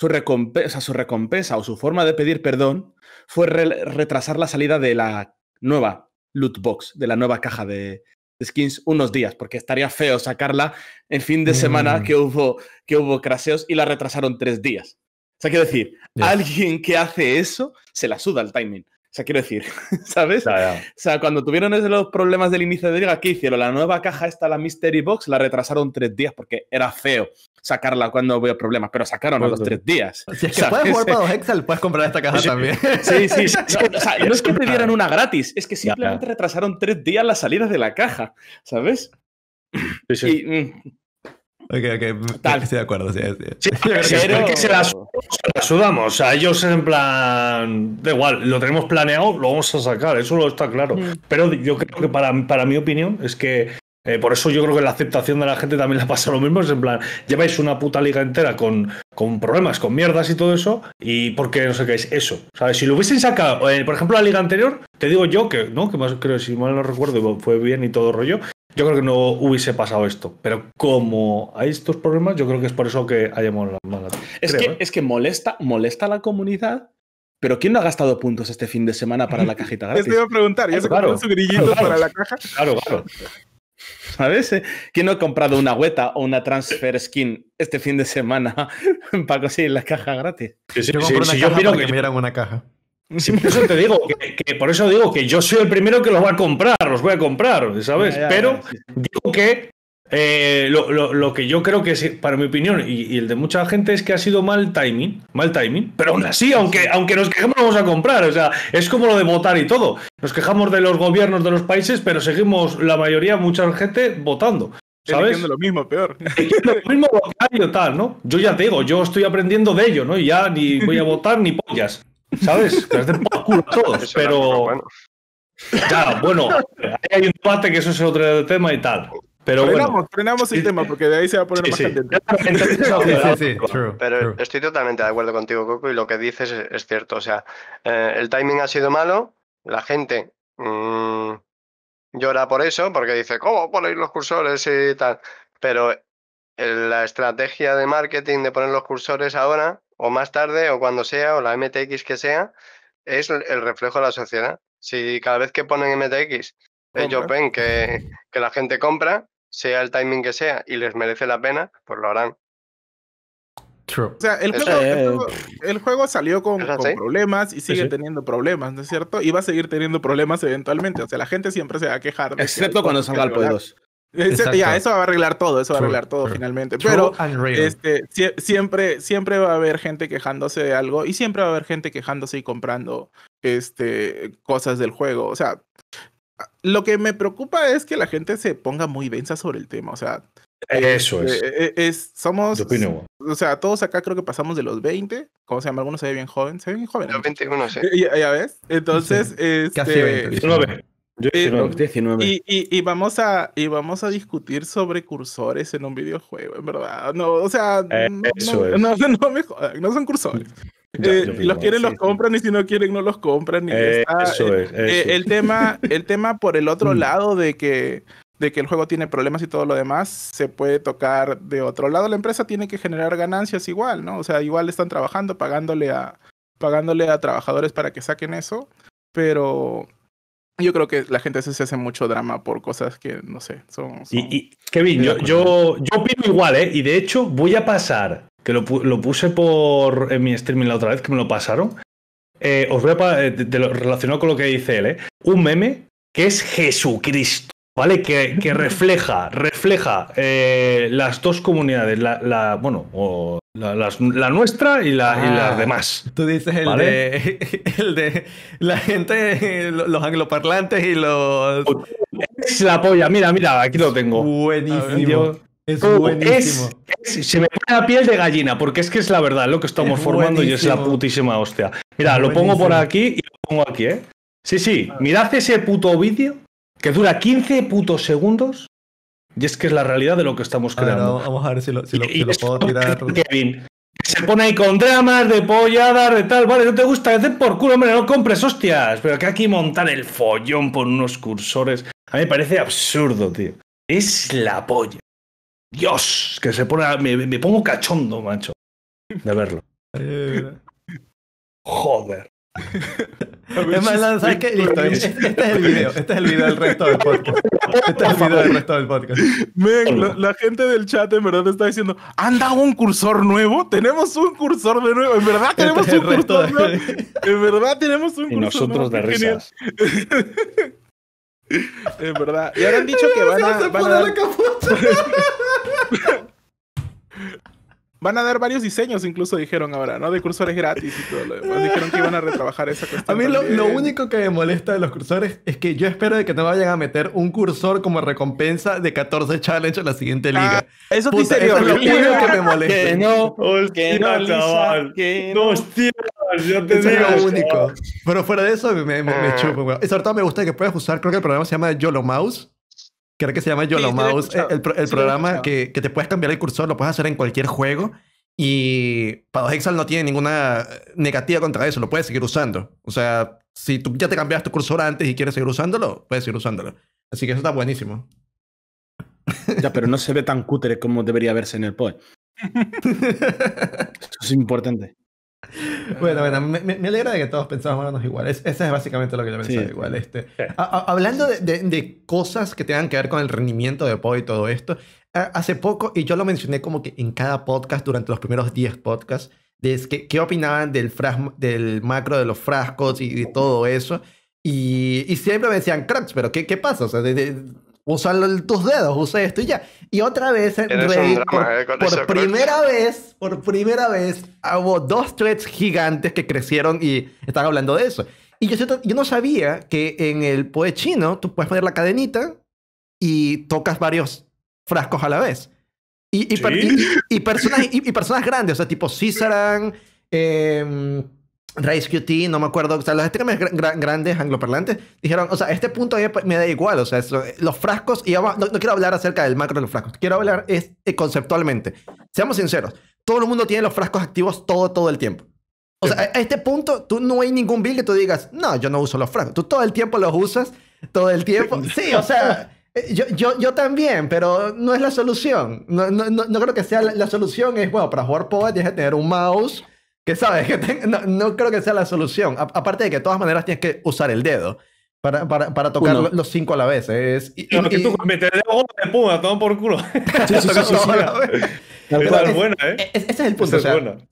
su recompensa o su forma de pedir perdón fue retrasar la salida de la nueva loot box, de la nueva caja de, skins unos días, porque estaría feo sacarla en fin de semana que mm. hubo, que hubo craseos y la retrasaron tres días. O sea, quiero decir, alguien que hace eso se la suda el timing. O sea, quiero decir, ¿sabes? O sea, cuando tuvieron los problemas del inicio de liga, ¿qué hicieron? La nueva caja esta, la Mystery Box, la retrasaron tres días porque era feo sacarla cuando veo problemas, pero sacaron a los tres días. Si es que puedes jugar para dos Excel, puedes comprar esta caja también. Sí, sí. no, o sea, no es que te dieran una gratis, es que simplemente retrasaron tres días la salida de la caja, ¿sabes? Mm. Ok, ok. Estoy de acuerdo, sí, sí. sí pero... que se la, sudamos, A ellos en plan. Da igual, lo tenemos planeado, lo vamos a sacar, eso lo está claro. Pero yo creo que para, para mi opinión es que eh, por eso yo creo que la aceptación de la gente también la pasa lo mismo. Es en plan, lleváis una puta liga entera con, con problemas, con mierdas y todo eso, y sé qué es sacáis eso? ¿Sabes? Si lo hubiesen sacado, eh, por ejemplo, la liga anterior, te digo yo que, ¿no? Que más creo, si mal no recuerdo, fue bien y todo rollo. Yo creo que no hubiese pasado esto. Pero como hay estos problemas, yo creo que es por eso que hayamos la Es, que, ¿eh? es que molesta, molesta la comunidad pero ¿quién no ha gastado puntos este fin de semana para la cajita gratis? Les iba a preguntar, claro, para la caja? Claro, claro a veces. que no he comprado una hueta o una transfer skin este fin de semana para conseguir la caja gratis? yo yo que, me dieran una caja. por eso te digo, que, por eso digo que yo soy el primero que los va a comprar, los voy a comprar, ¿sabes? Pero digo que eh, lo, que yo creo que es, para mi opinión, y, el de mucha gente, es que ha sido mal timing, mal timing, pero aún así, aunque, aunque nos quejemos, vamos a comprar. O sea, es como lo de votar y todo. Nos quejamos de los gobiernos de los países, pero seguimos la mayoría, mucha gente, votando. ¿Sabes? lo mismo, peor. lo mismo tal, ¿no? Yo ya te digo, yo estoy aprendiendo de ello, ¿no? Y ya ni voy a votar ni pollas. ¿Sabes? pero. Claro, bueno, hay un debate que eso es otro tema y tal. Pero frenamos, el tema porque de ahí se va a poner sí, más sí. Pero estoy totalmente de acuerdo contigo, Coco, y lo que dices es, cierto. O sea, eh, el timing ha sido malo, la gente mm, llora por eso, porque dice, ¿cómo ponéis los cursores y tal? Pero la estrategia de marketing de poner los cursores ahora, o más tarde, o cuando sea, o la MTX que sea, es el, reflejo de la sociedad. Si cada vez que ponen MTX ellos ven que, que, la gente compra, sea el timing que sea, y les merece la pena, pues lo harán. O sea, eh, el juego, salió con, problemas y sigue teniendo problemas, ¿no es cierto? Y va a seguir teniendo problemas eventualmente. O sea, la gente siempre se va a quejar. Excepto cuando salga el Pod 2. Ya, eso va a arreglar todo, eso va a arreglar todo finalmente. Pero este, siempre, siempre va a haber gente quejándose de algo y siempre va a haber gente quejándose y comprando este, cosas del juego. O sea, lo que me preocupa es que la gente se ponga muy densa sobre el tema. O sea, eso eh, es. es, eh, es somos. o sea, todos acá creo que pasamos de los 20. ¿Cómo se llama? Algunos se ven bien joven. Se ven bien joven. Los 21, sí. ¿Ya, ves? Entonces. Sí. Este, Casi 20, 19. Yo 19, eh, 19. Y, y, y, vamos a, y vamos a discutir sobre cursores en un videojuego, en verdad. No, o sea, eh, no, no, no, me jodan, no son cursores. Si eh, los quieren, los compran, y si no quieren, no los compran. Eh, eh, el, tema, el tema por el otro mm. lado de que, de que el juego tiene problemas y todo lo demás, se puede tocar de otro lado. La empresa tiene que generar ganancias igual, ¿no? O sea, igual están trabajando, pagándole a, pagándole a trabajadores para que saquen eso, pero yo creo que la gente se hace mucho drama por cosas que, no sé, son... Y, Kevin, yo, yo, yo opino igual, ¿eh? Y de hecho voy a pasar que lo, puse por en mi streaming la otra vez, que me lo pasaron. Eh, os voy a eh, relacionar con lo que dice él, ¿eh? un meme que es Jesucristo, ¿vale? Que, refleja, refleja eh, las dos comunidades, la, bueno, la, nuestra y, ah, las demás. Tú dices el, de, el de la gente, los angloparlantes y los... Es la polla, mira, mira, aquí lo tengo. Buenísimo. Oh, es se me pone la piel de gallina, porque es que es la verdad lo que estamos formando y es la putísima hostia. Mira, lo pongo por aquí y lo pongo aquí, ¿eh? Sí, sí, mirad ese puto vídeo que dura 15 putos segundos y es que es la realidad de lo que estamos creando. vamos a ver si lo, puedo tirar. Kevin, se pone ahí con dramas de polladas, de tal, vale, no te gusta, hacer por culo, hombre, no compres hostias. Pero que aquí montar el follón por unos cursores, a mí me parece absurdo, tío. Es la polla. Dios, que se pone. Me, me pongo cachondo, macho. De verlo. Joder. Es más, ¿sabes qué? Este, este, es el video. Este es el video del resto del podcast. Este es el video del resto del podcast. Ven, la, gente del chat en verdad está diciendo: ¿Han dado un cursor nuevo? Tenemos un cursor de nuevo. En verdad este tenemos un cursor de... nuevo. En verdad tenemos un cursor de nuevo. Nosotros de risas. Es verdad. Y ahora han dicho que van a. Van a... La capucha Van a dar varios diseños, incluso dijeron ahora, ¿no? De cursores gratis y todo lo demás. Dijeron que iban a retrabajar esa cuestión. A mí lo, único que me molesta de los cursores es que yo espero de que no vayan a meter un cursor como recompensa de 14 challenges en la siguiente ah, liga. eso serio, es lo único que me molesta. Que no, hostia, que no, chaval. no. Hostia, yo te eso digo. Es lo único. Pero fuera de eso, me, me, me ah. chupo, Y sobre todo me gusta que puedas usar, creo que el programa se llama YOLO Mouse Creo que se llama Yolo Mouse. Eh, el, programa que, te puedes cambiar el cursor, lo puedes hacer en cualquier juego. Y Paradoxal no tiene ninguna negativa contra eso, lo puedes seguir usando. O sea, si tú ya te cambiaste tu cursor antes y quieres seguir usándolo, puedes seguir usándolo. Así que eso está buenísimo. Ya, pero no se ve tan cutre como debería verse en el POE. Esto es importante. bueno, me, alegra de que todos pensamos menos igual. eso es básicamente lo que yo pensaba igual. Este. hablando de, cosas que tengan que ver con el rendimiento de Pod y todo esto, hace poco, y yo lo mencioné como que en cada podcast durante los primeros 10 podcasts, de que, qué opinaban del, del macro de los frascos y, todo eso. Y, siempre me decían, cracks, pero ¿qué, qué pasa? O sea, de, usa tus dedos, usa esto y ya. Y otra vez eh, eh, por, primera vez, por primera vez, hubo dos threads gigantes que crecieron y están hablando de eso. Y yo, yo no sabía que en el poe chino tú puedes poner la cadenita y tocas varios frascos a la vez. Y, y, y, personas, y, personas grandes, o sea, tipo Cíceran, eh, Rice QT, no me acuerdo, o sea, los streamers grandes angloparlantes dijeron, o sea, este punto me da igual, o sea, los frascos, y vamos, no, quiero hablar acerca del macro de los frascos, quiero hablar es, eh, conceptualmente. Seamos sinceros, todo el mundo tiene los frascos activos todo, todo el tiempo. O sea, a, este punto, tú no hay ningún bill que tú digas, no, yo no uso los frascos, tú todo el tiempo los usas, todo el tiempo. Sí, o sea, eh, yo, yo, yo también, pero no es la solución. No, no, no creo que sea la, solución, es, bueno, para jugar Poet tienes que tener un mouse que sabes, que no, creo que sea la solución. aparte de que de todas maneras tienes que usar el dedo para, para, para tocar los cinco a la vez. Es, y, lo tú metes de por culo. es, ¿eh? e, e, Ese es el punto.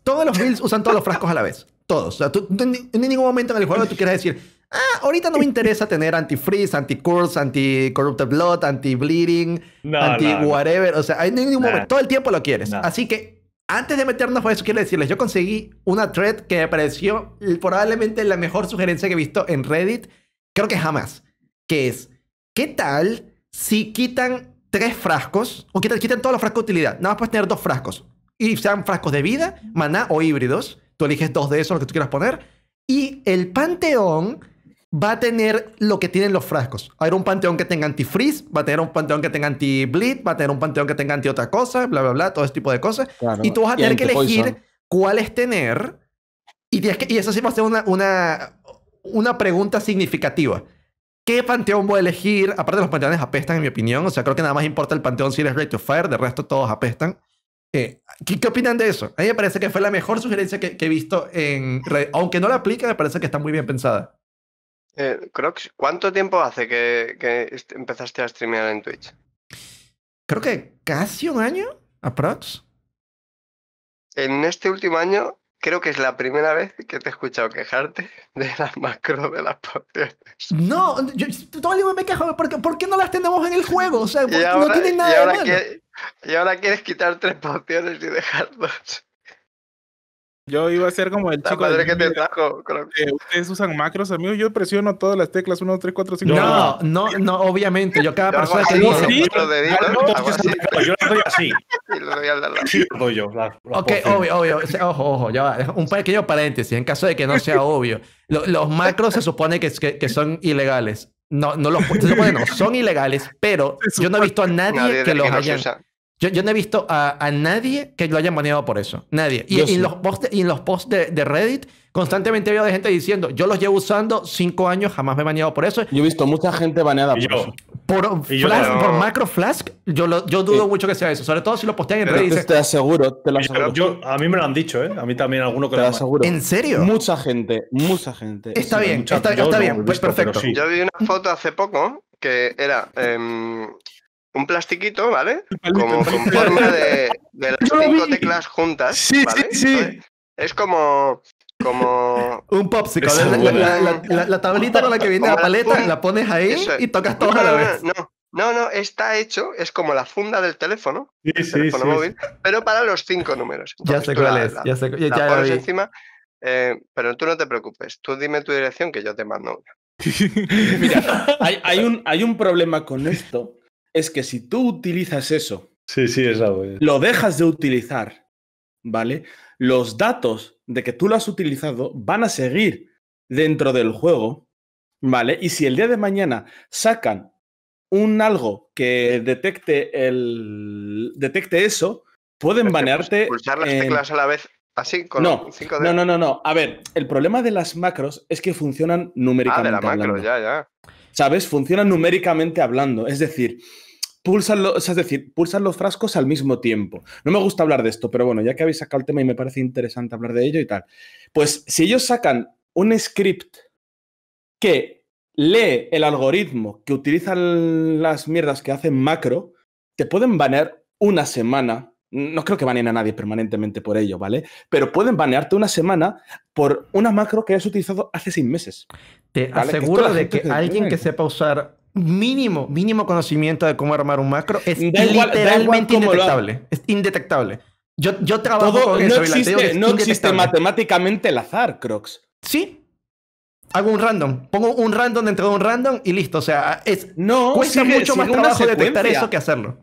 todos los builds usan todos los frascos a la vez. Todos. en, ningún momento en el juego tú quieres decir, ah, ahorita no me interesa tener anti-freeze, anti-curse, anti-corrupted blood, anti-bleeding, anti-whatever. O sea, en ningún momento, todo el tiempo lo quieres. Así que antes de meternos por eso, quiero decirles, yo conseguí una thread que me pareció probablemente la mejor sugerencia que he visto en Reddit, creo que jamás, que es, ¿qué tal si quitan tres frascos, o quitan, todos los frascos de utilidad? Nada más puedes tener dos frascos, y sean frascos de vida, maná o híbridos, tú eliges dos de esos, lo que tú quieras poner, y el panteón va a tener lo que tienen los frascos. Va a haber un panteón que tenga freeze va a tener un panteón que tenga anti-bleed, va a tener un panteón que tenga anti otra cosa, bla, bla, bla, todo ese tipo de cosas. Y tú vas a tener que elegir cuál es tener. Y, eso sí va a ser una, una, una pregunta significativa. ¿Qué panteón voy a elegir? Aparte, los panteones apestan, en mi opinión. O sea, creo que nada más importa el panteón si eres Rate of Fire, de resto todos apestan. Eh, ¿qué, opinan de eso? A mí me parece que fue la mejor sugerencia que, he visto en... Aunque no la aplica, me parece que está muy bien pensada. Eh, Crocs, ¿cuánto tiempo hace que, empezaste a streamear en Twitch? Creo que casi un año, aprox. En este último año, creo que es la primera vez que te he escuchado quejarte de las macro de las pociones. No, yo todo el me quejo, porque ¿por qué no las tenemos en el juego? O sea, no tienen nada y ahora, de y ahora quieres quitar tres pociones y dejar dos. Yo iba a ser como el la chico. Madre que te trajo, eh, ustedes usan macros, amigos. Yo presiono todas las teclas 1, 2, 3, 4, 5. No, no, no, obviamente. Yo cada persona que dice. yo lo ah, doy así. Sí, lo doy yo. ok, obvio, obvio. Ojo, ojo, ya va. Un pequeño paréntesis. En caso de que no sea obvio, los macros se supone que, que, son ilegales. No, no los se supone, no, son ilegales, pero yo no he visto a nadie que los haya. Yo, no he visto a, nadie que lo hayan baneado por eso. Nadie. Y, en los y, en los posts de, Reddit constantemente veo de gente diciendo, yo los llevo usando cinco años, jamás me he baneado por eso. Yo he visto mucha gente baneada por Por, macro flask, yo, yo dudo eh, mucho que sea eso. Sobre todo si lo postean en Reddit. Te, aseguro, te lo a mí me lo han dicho, ¿eh? A mí también alguno que lo, aseguro. ¿En serio? Mucha gente, mucha gente. Está bien, está, bien, pues perfecto. Yo vi una foto hace poco que era... Em, un plastiquito, ¿vale? Como con forma de, las cinco teclas juntas. Sí, sí, sí. es como. Como. Un popsicle. La, tablita con la que viene la paleta, la pones ahí y tocas todo a la vez. No, no, no, está hecho, es como la funda del teléfono, sí, teléfono móvil, pero para los cinco números. ya sé cuál es, ya sé ya, ya eh, pero tú no te preocupes, tú dime tu dirección que yo te mando una. Mira, hay, hay, un, hay un problema con esto, es que si tú utilizas eso, sí, sí, lo dejas de utilizar, ¿vale? Los datos de que tú lo has utilizado van a seguir dentro del juego, ¿vale? Y si el día de mañana sacan un algo que detecte el detecte eso, pueden banearte... banearte. Pulsar las teclas a la vez así con no, cinco No, no, no, no. A ver, el problema de las macros es que funcionan numéricamente. Ah, de la macro, ya, ya. ¿sabes? Funciona numéricamente hablando. Es decir, pulsan, es decir, los frascos al mismo tiempo. No me gusta hablar de esto, pero bueno, ya que habéis sacado el tema y me parece interesante hablar de ello y tal. Pues si ellos sacan un script que lee el algoritmo que utilizan las mierdas que hacen macro, te pueden banear una semana. No creo que baneen a nadie permanentemente por ello, ¿vale? Pero pueden banearte una semana por una macro que hayas utilizado hace seis meses. Te aseguro de que alguien que sepa usar mínimo, mínimo conocimiento de cómo armar un macro es literalmente indetectable. Es indetectable. Yo, trabajo con no eso No existe matemáticamente el azar, Crocs. Sí. Hago un random. Pongo un random dentro de un random y listo. O sea, es, no, cuesta mucho más trabajo detectar eso que hacerlo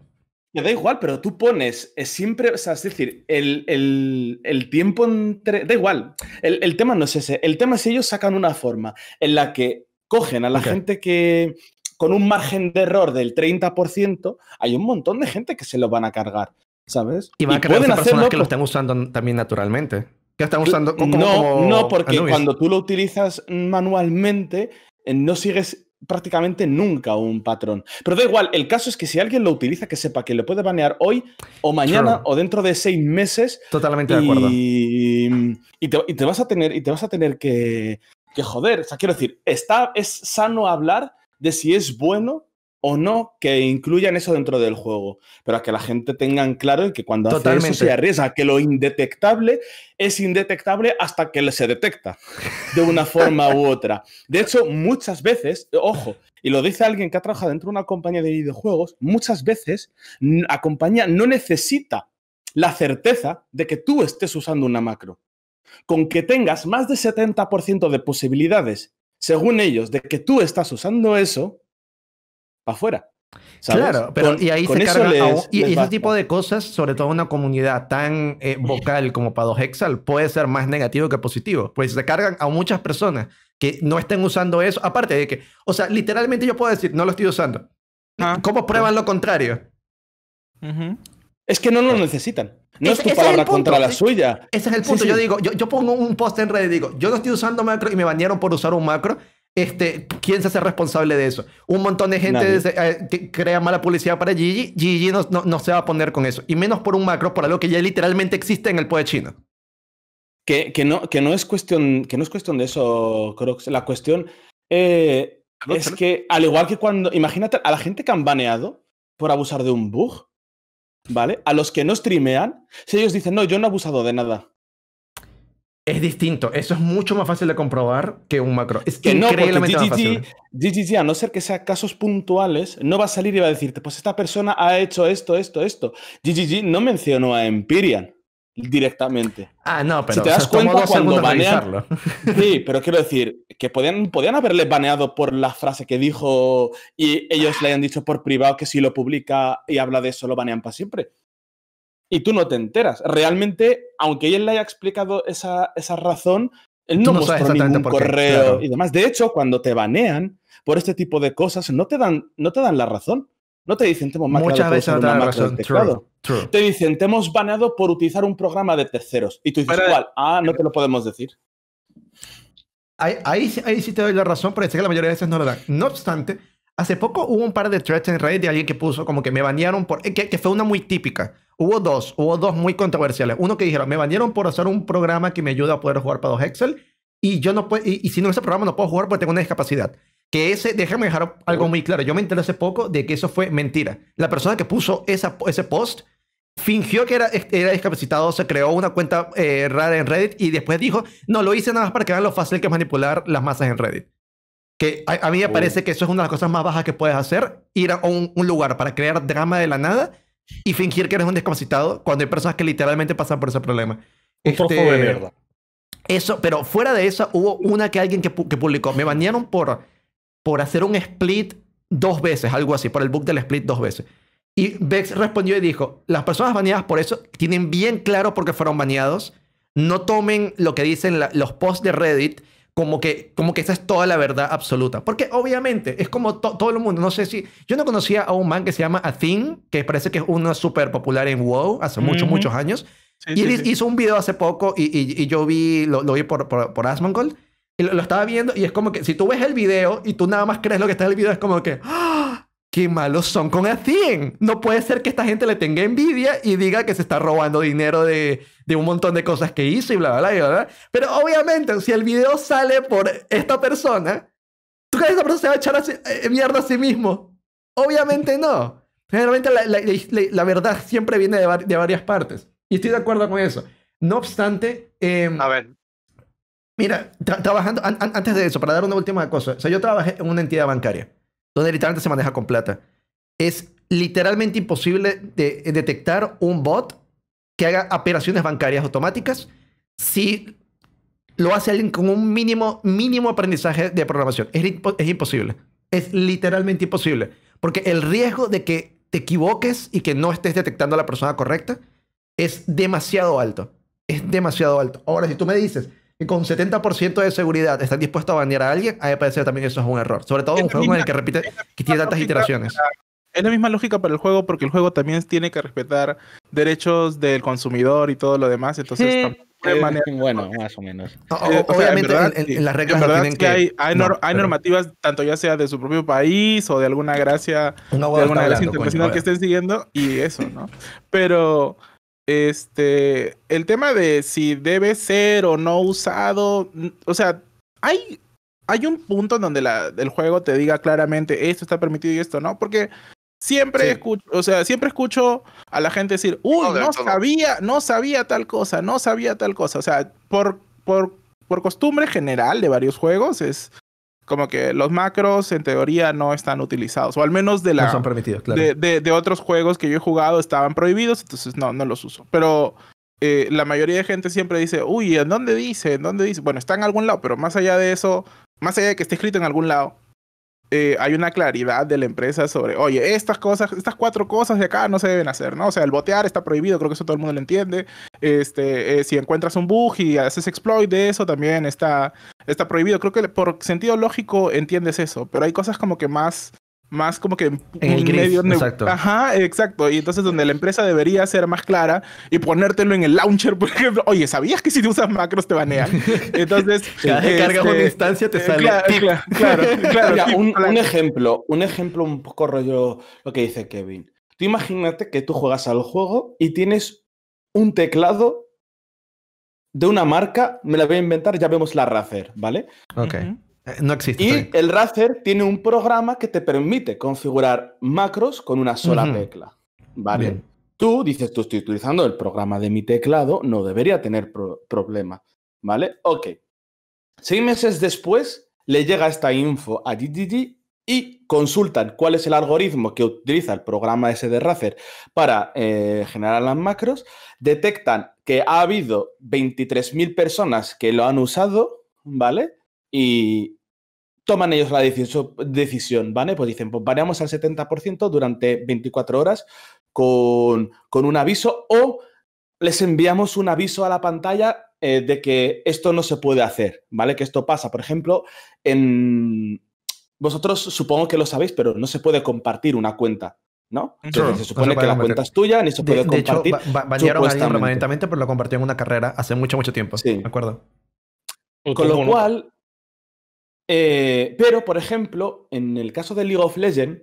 da igual, pero tú pones siempre, o sea, es decir, el, tiempo entre. Da igual. El, tema no es ese. El tema es si ellos sacan una forma en la que cogen a la gente que. con un margen de error del 30%, hay un montón de gente que se lo van a cargar, ¿sabes? Y van a cargar personas que lo están usando también naturalmente. Que están usando como, No, no, porque cuando tú lo utilizas manualmente, eh, no sigues prácticamente nunca un patrón. Pero da igual, el caso es que si alguien lo utiliza, que sepa que le puede banear hoy o mañana o dentro de seis meses. Totalmente de acuerdo. Y te, vas a tener, y te vas a tener que, joder. O sea, quiero decir, está, es sano hablar de si es bueno o no que incluyan eso dentro del juego, pero a que la gente tenga claro que cuando eso se arriesga, que lo indetectable es indetectable hasta que se detecta de una forma u otra. De hecho, muchas veces, ojo, y lo dice alguien que ha trabajado dentro de una compañía de videojuegos, muchas veces la compañía no necesita la certeza de que tú estés usando una macro. Con que tengas más de 70% de posibilidades, según ellos, de que tú estás usando eso, afuera. ¿sabes? Claro, pero y ahí y, ese tipo de cosas, sobre todo una comunidad tan eh, vocal como hexal puede ser más negativo que positivo, pues se cargan a muchas personas que no estén usando eso, aparte de que, o sea, literalmente yo puedo decir, no lo estoy usando. Ah, ¿Cómo prueban lo contrario? Es que no lo eh, necesitan. No es, tu palabra contra la suya. Ese es el punto. Yo digo, yo, yo pongo un post en red y digo, yo no estoy usando macro y me bañaron por usar un macro. Este, ¿Quién se hace responsable de eso? Un montón de gente eh, que crea mala publicidad para Gigi. Gigi no, se va a poner con eso. Y menos por un macro, por algo que ya literalmente existe en el poder chino. Que, que, no, es cuestión, que no es cuestión de eso, Crocs. La cuestión eh, es que, al igual que cuando. Imagínate a la gente que han baneado por abusar de un bug, ¿vale? A los que no streamean, si ellos dicen, no, yo no he abusado de nada es distinto. Eso es mucho más fácil de comprobar que un macro. Es que increíblemente no, GGG, fácil. GGG, a no ser que sea casos puntuales, no va a salir y va a decirte, pues esta persona ha hecho esto, esto, esto. GGG no mencionó a Empyrean directamente. Ah, no, pero si te das cuenta cuando banean. sí, pero quiero decir que podían, podían haberle baneado por la frase que dijo y ellos le hayan dicho por privado que si lo publica y habla de eso lo banean para siempre y tú no te enteras. Realmente, aunque él le haya explicado esa, esa razón, él no, no mostró ningún correo y demás. De hecho, cuando te banean por este tipo de cosas, no te dan, no te dan la razón. No te dicen, te hemos Muchas veces te Te dicen, te hemos baneado por utilizar un programa de terceros. Y tú dices, ah, no te lo podemos decir. Ahí, sí te doy la razón, pero sé que la mayoría de veces no lo dan. No obstante, hace poco hubo un par de threads en Reddit de alguien que puso como que me banearon por... Eh, que, que fue una muy típica Hubo dos, hubo dos muy controversiales. Uno que dijeron, me banearon por hacer un programa que me ayuda a poder jugar para dos Excel y yo no puedo, y, si no ese programa no puedo jugar porque tengo una discapacidad. Que ese, déjame dejar algo muy claro, yo me enteré hace poco de que eso fue mentira. La persona que puso esa, ese post fingió que era, era discapacitado, se creó una cuenta eh, rara en Reddit y después dijo, no, lo hice nada más para que vean lo fácil que es manipular las masas en Reddit. Que a, mí me parece que eso es una de las cosas más bajas que puedes hacer, ir a un lugar para crear drama de la nada y fingir que eres un discapacitado cuando hay personas que literalmente pasan por ese problema. Un este, de mierda. Eso, pero fuera de eso hubo una que alguien que, que, publicó. Me banearon por, por hacer un split dos veces, algo así, por el book del split dos veces. Y Bex respondió y dijo: Las personas baneadas por eso tienen bien claro por qué fueron baneados. No tomen lo que dicen los posts de Reddit como que, como que esa es toda la verdad absoluta. Porque obviamente es como todo el mundo. No sé si. Yo no conocía a un man que se llama Athin, que parece que es uno súper popular en WoW hace muchos, muchos años. y él hizo un video hace poco y, y, yo vi, lo, vi por, por, por Asmongold. Y lo, estaba viendo y es como que si tú ves el video y tú nada más crees lo que está en el video, es como que. ¡ah! qué malos son con Hacien. No puede ser que esta gente le tenga envidia y diga que se está robando dinero de, un montón de cosas que hizo y bla, bla, bla, Pero obviamente, si el video sale por esta persona, ¿tú crees que esa persona se va a echar a eh, mierda a sí mismo? Obviamente no. Generalmente la, verdad siempre viene de, varias partes. Y estoy de acuerdo con eso. No obstante... Em, a ver. Mira, trabajando, antes de eso, para dar una última cosa. O sea, yo trabajé en una entidad bancaria donde literalmente se maneja con plata. Es literalmente imposible eh, detectar un bot que haga operaciones bancarias automáticas si lo hace alguien con un mínimo, mínimo aprendizaje de programación. Es, es imposible. Es literalmente imposible. Porque el riesgo de que te equivoques y que no estés detectando a la persona correcta es demasiado alto. Es demasiado alto. Ahora, si tú me dices, que con 70% de seguridad están dispuestos a bandear a alguien, a mí me parece que también eso es un error. Sobre todo en un juego en el que repite, que tiene tantas iteraciones. es la misma lógica para el juego, porque el juego también tiene que respetar derechos del consumidor y todo lo demás, entonces... Sí. De bueno, más o menos. obviamente, en, las reglas en tienen que. Hay, normativas, tanto ya sea de su propio país o de alguna gracia, de alguna gracia internacional que estén siguiendo, y eso, ¿no? Pero este, el tema de si debe ser o no usado, o sea, hay, hay un punto donde la, el juego te diga claramente esto está permitido y esto no, porque siempre escucho, o sea, siempre escucho a la gente decir, uy, no, no sabía, no sabía tal cosa, no sabía tal cosa, o sea, por, por, por costumbre general de varios juegos es, como que los macros en teoría no están utilizados, o al menos de la... de, otros juegos que yo he jugado estaban prohibidos, entonces no, no los uso. Pero eh, la mayoría de gente siempre dice, uy, ¿en dónde dice? ¿En dónde dice? Bueno, está en algún lado, pero más allá de eso, más allá de que esté escrito en algún lado, eh, hay una claridad de la empresa sobre, oye, estas cosas, estas cuatro cosas de acá no se deben hacer, ¿no? O sea, el botear está prohibido, creo que eso todo el mundo lo entiende. Este, eh, si encuentras un bug y haces exploit de eso, también está, está prohibido. Creo que por sentido lógico entiendes eso, pero hay cosas como que más más como que en el medio exacto. Ajá, exacto. Y entonces donde la empresa debería ser más clara y ponértelo en el launcher, por ejemplo, oye, ¿sabías que si te usas macros te banean? Entonces, cada este, carga una este, instancia te eh, sale claro, claro, un, ejemplo, un ejemplo un poco rollo lo que dice Kevin. Tú imagínate que tú juegas al juego y tienes un teclado de una marca, me la voy a inventar, ya vemos la Razer, ¿vale? Ok. Eh, no existe. Y el Razer tiene un programa que te permite configurar macros con una sola tecla. Vale. Tú dices, tú estoy utilizando el programa de mi teclado, no debería tener problema. ¿Vale? Ok. Seis meses después le llega esta info a GGG y consultan cuál es el algoritmo que utiliza el programa ese de Razer para eh, generar las macros. Detectan que ha habido 23.000 personas que lo han usado, ¿vale? y toman ellos la decisión, ¿vale? Pues dicen, pues variamos al 70% durante 24 horas con, un aviso o les enviamos un aviso a la pantalla eh, de que esto no se puede hacer, ¿vale? Que esto pasa, por ejemplo, en... Vosotros supongo que lo sabéis, pero no se puede compartir una cuenta, ¿no? se supone que la cuenta es tuya, ni se puede compartir. De hecho, ba a alguien permanentemente, pero lo compartió en una carrera hace mucho, mucho tiempo. Sí. acuerdo. Con lo cual, eh, pero, por ejemplo, en el caso de League of Legends,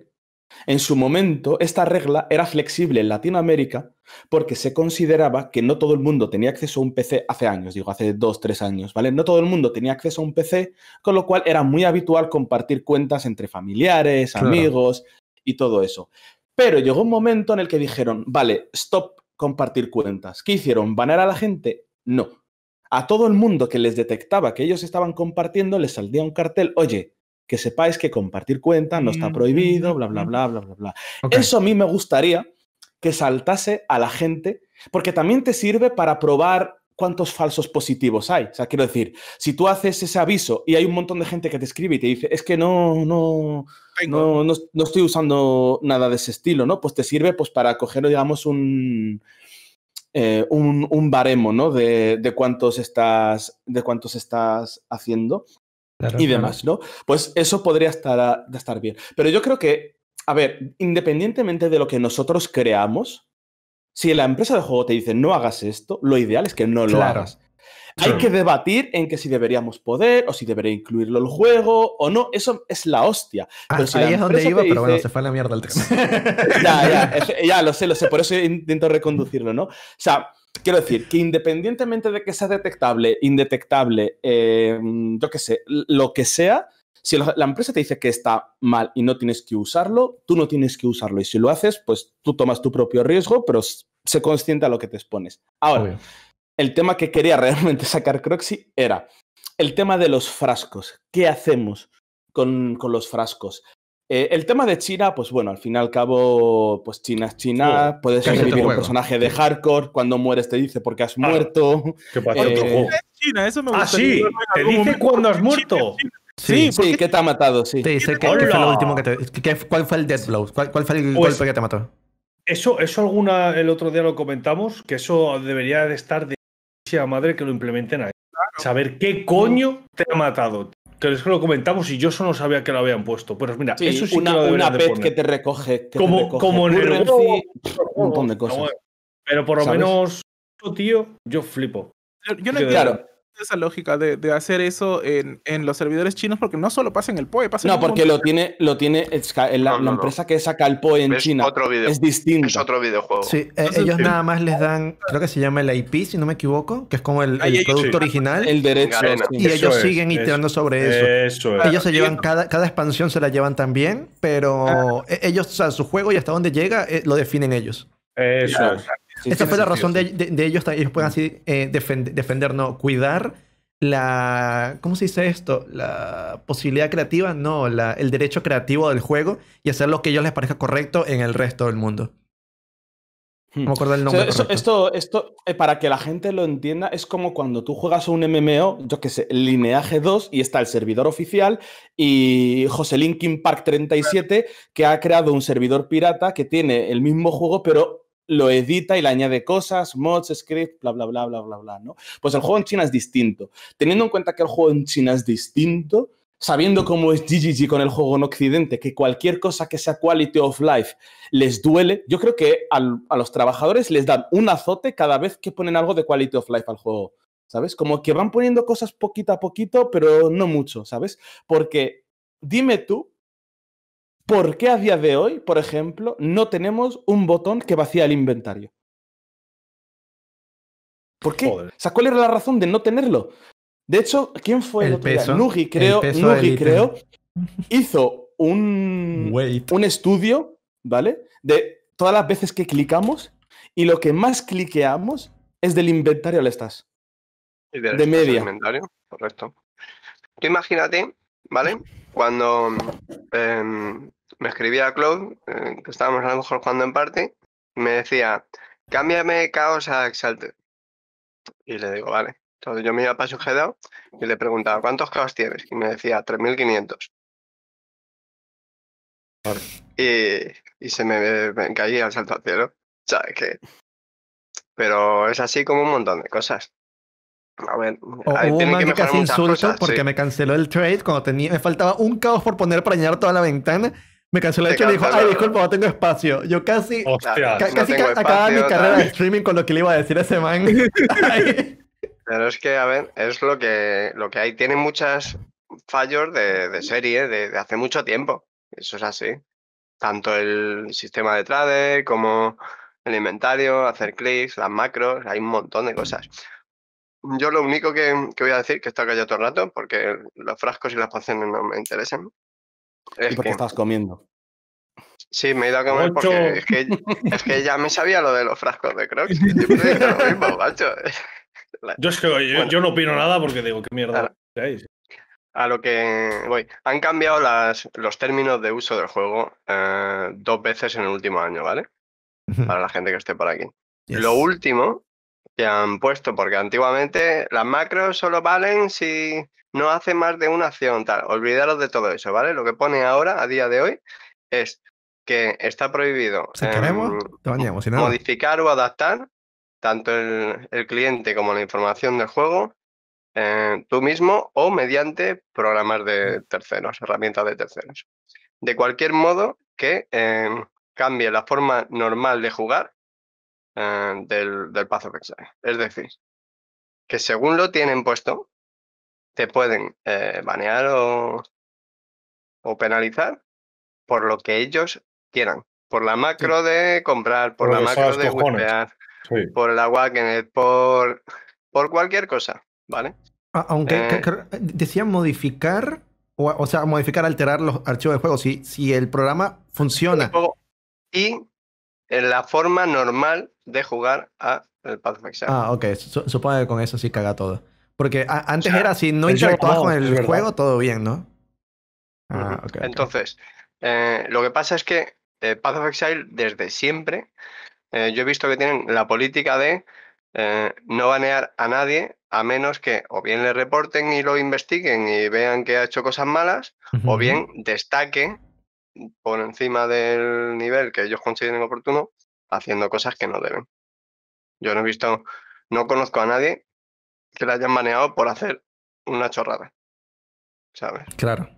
en su momento esta regla era flexible en Latinoamérica porque se consideraba que no todo el mundo tenía acceso a un PC hace años, digo, hace dos, tres años, ¿vale? No todo el mundo tenía acceso a un PC, con lo cual era muy habitual compartir cuentas entre familiares, amigos y todo eso. Pero llegó un momento en el que dijeron, vale, stop compartir cuentas. ¿Qué hicieron? ¿Banar a la gente? No a todo el mundo que les detectaba que ellos estaban compartiendo, les saldía un cartel, oye, que sepáis que compartir cuenta no está prohibido, bla, bla, bla, bla, bla, bla. Eso a mí me gustaría que saltase a la gente, porque también te sirve para probar cuántos falsos positivos hay. O sea, quiero decir, si tú haces ese aviso y hay un montón de gente que te escribe y te dice, es que no, no, no, no, estoy usando nada de ese estilo, ¿no? Pues te sirve pues, para coger, digamos, un, eh, un, baremo ¿no? de, cuántos estás, de cuántos estás haciendo y demás, ¿no? Pues eso podría estar, estar bien. Pero yo creo que, a ver, independientemente de lo que nosotros creamos, si la empresa de juego te dice no hagas esto, lo ideal es que no lo hagas. Hay que debatir en que si deberíamos poder o si debería incluirlo el juego o no. Eso es la hostia. Ah, ahí es donde iba, pero bueno, se fue a la mierda el tema. ya, ya, ya, lo sé, lo sé. Por eso intento reconducirlo, ¿no? O sea, quiero decir que independientemente de que sea detectable, indetectable, eh, yo qué sé, lo que sea, si la empresa te dice que está mal y no tienes que usarlo, tú no tienes que usarlo. Y si lo haces, pues tú tomas tu propio riesgo, pero sé consciente a lo que te expones. Ahora el tema que quería realmente sacar Croxy era el tema de los frascos. ¿Qué hacemos con, los frascos? Eh, el tema de China, pues bueno, al fin y al cabo, pues China es China, puedes escribir un personaje de hardcore, cuando mueres te dice porque has muerto. ¿Qué eh, China, eso me ah, gusta. Ah, sí, te dice cuando has muerto. Sí, sí, te ha matado, sí. ¿Cuál fue el death blow? ¿Cuál, fue el pues golpe que te mató? Eso, eso alguna, el otro día lo comentamos, que eso debería de estar de a madre que lo implementen ahí. Saber qué coño te ha matado. Que es que lo comentamos y yo solo sabía que lo habían puesto. Pero pues mira, eso sí una, que una que te recoge. como, en un montón de cosas. Pero por lo menos, tío, yo flipo. Yo, no Claro esa lógica de, hacer eso en, los servidores chinos porque no solo pasa en el PoE, pasa No, en porque lo tiene, lo tiene la, la empresa que saca el PoE en China. es distinto. Es otro videojuego. Sí, eh, ellos nada más les dan, creo que se llama el IP, si no me equivoco, que es como el, producto original. El derecho. Y ellos siguen iterando sobre eso. Ellos se llevan, cada, cada expansión se la llevan también, pero ah. e, ellos, o sea, su juego y hasta dónde llega, eh, lo definen ellos. Eso es. Esa fue la razón de, ellos, ellos pueden así eh, defender, no, cuidar la, ¿cómo se dice esto? La posibilidad creativa, no, el derecho creativo del juego y hacer lo que a ellos les parezca correcto en el resto del mundo. Hmm. No me acuerdo el nombre. esto, esto eh, para que la gente lo entienda, es como cuando tú juegas a un MMO, yo qué sé, Lineaje 2, y está el servidor oficial y José Linkin Park 37, que ha creado un servidor pirata que tiene el mismo juego, pero lo edita y le añade cosas, mods, script, bla, bla, bla, bla, bla, bla, ¿no? Pues el juego en China es distinto. Teniendo en cuenta que el juego en China es distinto, sabiendo cómo es GGG con el juego en Occidente, que cualquier cosa que sea quality of life les duele, yo creo que a los trabajadores les dan un azote cada vez que ponen algo de quality of life al juego, ¿sabes? Como que van poniendo cosas poquito a poquito, pero no mucho, ¿sabes? Porque dime tú ¿Por qué a día de hoy, por ejemplo, no tenemos un botón que vacía el inventario? ¿Por qué? O sea, ¿cuál era la razón de no tenerlo? De hecho, ¿quién fue el, otro Nugi, creo, creo hizo un, un estudio, ¿vale? De todas las veces que clicamos y lo que más cliqueamos es del inventario al estás. de media. Inventario, correcto. Tú imagínate, ¿vale? Cuando em, me escribía a Claude, eh, que estábamos a lo mejor jugando en parte y me decía, cámbiame caos a Exalted. Y le digo, vale. Entonces yo me iba para su GDO y le preguntaba, ¿cuántos caos tienes? Y me decía, 3.500. Y, se me, caía el salto al cielo. sabes qué Pero es así como un montón de cosas. A ver, ahí hubo que mejorar porque me canceló el trade cuando tenía, me faltaba un caos por poner para llenar toda la ventana me cancelé el hecho dijo, ay, disculpa, no tengo espacio. Yo casi, casi acababa mi carrera de streaming con lo que le iba a decir a ese man. Pero es que, a ver, es lo que, lo que hay. tiene muchas fallos de, serie de, hace mucho tiempo. Eso es así. Tanto el sistema de trade como el inventario, hacer clics, las macros, hay un montón de cosas. Yo lo único que, voy a decir, que está callado todo el rato, porque los frascos y las pociones no me interesan. Es estás comiendo. Sí, me he ido a comer porque es que, ya me sabía lo de los frascos de Crocs. Yo es que yo, no opino nada porque digo, qué mierda. A lo que voy. Han cambiado las, los términos de uso del juego eh, dos veces en el último año, ¿vale? Para la gente que esté por aquí. Lo último que han puesto, porque antiguamente las macros solo valen si no hace más de una acción, tal. Olvidaros de todo eso, ¿vale? Lo que pone ahora, a día de hoy, es que está prohibido em, modificar o adaptar tanto el, cliente como la información del juego eh, tú mismo o mediante programas de terceros, herramientas de terceros. De cualquier modo, que em, cambie la forma normal de jugar eh, del, del Path of Exile. Es decir, que según lo tienen puesto, te pueden eh, banear o, o, penalizar por lo que ellos quieran. Por la macro de comprar, por, la macro de wipear, por la agua por, por cualquier cosa, ¿vale? aunque eh. decían modificar, o, sea, modificar, alterar los archivos de juego, si, si el programa funciona. Y en la forma normal de jugar a el Pathfinder. Ah, ok. Supongo que con eso sí caga todo. Porque antes era así, no interactuabas con el juego, todo bien, ¿no? Ah, Entonces, eh, lo que pasa es que eh, Path of Exile desde siempre, eh, yo he visto que tienen la política de no banear a nadie a menos que o bien le reporten y lo investiguen y vean que ha hecho cosas malas, o bien destaque por encima del nivel que ellos consideren oportuno haciendo cosas que no deben. Yo no he visto, no conozco a nadie que la hayan baneado por hacer una chorrada. ¿Sabes? Claro.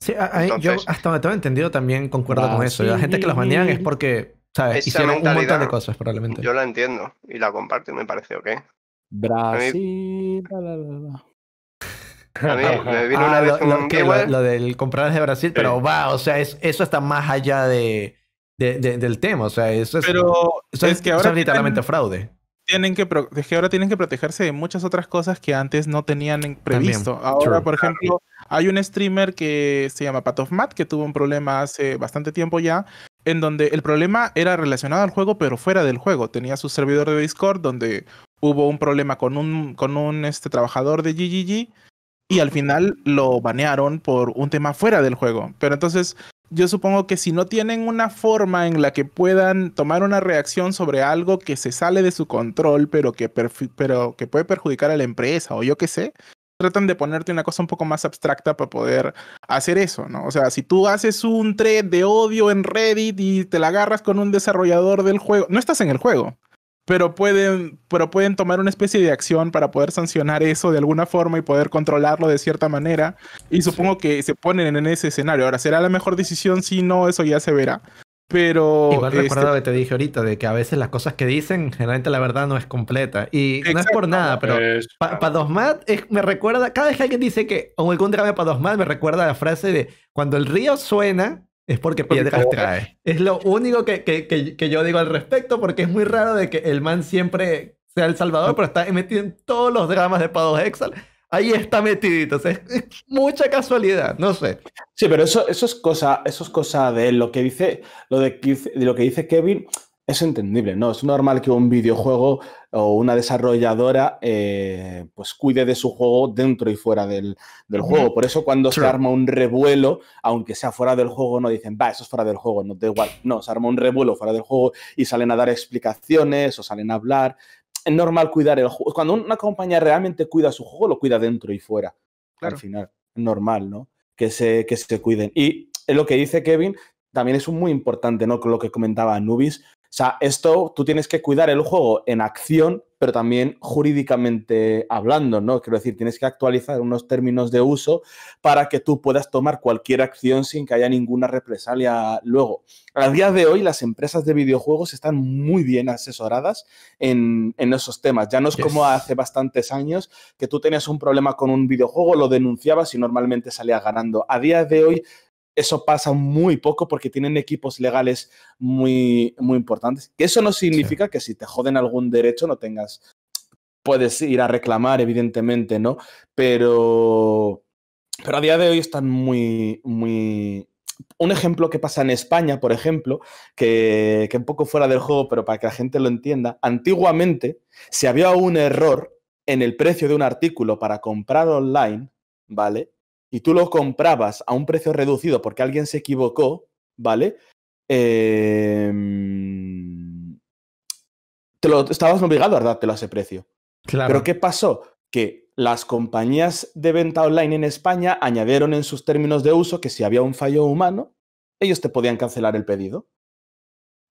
Sí, yo hasta donde tengo entendido también concuerdo con eso. la gente que los banean es porque ¿sabes? hicieron un montón de cosas, probablemente. Yo la entiendo y la comparto y me parece ok. Brasil. A mí, me vino una ah, vez lo, un lo, del comprar de Brasil, pero va, o sea, eso está más allá de, del tema. O sea, eso es, pero es, que ahora es literalmente fraude tienen que, es ahora tienen que protegerse de muchas otras cosas que antes no tenían previsto. Ahora, por ejemplo, hay un streamer que se llama Patofmat, of que tuvo un problema hace bastante tiempo ya, en donde el problema era relacionado al juego, pero fuera del juego. Tenía su servidor de Discord donde hubo un problema con un, con un este, trabajador de GGG y al final lo banearon por un tema fuera del juego. Pero entonces yo supongo que si no tienen una forma en la que puedan tomar una reacción sobre algo que se sale de su control, pero que, puede perjudicar a la empresa o yo qué sé, tratan de ponerte una cosa un poco más abstracta para poder hacer eso, ¿no? O sea, si tú haces un thread de odio en Reddit y te la agarras con un desarrollador del juego, no estás en el juego pero pueden, pero pueden tomar una especie de acción para poder sancionar eso de alguna forma y poder controlarlo de cierta manera. Y supongo que se ponen en ese escenario. Ahora, ¿será la mejor decisión? Si no, eso ya se verá. Pero. Igual este recuerda lo que te dije ahorita, de que a veces las cosas que dicen, generalmente la verdad no es completa. Y no es por nada, pero para dos Dosmat me recuerda, cada vez que alguien dice que, o algún drama para Dosmat, me recuerda la frase de cuando el río suena, es porque piedras trae. Es lo único que, yo digo al respecto, porque es muy raro de que el man siempre sea el salvador, pero está metido en todos los dramas de Pados Exal. Ahí está metidito. es, mucha casualidad, no sé. Sí, pero eso, es cosa, de Lo que dice, lo de lo que dice Kevin es entendible, ¿no? Es normal que un videojuego o una desarrolladora eh, pues cuide de su juego dentro y fuera del, juego. Por eso cuando se arma un revuelo, aunque sea fuera del juego, no dicen, va, eso es fuera del juego, no te igual. No, se arma un revuelo fuera del juego y salen a dar explicaciones o salen a hablar. Es normal cuidar el juego. Cuando una compañía realmente cuida su juego, lo cuida dentro y fuera. Al final, normal, ¿no? Que se, que se cuiden. Y lo que dice Kevin también es muy importante, ¿no? Lo que comentaba Anubis, o sea, esto tú tienes que cuidar el juego en acción, pero también jurídicamente hablando, ¿no? Quiero decir, tienes que actualizar unos términos de uso para que tú puedas tomar cualquier acción sin que haya ninguna represalia luego. A día de hoy, las empresas de videojuegos están muy bien asesoradas en, esos temas. Ya no es como hace bastantes años que tú tenías un problema con un videojuego, lo denunciabas y normalmente salías ganando. A día de hoy, eso pasa muy poco porque tienen equipos legales muy, muy importantes. eso no significa que si te joden algún derecho no tengas. Puedes ir a reclamar, evidentemente, ¿no? Pero. Pero a día de hoy están muy, muy, un ejemplo que pasa en España, por ejemplo, que, que, un poco fuera del juego, pero para que la gente lo entienda, antiguamente, si había un error en el precio de un artículo para comprar online, ¿vale? y tú lo comprabas a un precio reducido porque alguien se equivocó, ¿vale? Em, te lo estabas obligado a dártelo a ese precio. Claro. Pero ¿qué pasó? Que las compañías de venta online en España añadieron en sus términos de uso que si había un fallo humano, ellos te podían cancelar el pedido.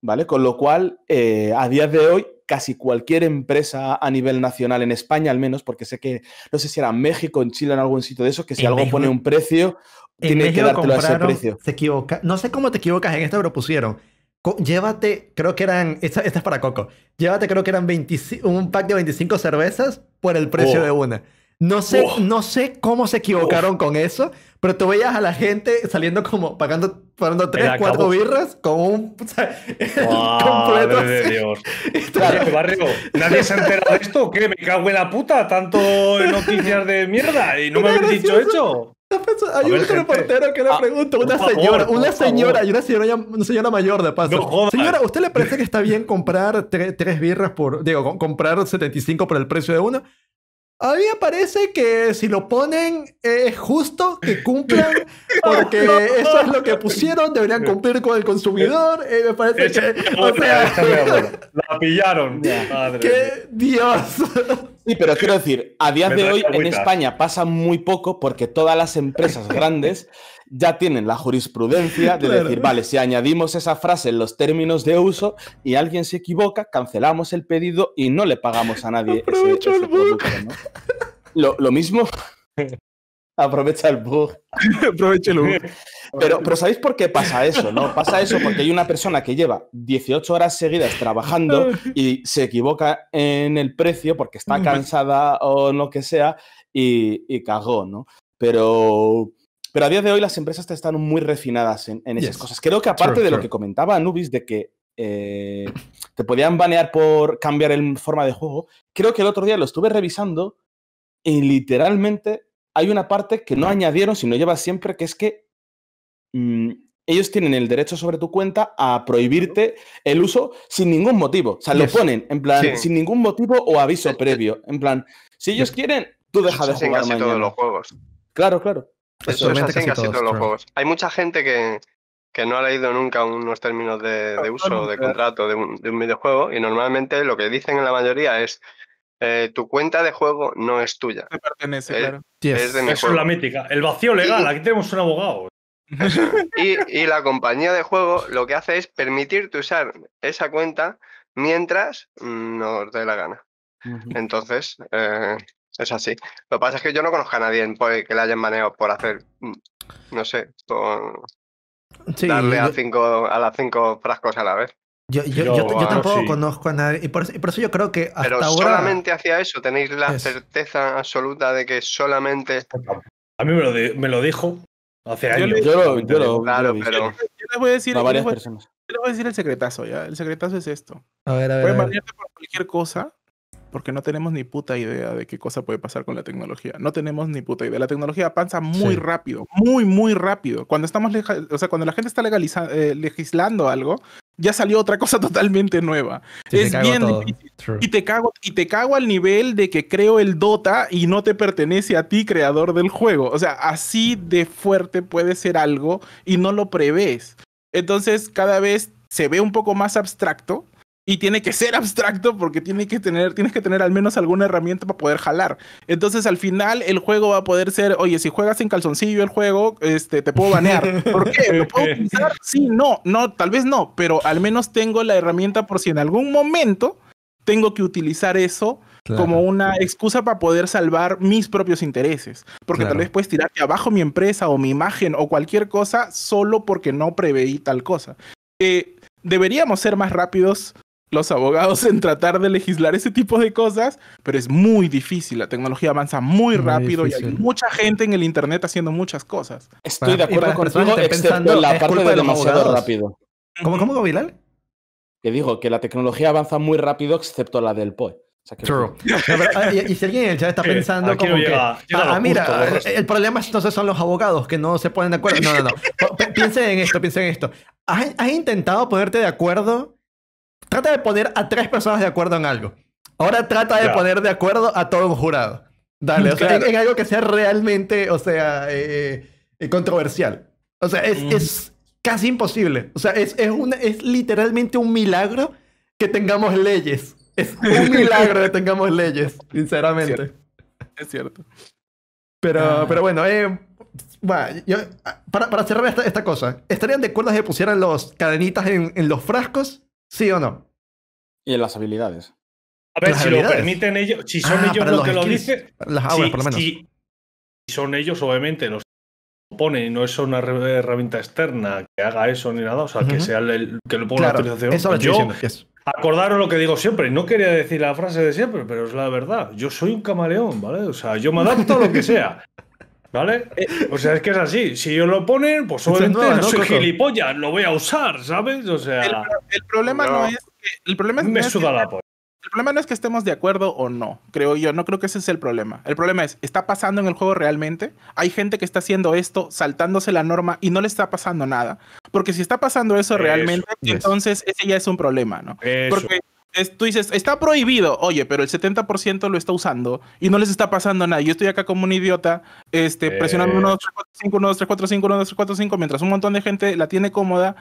¿Vale? Con lo cual, eh, a día de hoy, casi cualquier empresa a nivel nacional, en España al menos, porque sé que, no sé si era México, en Chile, en algún sitio de eso, que si algo pone un precio, tiene que dártelo a ese precio. Se equivoca. No sé cómo te equivocas en esto, pero pusieron. Llévate, creo que eran, esta, esta es para Coco, llévate creo que eran un pack de 25 cervezas por el precio oh. de una. No sé, no sé cómo se equivocaron con eso, pero tú veías a la gente saliendo como pagando, pagando tres, cuatro birras con un completo. Dios. Oye, barrio, ¿nadie se ha enterado de esto? ¿Qué? Me cago en la puta, tanto noticias de mierda y no me han dicho hecho? Hay un reportero que le ah, pregunto, una señora, una señora, y una señora, mayor de paso. señora, ¿usted le parece que está bien comprar tres birras por, digo, comprar 75 por el precio de una? A mí me parece que si lo ponen es justo que cumplan, porque eso es lo que pusieron, deberían cumplir con el consumidor. Eh, me parece que. O sea, la pillaron. ¡Qué Dios! Sí, pero quiero decir, a día de hoy en España pasa muy poco porque todas las empresas grandes ya tienen la jurisprudencia de decir, vale, si añadimos esa frase en los términos de uso y alguien se equivoca, cancelamos el pedido y no le pagamos a nadie. ese, el ¿no? Lo, mismo. Aprovecha el bug. Aprovecha el bug. Pero, pero ¿sabéis por qué pasa eso? No? Pasa eso porque hay una persona que lleva 18 horas seguidas trabajando y se equivoca en el precio porque está cansada o lo que sea y, y cagó, ¿no? Pero pero a día de hoy las empresas te están muy refinadas en, esas cosas. Creo que aparte de lo que comentaba Anubis, de que eh, te podían banear por cambiar el forma de juego, creo que el otro día lo estuve revisando y literalmente hay una parte que no añadieron, sino lleva siempre, que es que mm, ellos tienen el derecho sobre tu cuenta a prohibirte el uso sin ningún motivo. O sea, lo ponen en plan, sin ningún motivo o aviso previo. En plan, si ellos quieren, tú deja de jugar. mañana. los Claro, claro. Pues Eso es así en casi todos, los juegos. Hay mucha gente que, que no ha leído nunca unos términos de, de uso, de contrato de un, videojuego y normalmente lo que dicen en la mayoría es eh, tu cuenta de juego no es tuya. pertenece, eh, claro. Eso es la mítica. El vacío legal, aquí tenemos un abogado. Y, la compañía de juego lo que hace es permitirte usar esa cuenta mientras nos dé la gana. Entonces, eh, es así. Lo que pasa es que yo no conozco a nadie e que le hayan manejado por hacer, mm, no sé, por darle a, cinco, a las cinco frascos a la vez. Yo, ah, tampoco conozco a nadie. Y por, eso yo creo que hasta Pero solamente hacía eso tenéis la certeza absoluta de que solamente. A mí me lo, me lo dijo hace años. Yo lo, Yo les voy a decir. el secretazo, ya. El secretazo es esto. A ver, a ver. por cualquier cosa, porque no tenemos ni puta idea de qué cosa puede pasar con la tecnología. No tenemos ni puta idea. La tecnología avanza muy rápido, muy, muy rápido. Cuando estamos, o sea, cuando la gente está eh, legislando algo, ya salió otra cosa totalmente nueva. es bien Y te, cago, y te cago al nivel de que creo el Dota y no te pertenece a ti, creador del juego. O sea, así de fuerte puede ser algo y no lo prevés. Entonces, cada vez se ve un poco más abstracto y tiene que ser abstracto porque tiene que tener, tienes que tener al menos alguna herramienta para poder jalar. Entonces al final el juego va a poder ser, oye, si juegas en calzoncillo el juego, este, te puedo banear. ¿Por qué? ¿Lo puedo utilizar? Sí, no, no, tal vez no, pero al menos tengo la herramienta por si en algún momento tengo que utilizar eso como una excusa para poder salvar mis propios intereses. Porque tal vez puedes tirarte abajo mi empresa o mi imagen o cualquier cosa solo porque no preveí tal cosa. Eh, deberíamos ser más rápidos los abogados en tratar de legislar ese tipo de cosas, pero es muy difícil. La tecnología avanza muy, rápido y hay mucha gente en el internet haciendo muchas cosas. Estoy de acuerdo con excepto la es parte de, demasiado rápido. ¿Cómo, cómo, Vilal? Que digo, que la tecnología avanza muy rápido, excepto la del POE. True. Ah, y, si alguien en el chat está pensando como que, ah, mira, el problema entonces son los abogados que no se ponen de acuerdo. No, no, no. piensen en esto, piensen en esto. ¿Has, has intentado ponerte de acuerdo Trata de poner a tres personas de acuerdo en algo. Ahora trata de poner de acuerdo a todo un jurado. Dale, o en, algo que sea realmente, o sea, eh, eh, controversial. O sea, mm. es, casi imposible. O sea, es, es, una, es literalmente un milagro que tengamos leyes. Es un milagro que tengamos leyes, sinceramente. Es cierto. Pero, ah. pero bueno, eh, yo, ah, para, para, cerrar esta, cosa, ¿estarían de acuerdo si pusieran los cadenitas en, en los frascos ¿Sí o no? Y en las habilidades. A ver, si lo permiten ellos, si son ah, ellos los, que lo dicen. Si, son ellos, obviamente, los que ponen y no es una herramienta externa que haga eso ni nada, o sea, que sea el, que lo ponga la autorización, Eso lo yo, Acordaros lo que digo siempre, no quería decir la frase de siempre, pero es la verdad. Yo soy un camaleón, ¿vale? O sea, yo me adapto a lo que sea. ¿Vale? Eh. O sea, es que es así. Si yo lo ponen, pues obviamente no, soy gilipollas, lo voy a usar, ¿sabes? O sea. El, problema no. es que. El problema es me suda la El problema no es que estemos de acuerdo o no, creo yo. No creo que ese es el problema. El problema es, ¿está pasando en el juego realmente? Hay gente que está haciendo esto, saltándose la norma y no le está pasando nada. Porque si está pasando eso, realmente, entonces ese ya es un problema, ¿no? Porque es, tú dices, está prohibido, oye, pero el 70% lo está usando y no les está pasando nada. Yo estoy acá como un idiota, este, eh. presionando 1, 2, 3, 4, 5, 1, 2, 3, 4, 5, 1, 2, 3, 4, 5, mientras un montón de gente la tiene cómoda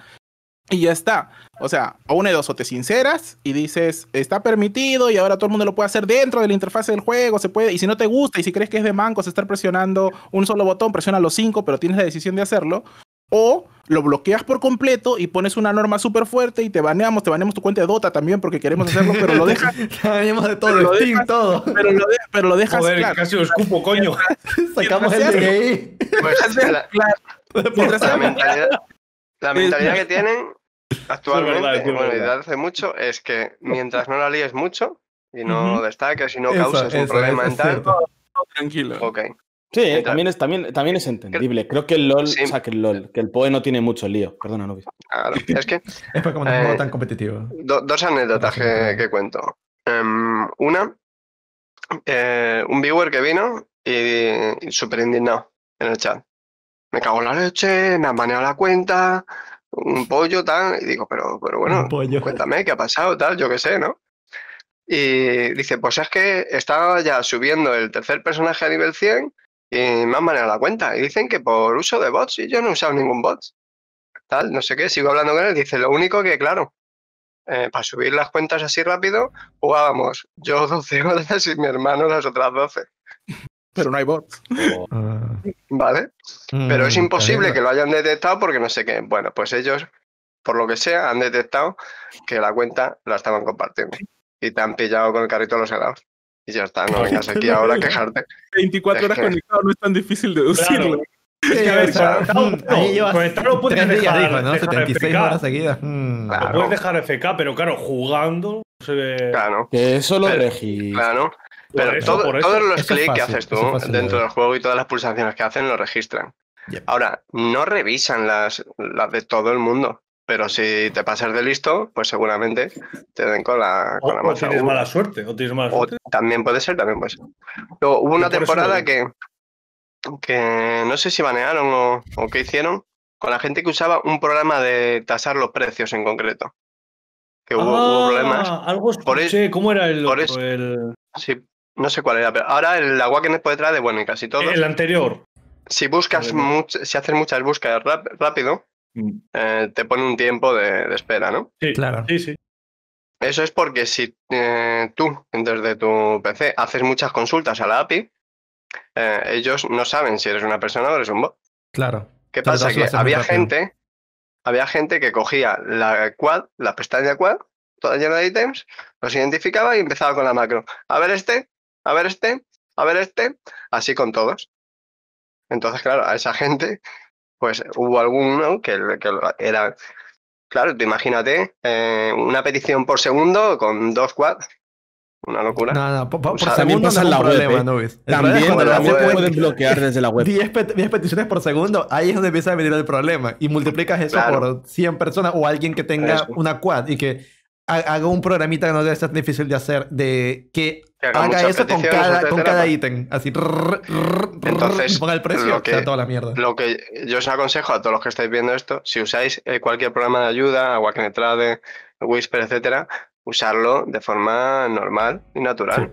y ya está. O sea, a una de dos, o te sinceras y dices, está permitido y ahora todo el mundo lo puede hacer dentro de la interfase del juego, se puede, y si no te gusta y si crees que es de mancos estar presionando un solo botón, presiona los cinco, pero tienes la decisión de hacerlo, o lo bloqueas por completo y pones una norma súper fuerte y te baneamos, te baneamos tu cuenta de Dota también porque queremos hacerlo, pero lo dejas. baneamos de todo, pero todo. Pero lo, dejas. Joder, casi os escupo, coño. Sacamos el de ahí. Pues, la, mentalidad, la mentalidad que tienen actualmente, bueno, desde hace mucho, es que mientras no la líes mucho y no uh si destaques y no causas un problema en tal. tranquilo. Ok. Sí, eh, también, es, también, también es entendible. Creo que el LOL, o sea, que el LOL, que el PoE no tiene mucho lío. Perdona, no es es porque como tan competitivo. dos anécdotas que, cuento. Em, una, eh, un viewer que vino y, súper indignado en el chat. Me cago en la leche, me han maneado la cuenta, un pollo, tal. Y digo, pero, pero bueno, cuéntame qué ha pasado, tal, yo qué sé, ¿no? Y dice, pues es que estaba ya subiendo el tercer personaje a nivel 100 y me han la cuenta. Y dicen que por uso de bots, y yo no he usado ningún bot. Tal, no sé qué, sigo hablando con él. Dice, lo único que, claro, eh, para subir las cuentas así rápido, jugábamos yo 12 horas y mi hermano las otras 12. Pero no hay bots. Vale. Mm, Pero es imposible que lo hayan detectado porque no sé qué. Bueno, pues ellos, por lo que sea, han detectado que la cuenta la estaban compartiendo. Y te han pillado con el carrito los helados. Y ya está, no vengas aquí ahora a quejarte. 24 horas conectado no es tan difícil deducirlo. Mm, claro. Sí, conectarlo puedes dejar, dijo, ¿no? dejar 76 horas seguidas. Puedes dejar FK, pero claro, jugando Claro. Que eso lo registra. Claro. Pero todos los clics que haces tú dentro del juego y todas las pulsaciones que hacen lo registran. Ahora, no revisan las, las de todo el mundo. Pero si te pasas de listo, pues seguramente te den con la, o, tienes mala suerte, o tienes mala suerte. también puede ser, también puede ser. hubo una temporada que, que no sé si banearon o, o qué hicieron con la gente que usaba un programa de tasar los precios en concreto. Que hubo, ah, problemas. Algo por ¿cómo era el, no sé cuál era, pero ahora el agua que nos puede traer de bueno y casi todo. El anterior. Si buscas, mucho, si haces muchas búsquedas rápido, eh, te pone un tiempo de, espera, ¿no? Sí, claro. Sí, sí. Eso es porque si eh, tú, desde tu PC, haces muchas consultas a la API, eh, ellos no saben si eres una persona o eres un bot. Claro. ¿Qué pasa? Que había gente, había gente que cogía la la pestaña quad, toda llena de ítems, los identificaba y empezaba con la macro. A ver este, a ver este, a ver este, así con todos. Entonces, claro, a esa gente pues hubo alguno que, era... Claro, tú imagínate eh, una petición por segundo con dos quads. Una locura. No, ¿eh? no, por, también pasa en la problema, También, bloquear desde la web. 10, peticiones por segundo, ahí es donde empieza a venir el problema. Y multiplicas eso por 100 personas o alguien que tenga una quad y que hago un programita que no debe ser difícil de hacer, de que, haga, eso con cada, con cada pues. ítem, así, Entonces, ponga el precio, o sea, toda la mierda. Lo que yo os aconsejo a todos los que estáis viendo esto, si usáis eh, cualquier programa de ayuda, Trade, Whisper, etcétera, usarlo de forma normal y natural.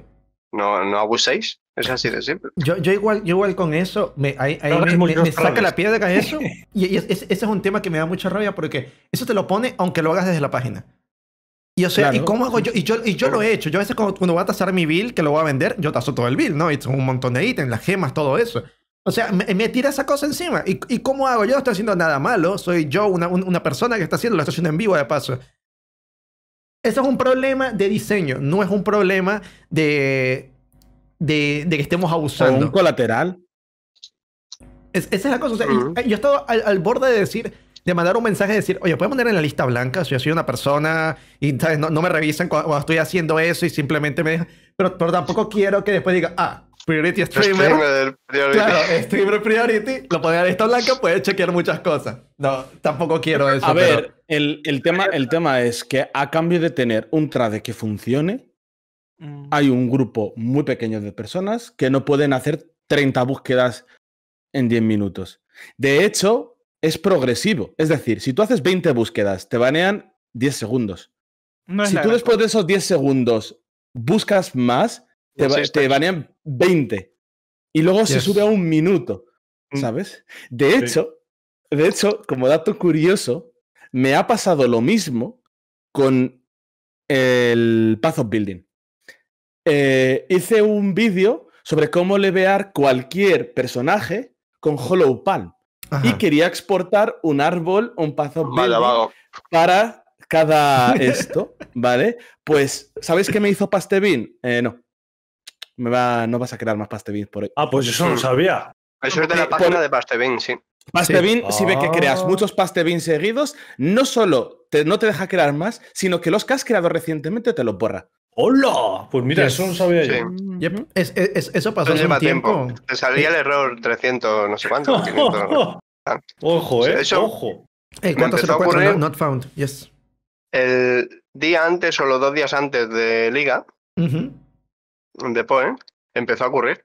No, no abuséis, es así de simple. Yo, yo, igual, yo igual con eso, me, ahí, me, saca la piedra de eso. y, ese es un tema que me da mucha rabia porque eso te lo pone aunque lo hagas desde la página. Y ¿y cómo hago yo? Y yo, y yo lo he hecho. Yo a veces cuando, cuando voy a tasar mi bill, que lo voy a vender, yo taso todo el bill, ¿no? Y son un montón de ítems, las gemas, todo eso. O sea, me, tira esa cosa encima. ¿Y, ¿Y, cómo hago? Yo no estoy haciendo nada malo. Soy yo, una, una persona que está haciendo la haciendo en vivo de paso. Eso es un problema de diseño, no es un problema de, de, que estemos abusando. ¿Es un colateral. esa es la cosa. Yo he estado al, borde de decir, de mandar un mensaje y decir, oye, ¿puedo poner en la lista blanca? Si yo soy una persona y no, no, me revisan cuando, estoy haciendo eso y simplemente me dejan. Pero, tampoco quiero que después diga, ah, Priority Streamer. Claro, Streamer Priority. Lo pone en la lista blanca, puede chequear muchas cosas. No, tampoco quiero eso. A ver, el, el, tema, el tema es que a cambio de tener un trade que funcione, mm. hay un grupo muy pequeño de personas que no pueden hacer 30 búsquedas en 10 minutos. De hecho, es progresivo. Es decir, si tú haces 20 búsquedas, te banean 10 segundos. si tú después de esos 10 segundos buscas más, te, pues banean 20. Y luego se sube a un minuto, mm. ¿sabes? De hecho, de hecho, como dato curioso, me ha pasado lo mismo con el Path of Building. Eh, hice un vídeo sobre cómo levear cualquier personaje con Hollow Palm y quería exportar un árbol, un pazo para cada esto, ¿vale? Pues, ¿sabéis qué me hizo Pastebin? Eh, no. Me va, no vas a crear más Pastebin por ahí. Ah, pues eso no sabía. Eso es de la eh, página de Pastebin, sí. Pastebin, si ve que creas ah. muchos Pastebin seguidos, no solo te, no te deja crear más, sino que los que has creado recientemente te los borra. ¡Hola! Pues mira, eso no sabía yo. eso pasó hace un tiempo. Te salía el error 300, no sé cuánto. Ojo, eh. ojo. El 404 not found, yes. El día antes o los dos días antes de Liga, de empezó a ocurrir.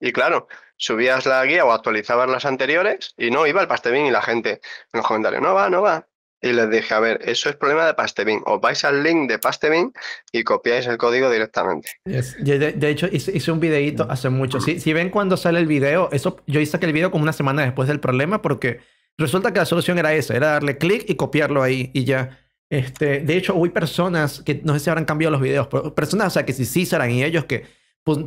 Y claro, subías la guía o actualizabas las anteriores y no iba el pastebin y la gente en los comentarios, no va, no va y les dije, a ver, eso es problema de Pastebin. Os vais al link de Pastebin y copiáis el código directamente. de, hecho, hice, un videito hace mucho. Si, si, ven cuando sale el video, eso, yo hice el video como una semana después del problema porque resulta que la solución era esa, era darle clic y copiarlo ahí y ya. Este, de hecho, hubo personas que no sé si habrán cambiado los videos, personas, o sea, que sí sí, serán y ellos que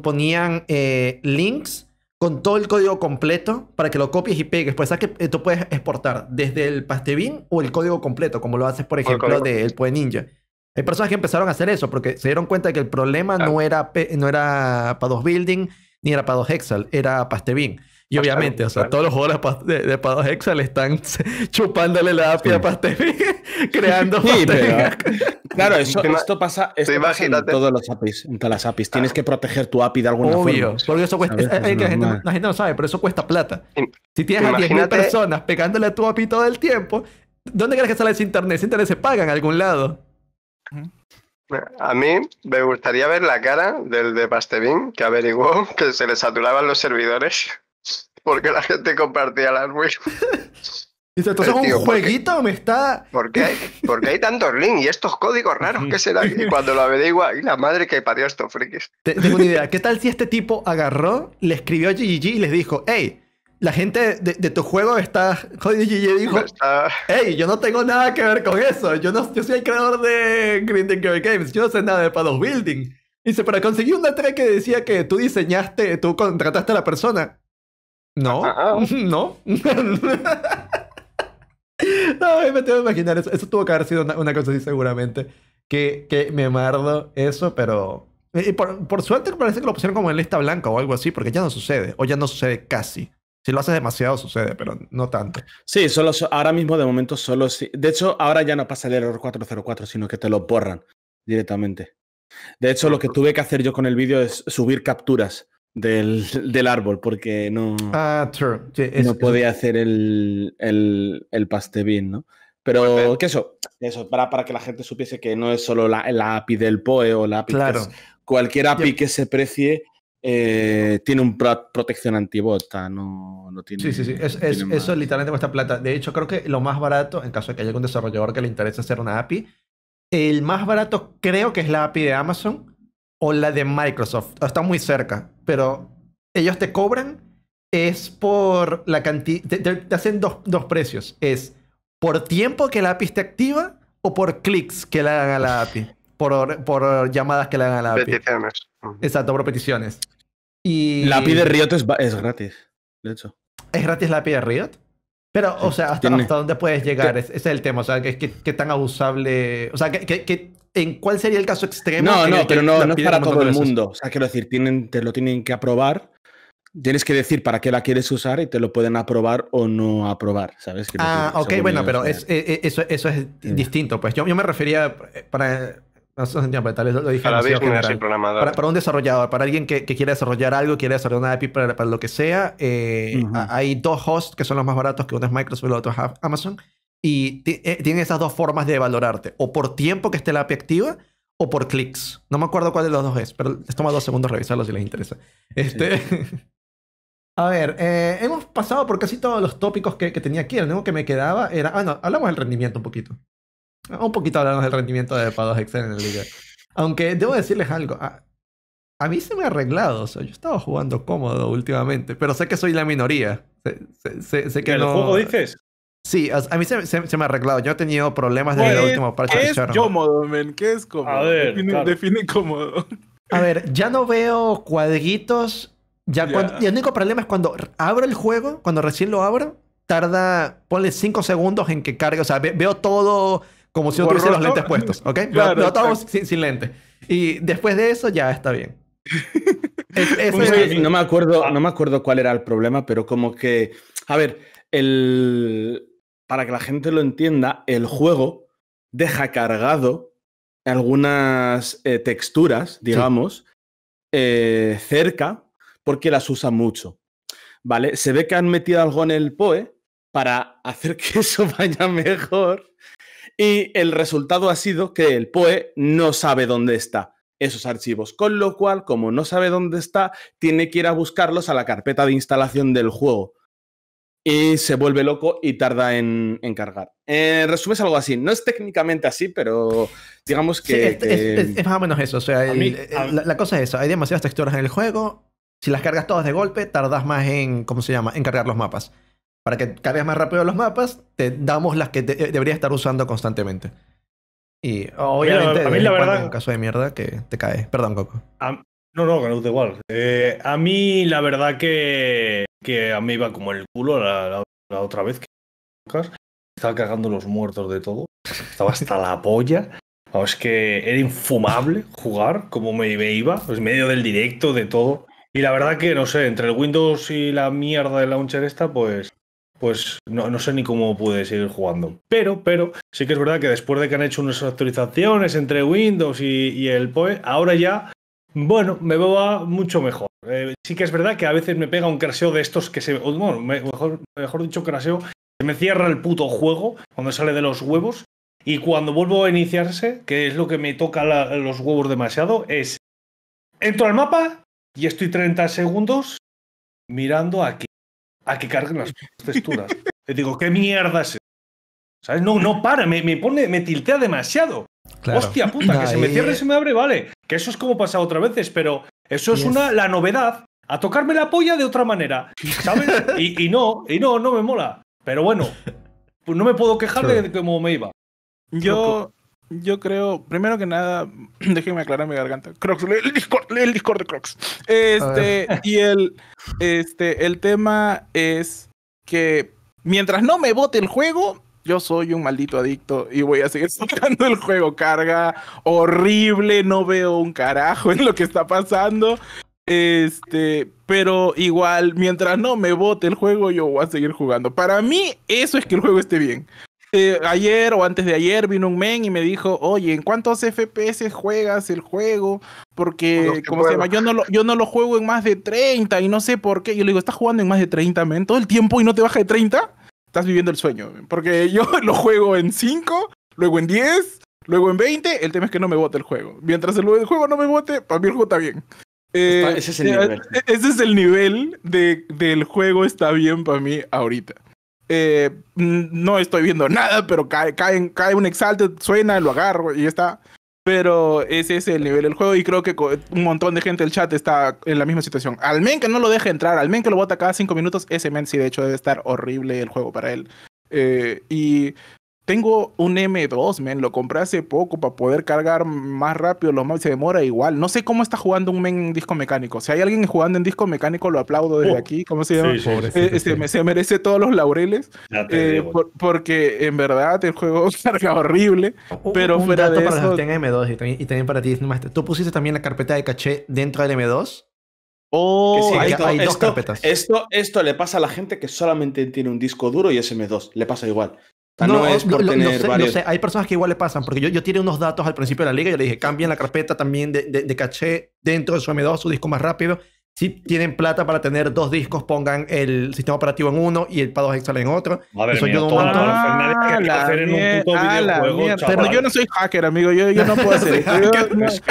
ponían eh, links con todo el código completo para que lo copies y pegues. Pues sabes que eh, tú puedes exportar desde el pastebin o el código completo, como lo haces, por ejemplo, del de Pue Ninja. Hay personas que empezaron a hacer eso porque se dieron cuenta de que el problema no era, no era para dos building ni era para dos hexal, era pastebin. Y obviamente, o sea, todos los juegos de, de Pados Hexa le están chupándole la API a Pastebín, creando Claro, eso, esto pasa, esto en todos los APIs, todas las APIs. Tienes ah. que proteger tu API de alguna Obvio, forma. porque eso cuesta, la, gente, no sabe, pero eso cuesta plata. Si tienes a 10.000 personas pegándole a tu API todo el tiempo, ¿dónde crees que sale ese internet? Ese internet se paga en algún lado. A mí me gustaría ver la cara del de Pastebin que averiguó que se le saturaban los servidores porque la gente compartía las Wii? Dice, eh, es un jueguito? ¿Me está...? ¿Por qué, hay, porque hay tantos links y estos códigos raros ¿Qué será? Y cuando lo averigua, y la madre que parió esto, estos frikis. Tengo una idea. ¿Qué tal si este tipo agarró, le escribió a GG y les dijo, hey, la gente de, tu juego está... Joder, GG dijo, ¡Ey! hey, yo no tengo nada que ver con eso. Yo, no, yo soy el creador de Grinding Game Games. Yo no sé nada de Pados Building. Dice, pero conseguí una e track que decía que tú diseñaste, tú contrataste a la persona no, ah, ah, ah. no. no, me tengo que imaginar eso. Eso tuvo que haber sido una, cosa así seguramente. Que, que me mardo eso, pero... Eh, por, suerte parece que lo pusieron como en lista blanca o algo así, porque ya no sucede, o ya no sucede casi. Si lo haces demasiado sucede, pero no tanto. Sí, solo, ahora mismo de momento solo... sí de hecho, ahora ya no pasa el error 404, sino que te lo borran directamente. De hecho, lo que tuve que hacer yo con el vídeo es subir capturas del, árbol, porque no, ah, no podía hacer el, el, el paste ¿no? Pero, qué que eso, eso para, para que la gente supiese que no es solo la, API del POE o la API. cualquier API que se precie eh, tiene un protección antibota, no, no tiene. Sí, sí, sí. Es, eso literalmente cuesta plata. De hecho, creo que lo más barato, en caso de que haya algún desarrollador que le interese hacer una API, el más barato creo que es la API de Amazon o la de Microsoft. Está muy cerca pero ellos te cobran es por la cantidad, te, hacen dos, dos, precios, es por tiempo que la API te activa o por clics que le hagan a la API, por, por llamadas que le hagan a la API. Peticiones. Exacto, por peticiones. Y... La API de Riot es, es gratis, de hecho. ¿Es gratis la API de Riot? Pero, o sea, hasta, hasta dónde puedes eh, llegar, ese es el tema. O sea, ¿qué tan abusable. O sea, qué... que, en cuál sería el caso extremo. No, no, pero no, es para todo el mundo. O sea, quiero decir, tienen, te lo tienen que aprobar. Tienes que decir para qué la quieres usar y te lo pueden aprobar o no aprobar, ¿sabes? ah, ok, bueno, pero eh, eh, eso, eso es distinto. Pues yo, yo me refería eh, para, no pues, tal lo dije para, un desarrollador, para alguien que, que, quiere desarrollar algo, quiere desarrollar una API para, lo que sea, hay dos hosts que son los más baratos, que uno es Microsoft y el otro es Amazon. Y eh, tiene esas dos formas de valorarte. O por tiempo que esté la API activa o por clics. No me acuerdo cuál de los dos es, pero les toma dos segundos revisarlos si les interesa. Este, a ver, eh, hemos pasado por casi todos los tópicos que, tenía aquí. El único que me quedaba era... Ah, no, hablamos del rendimiento un poquito. Ah, un poquito hablamos del rendimiento de Pados Excel en el liga. Aunque debo decirles algo. A, mí se me ha arreglado. O sea, yo estaba jugando cómodo últimamente, pero sé que soy la minoría. Sé, ¿El juego dices? Sí, a mí se, me ha arreglado. Yo he tenido problemas desde el pues, último parche ¿qué es cómodo, men? ¿Qué es cómodo? A ver, define, claro. define cómodo. A ver, ya no veo cuadritos. Ya y el único problema es cuando abro el juego, cuando recién lo abro, tarda, ponle cinco segundos en que cargue. O sea, veo todo como si no tuviese los lentes puestos, ¿ok? No veo, todo sin, lente. Y después de eso ya está bien. Pues, no, me acuerdo, ah. no me acuerdo cuál era el problema, pero como que, a ver, el, para que la gente lo entienda, el juego deja cargado algunas eh, texturas, digamos, eh, cerca, porque las usa mucho. ¿Vale? Se ve que han metido algo en el POE para hacer que eso vaya mejor. Y el resultado ha sido que el POE no sabe dónde está esos archivos, con lo cual, como no sabe dónde está, tiene que ir a buscarlos a la carpeta de instalación del juego y se vuelve loco y tarda en, cargar. En eh, algo así. No es técnicamente así, pero digamos que. es, más o menos eso. O sea, la, cosa es eso. Hay demasiadas texturas en el juego. Si las cargas todas de golpe, tardas más en. ¿Cómo se llama? En cargar los mapas. Para que cargues más rápido los mapas, te damos las que eh, deberías estar usando constantemente. Y obviamente, a la verdad. un caso de mierda que te cae. Perdón, Coco. No, no, no, no, igual. Eh, a mí, la verdad que que a mí iba como el culo la, otra vez que estaba cagando los muertos de todo. Estaba hasta la polla. es que era infumable jugar como me iba, pues medio del directo, de todo. Y la verdad que, no sé, entre el Windows y la mierda la launcher esta, pues, pues no, no, sé ni cómo pude seguir jugando. Pero, pero, sí que es verdad que después de que han hecho unas actualizaciones entre Windows y, y el PoE, ahora ya bueno, me veo mucho mejor. Eh, sí que es verdad que a veces me pega un craseo de estos que se. mejor, mejor dicho, craseo. Se me cierra el puto juego cuando sale de los huevos. Y cuando vuelvo a iniciarse, que es lo que me toca los huevos demasiado, es. Entro al mapa y estoy 30 segundos mirando aquí. A que carguen las texturas. Le digo, ¿qué mierda es ¿Sabes? No, no para, me, pone, me tiltea demasiado. Hostia puta, que se me cierre y se me abre, vale eso es como pasa otras veces, pero eso es una la novedad. A tocarme la polla de otra manera. ¿Sabes? y, no, y no, no me mola. Pero bueno, pues no me puedo quejar de cómo me iba. Yo. Yo creo, primero que nada, déjeme aclarar mi garganta. Crocs, lee el Discord, de Crocs. Este, y el, este, el tema es que mientras no me vote el juego, yo soy un maldito adicto y voy a seguir soltando el juego. Carga horrible, no veo un carajo en lo que está pasando. Este, pero igual, mientras no me bote el juego, yo voy a seguir jugando. Para mí, eso es que el juego esté bien. Eh, ayer o antes de ayer vino un men y me dijo, oye, ¿en cuántos FPS juegas el juego? Porque, como se llama? Yo no, lo, yo no lo juego en más de 30 y no sé por qué. Yo le digo, ¿estás jugando en más de 30, men? Todo el tiempo y no te baja de 30 estás viviendo el sueño. Porque yo lo juego en 5, luego en 10, luego en 20. El tema es que no me bote el juego. Mientras el juego no me bote, para mí el juego está bien. Eh, ese, es el nivel. Eh, ese es el nivel. de, del juego está bien para mí ahorita. Eh, no estoy viendo nada, pero cae, cae, cae un exalto, suena, lo agarro y ya está. Pero ese es el nivel del juego y creo que un montón de gente del chat está en la misma situación. Al men que no lo deja entrar, al men que lo bota cada cinco minutos, ese men sí de hecho debe estar horrible el juego para él. Eh, y tengo un M2, men, lo compré hace poco para poder cargar más rápido los maps, se demora igual. No sé cómo está jugando un men en disco mecánico. Si hay alguien jugando en disco mecánico, lo aplaudo desde oh. aquí. ¿Cómo se llama? Eh, este, se, merece todos los laureles. Eh, porque en verdad el juego carga horrible. pero dato para M2 y también, para ti, ¿tú pusiste también la carpeta de caché dentro del M2? Oh, hay, dos carpetas. Esto, le pasa a la gente que solamente tiene un disco duro y es m 2 Le pasa igual no, no, sé, Hay personas que igual le pasan, porque yo, yo tiré unos datos al principio de la liga y yo le dije, cambien la carpeta también de, de caché dentro de su M2, su disco más rápido, si tienen plata para tener dos discos, pongan el sistema operativo en uno y el PAD2 en otro. yo no Pero soy hacker, amigo. Yo, no puedo hacer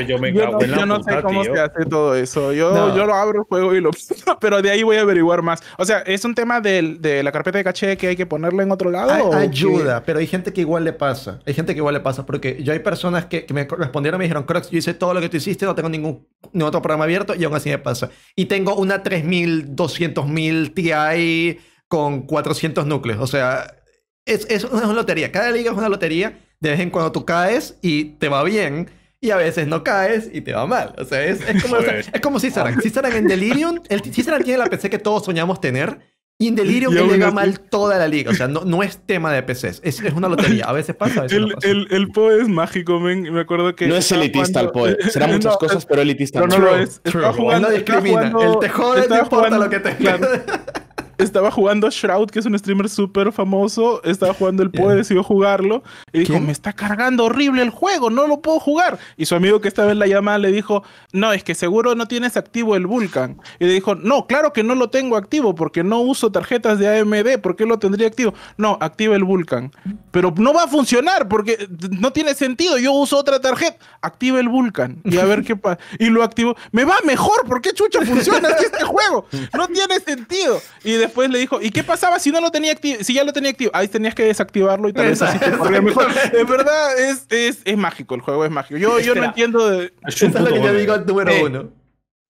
Yo, yo no, sé cómo se hace todo eso. Yo, lo abro el juego y lo... pero de ahí voy a averiguar más. O sea, es un tema de, la carpeta de caché que hay que ponerla en otro lado. ayuda, pero hay gente que igual le pasa. Hay gente que igual le pasa. Porque yo hay personas que, me respondieron y me dijeron, Crocs, yo hice todo lo que tú hiciste, no tengo ningún otro programa abierto y aún así me pasa y tengo una 3200.000 Ti con 400 núcleos. O sea, es, es una lotería. Cada liga es una lotería. De vez en cuando tú caes y te va bien y a veces no caes y te va mal. O sea, es, como, como en Delirium, el Cizaran tiene la PC que todos soñamos tener, y en delirio que le va mal toda la liga. O sea, no, no es tema de PCs. Es, es una lotería. A veces pasa, a veces el, no pasa. El, POE es mágico, men. Me acuerdo que... No es elitista el POE. Eh. Será muchas cosas, pero elitista. Pero no lo es. Está no discrimina. el te jode, no importa lo que te... Claro. estaba jugando a Shroud, que es un streamer súper famoso. Estaba jugando el PoE, decidió jugarlo. Y dijo, me está cargando horrible el juego, no lo puedo jugar. Y su amigo que estaba en la llamada le dijo, no, es que seguro no tienes activo el Vulcan. Y le dijo, no, claro que no lo tengo activo porque no uso tarjetas de AMD, ¿por qué lo tendría activo? No, activa el Vulcan. Pero no va a funcionar porque no tiene sentido, yo uso otra tarjeta. Activa el Vulcan y a ver qué pasa. Y lo activo. Me va mejor, porque Chucho chucha funciona este juego? No tiene sentido. Y después después le dijo, ¿y qué pasaba si no lo tenía activo? Si ya lo tenía activo, ahí tenías que desactivarlo y tal vez verdad, es, mágico, el juego es mágico. Yo, yo no entiendo es lo que yo digo número eh, uno.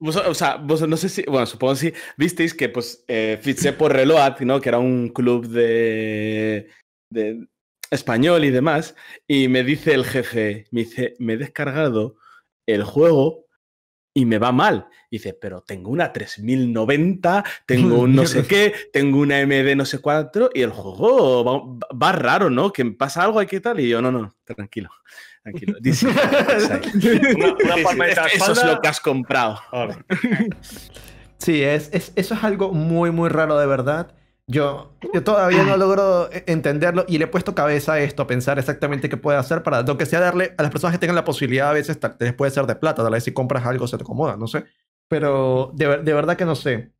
o sea, vos no sé si, bueno, supongo si visteis que pues eh, fiché por Reload, ¿no? Que era un club de, de español y demás, y me dice el jefe, me dice, me he descargado el juego y me va mal. Dice, pero tengo una 3090, tengo un no sé qué, tengo una MD no sé cuatro, y el juego va, raro, ¿no? Que pasa algo aquí y tal. Y yo, no, no, tranquilo, tranquilo. eso es lo que has comprado. Sí, es, eso es algo muy, muy raro de verdad. Yo, todavía no logro e, entenderlo y le he puesto cabeza a esto, a pensar exactamente qué puede hacer para, lo que sea, darle a las personas que tengan la posibilidad, a veces tal puede ser de plata, tal vez si compras algo se te acomoda, no sé. Pero de, verdad que no sé.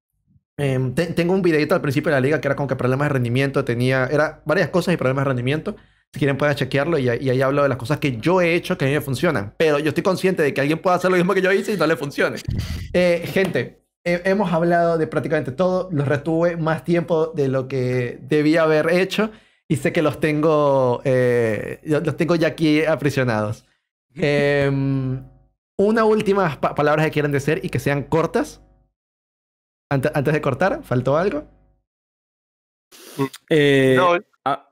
Em, tengo un videito al principio de la liga que era con que problemas de rendimiento tenía, era varias cosas y problemas de rendimiento. Si quieren pueden chequearlo y, ahí hablo de las cosas que yo he hecho que a mí me funcionan. Pero yo estoy consciente de que alguien puede hacer lo mismo que yo hice y no le funcione. Eh, gente, hemos hablado de prácticamente todo, los retuve más tiempo de lo que debía haber hecho y sé que los tengo, eh, los tengo ya aquí aprisionados. Em, una última palabra palabras que quieran decir y que sean cortas. antes de cortar, ¿faltó algo? Eh, no, ah,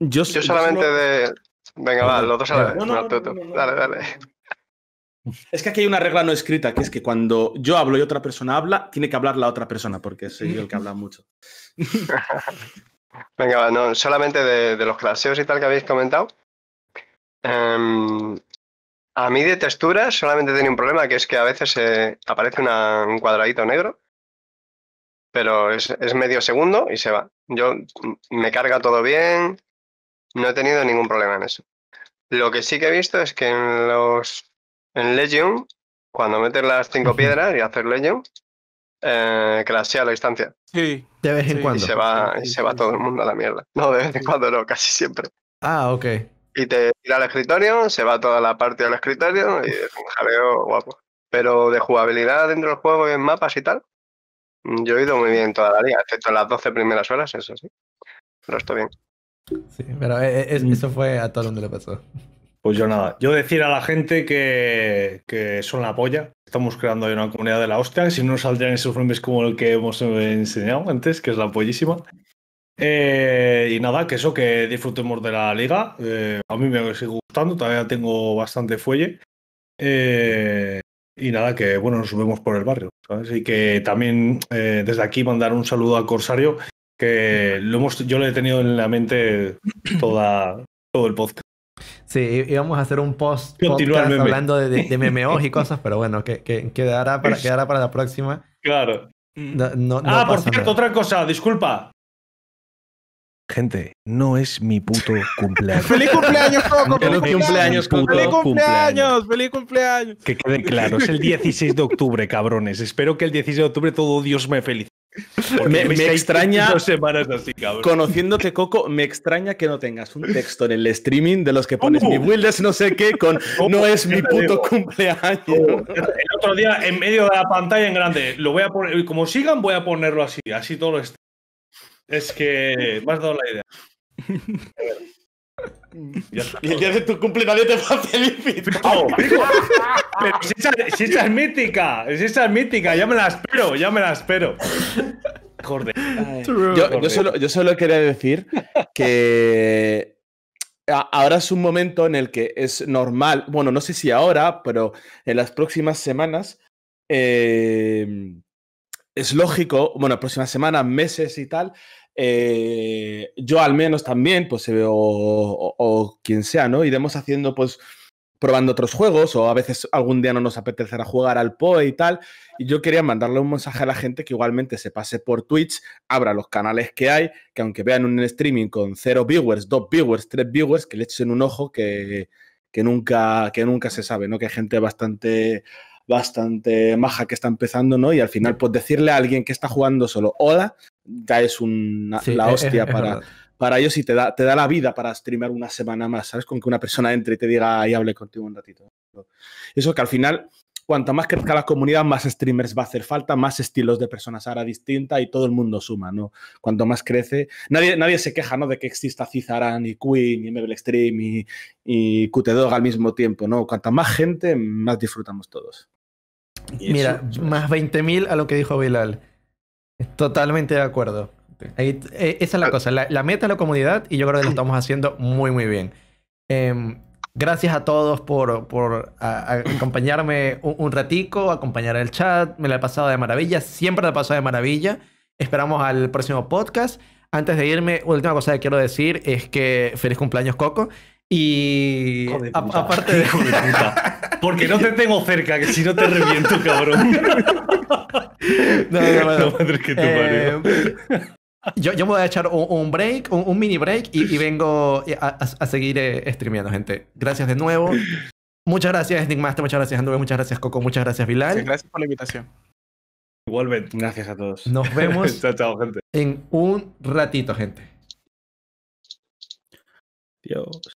yo, solamente de... Venga, va, los dos a dale, dale. Es que aquí hay una regla no escrita, que es que cuando yo hablo y otra persona habla, tiene que hablar la otra persona, porque soy yo el que habla mucho. Venga, no, solamente de, los claseos y tal que habéis comentado. Em, a mí de texturas solamente tenía un problema, que es que a veces eh, aparece un cuadradito negro, pero es, es medio segundo y se va. Yo mm, me carga todo bien, no he tenido ningún problema en eso. Lo que sí que he visto es que en los en Legion, cuando metes las cinco piedras y haces Legion, eh, la distancia. Sí. De vez en cuando. Y se, va, se va todo el mundo a la mierda. No, de vez en cuando no, casi siempre. Ah, ok. Y te tira al escritorio, se va toda la parte del escritorio y es un jaleo guapo. Pero de jugabilidad dentro del juego y en mapas y tal, mm, yo he ido muy bien toda la día, excepto en las 12 primeras horas, eso sí. Pero estoy bien. Sí, pero eh, eh, mm. eso fue a todo donde le pasó. Pues yo nada, yo decir a la gente que, son la polla, estamos creando ahí una comunidad de la hostia, si no saldrían esos nombres como el que hemos enseñado antes, que es la pollísima. Eh, y nada, que eso, que disfrutemos de la liga, eh, a mí me sigue gustando, todavía tengo bastante fuelle. Eh, y nada, que bueno, nos vemos por el barrio, ¿sabes? Y que también desde aquí mandar un saludo a Corsario, que lo hemos, yo le he tenido en la mente toda, todo el podcast. Sí, íbamos a hacer un post hablando de, de, y cosas, pero bueno, que, quedará, para, para la próxima. Claro. Mm. ah, por cierto, otra cosa, disculpa. Gente, no es mi puto cumpleaños. ¡Feliz cumpleaños, Coco! ¡Feliz cumpleaños, ¡Feliz cumpleaños! ¡Feliz cumpleaños! Que quede claro, es el 16 de octubre, cabrones. Espero que el 16 de octubre todo Dios me felicite. Me, extraña. conociéndote, Coco, me extraña que no tengas un texto en el streaming de los que pones mi Wilders no sé qué con no es mi puto cumpleaños. Oh, el otro día, en medio de la pantalla en grande, lo voy a poner. Como sigan, voy a ponerlo así, así todo lo Es que me has dado la idea. Y el día de tu cumple te va Pero si esa, es mítica, si esa es mítica, ya me la espero, ya me la espero. Joder. Yo, solo, yo quería decir que ahora es un momento en el que es normal, bueno, no sé si ahora, pero en las próximas semanas eh, es lógico, bueno, próximas semanas, meses y tal, eh, yo al menos también, pues o, quien sea, ¿no? Iremos haciendo, pues, probando otros juegos o a veces algún día no nos apetecerá jugar al POE y tal. Y yo quería mandarle un mensaje a la gente que igualmente se pase por Twitch, abra los canales que hay, que aunque vean un streaming con cero viewers, dos viewers, tres viewers, que le echen un ojo que, que nunca, que nunca se sabe, ¿no? Que hay gente bastante bastante maja que está empezando, ¿no? Y al final, pues decirle a alguien que está jugando solo, hola, ya es una, la hostia para, para, ellos y te da, te da la vida para streamer una semana más, ¿sabes? Con que una persona entre y te diga y hable contigo un ratito. Eso que al final, cuanto más crezca la comunidad, más streamers va a hacer falta, más estilos de personas ahora distinta y todo el mundo suma, ¿no? Cuanto más crece, nadie, nadie se queja, ¿no? De que exista Cizaran y Queen y Mebel Stream y, y al mismo tiempo, ¿no? Cuanta más gente, más disfrutamos todos. Mira, más 20.000 a lo que dijo Bilal. Totalmente de acuerdo. Eh, esa es la ah. cosa. La, meta es la comunidad y yo creo que lo estamos haciendo muy, muy bien. Em, gracias a todos por, acompañarme un, ratico, acompañar el chat. Me la he pasado de maravilla. Siempre la he pasado de maravilla. Esperamos al próximo podcast. Antes de irme, última cosa que quiero decir es que feliz cumpleaños, Coco. Y aparte de... Porque no te tengo cerca, que si no te reviento, cabrón. yo, me voy a echar un, break, un, mini break, y, vengo a, seguir eh, streameando, gente. Gracias de nuevo. Muchas gracias, Nick Master. Muchas gracias, André. Muchas gracias, Coco. Muchas gracias, Vilal. gracias por la invitación. Igualmente. Gracias a todos. Nos vemos gente. en un ratito, gente. Dios.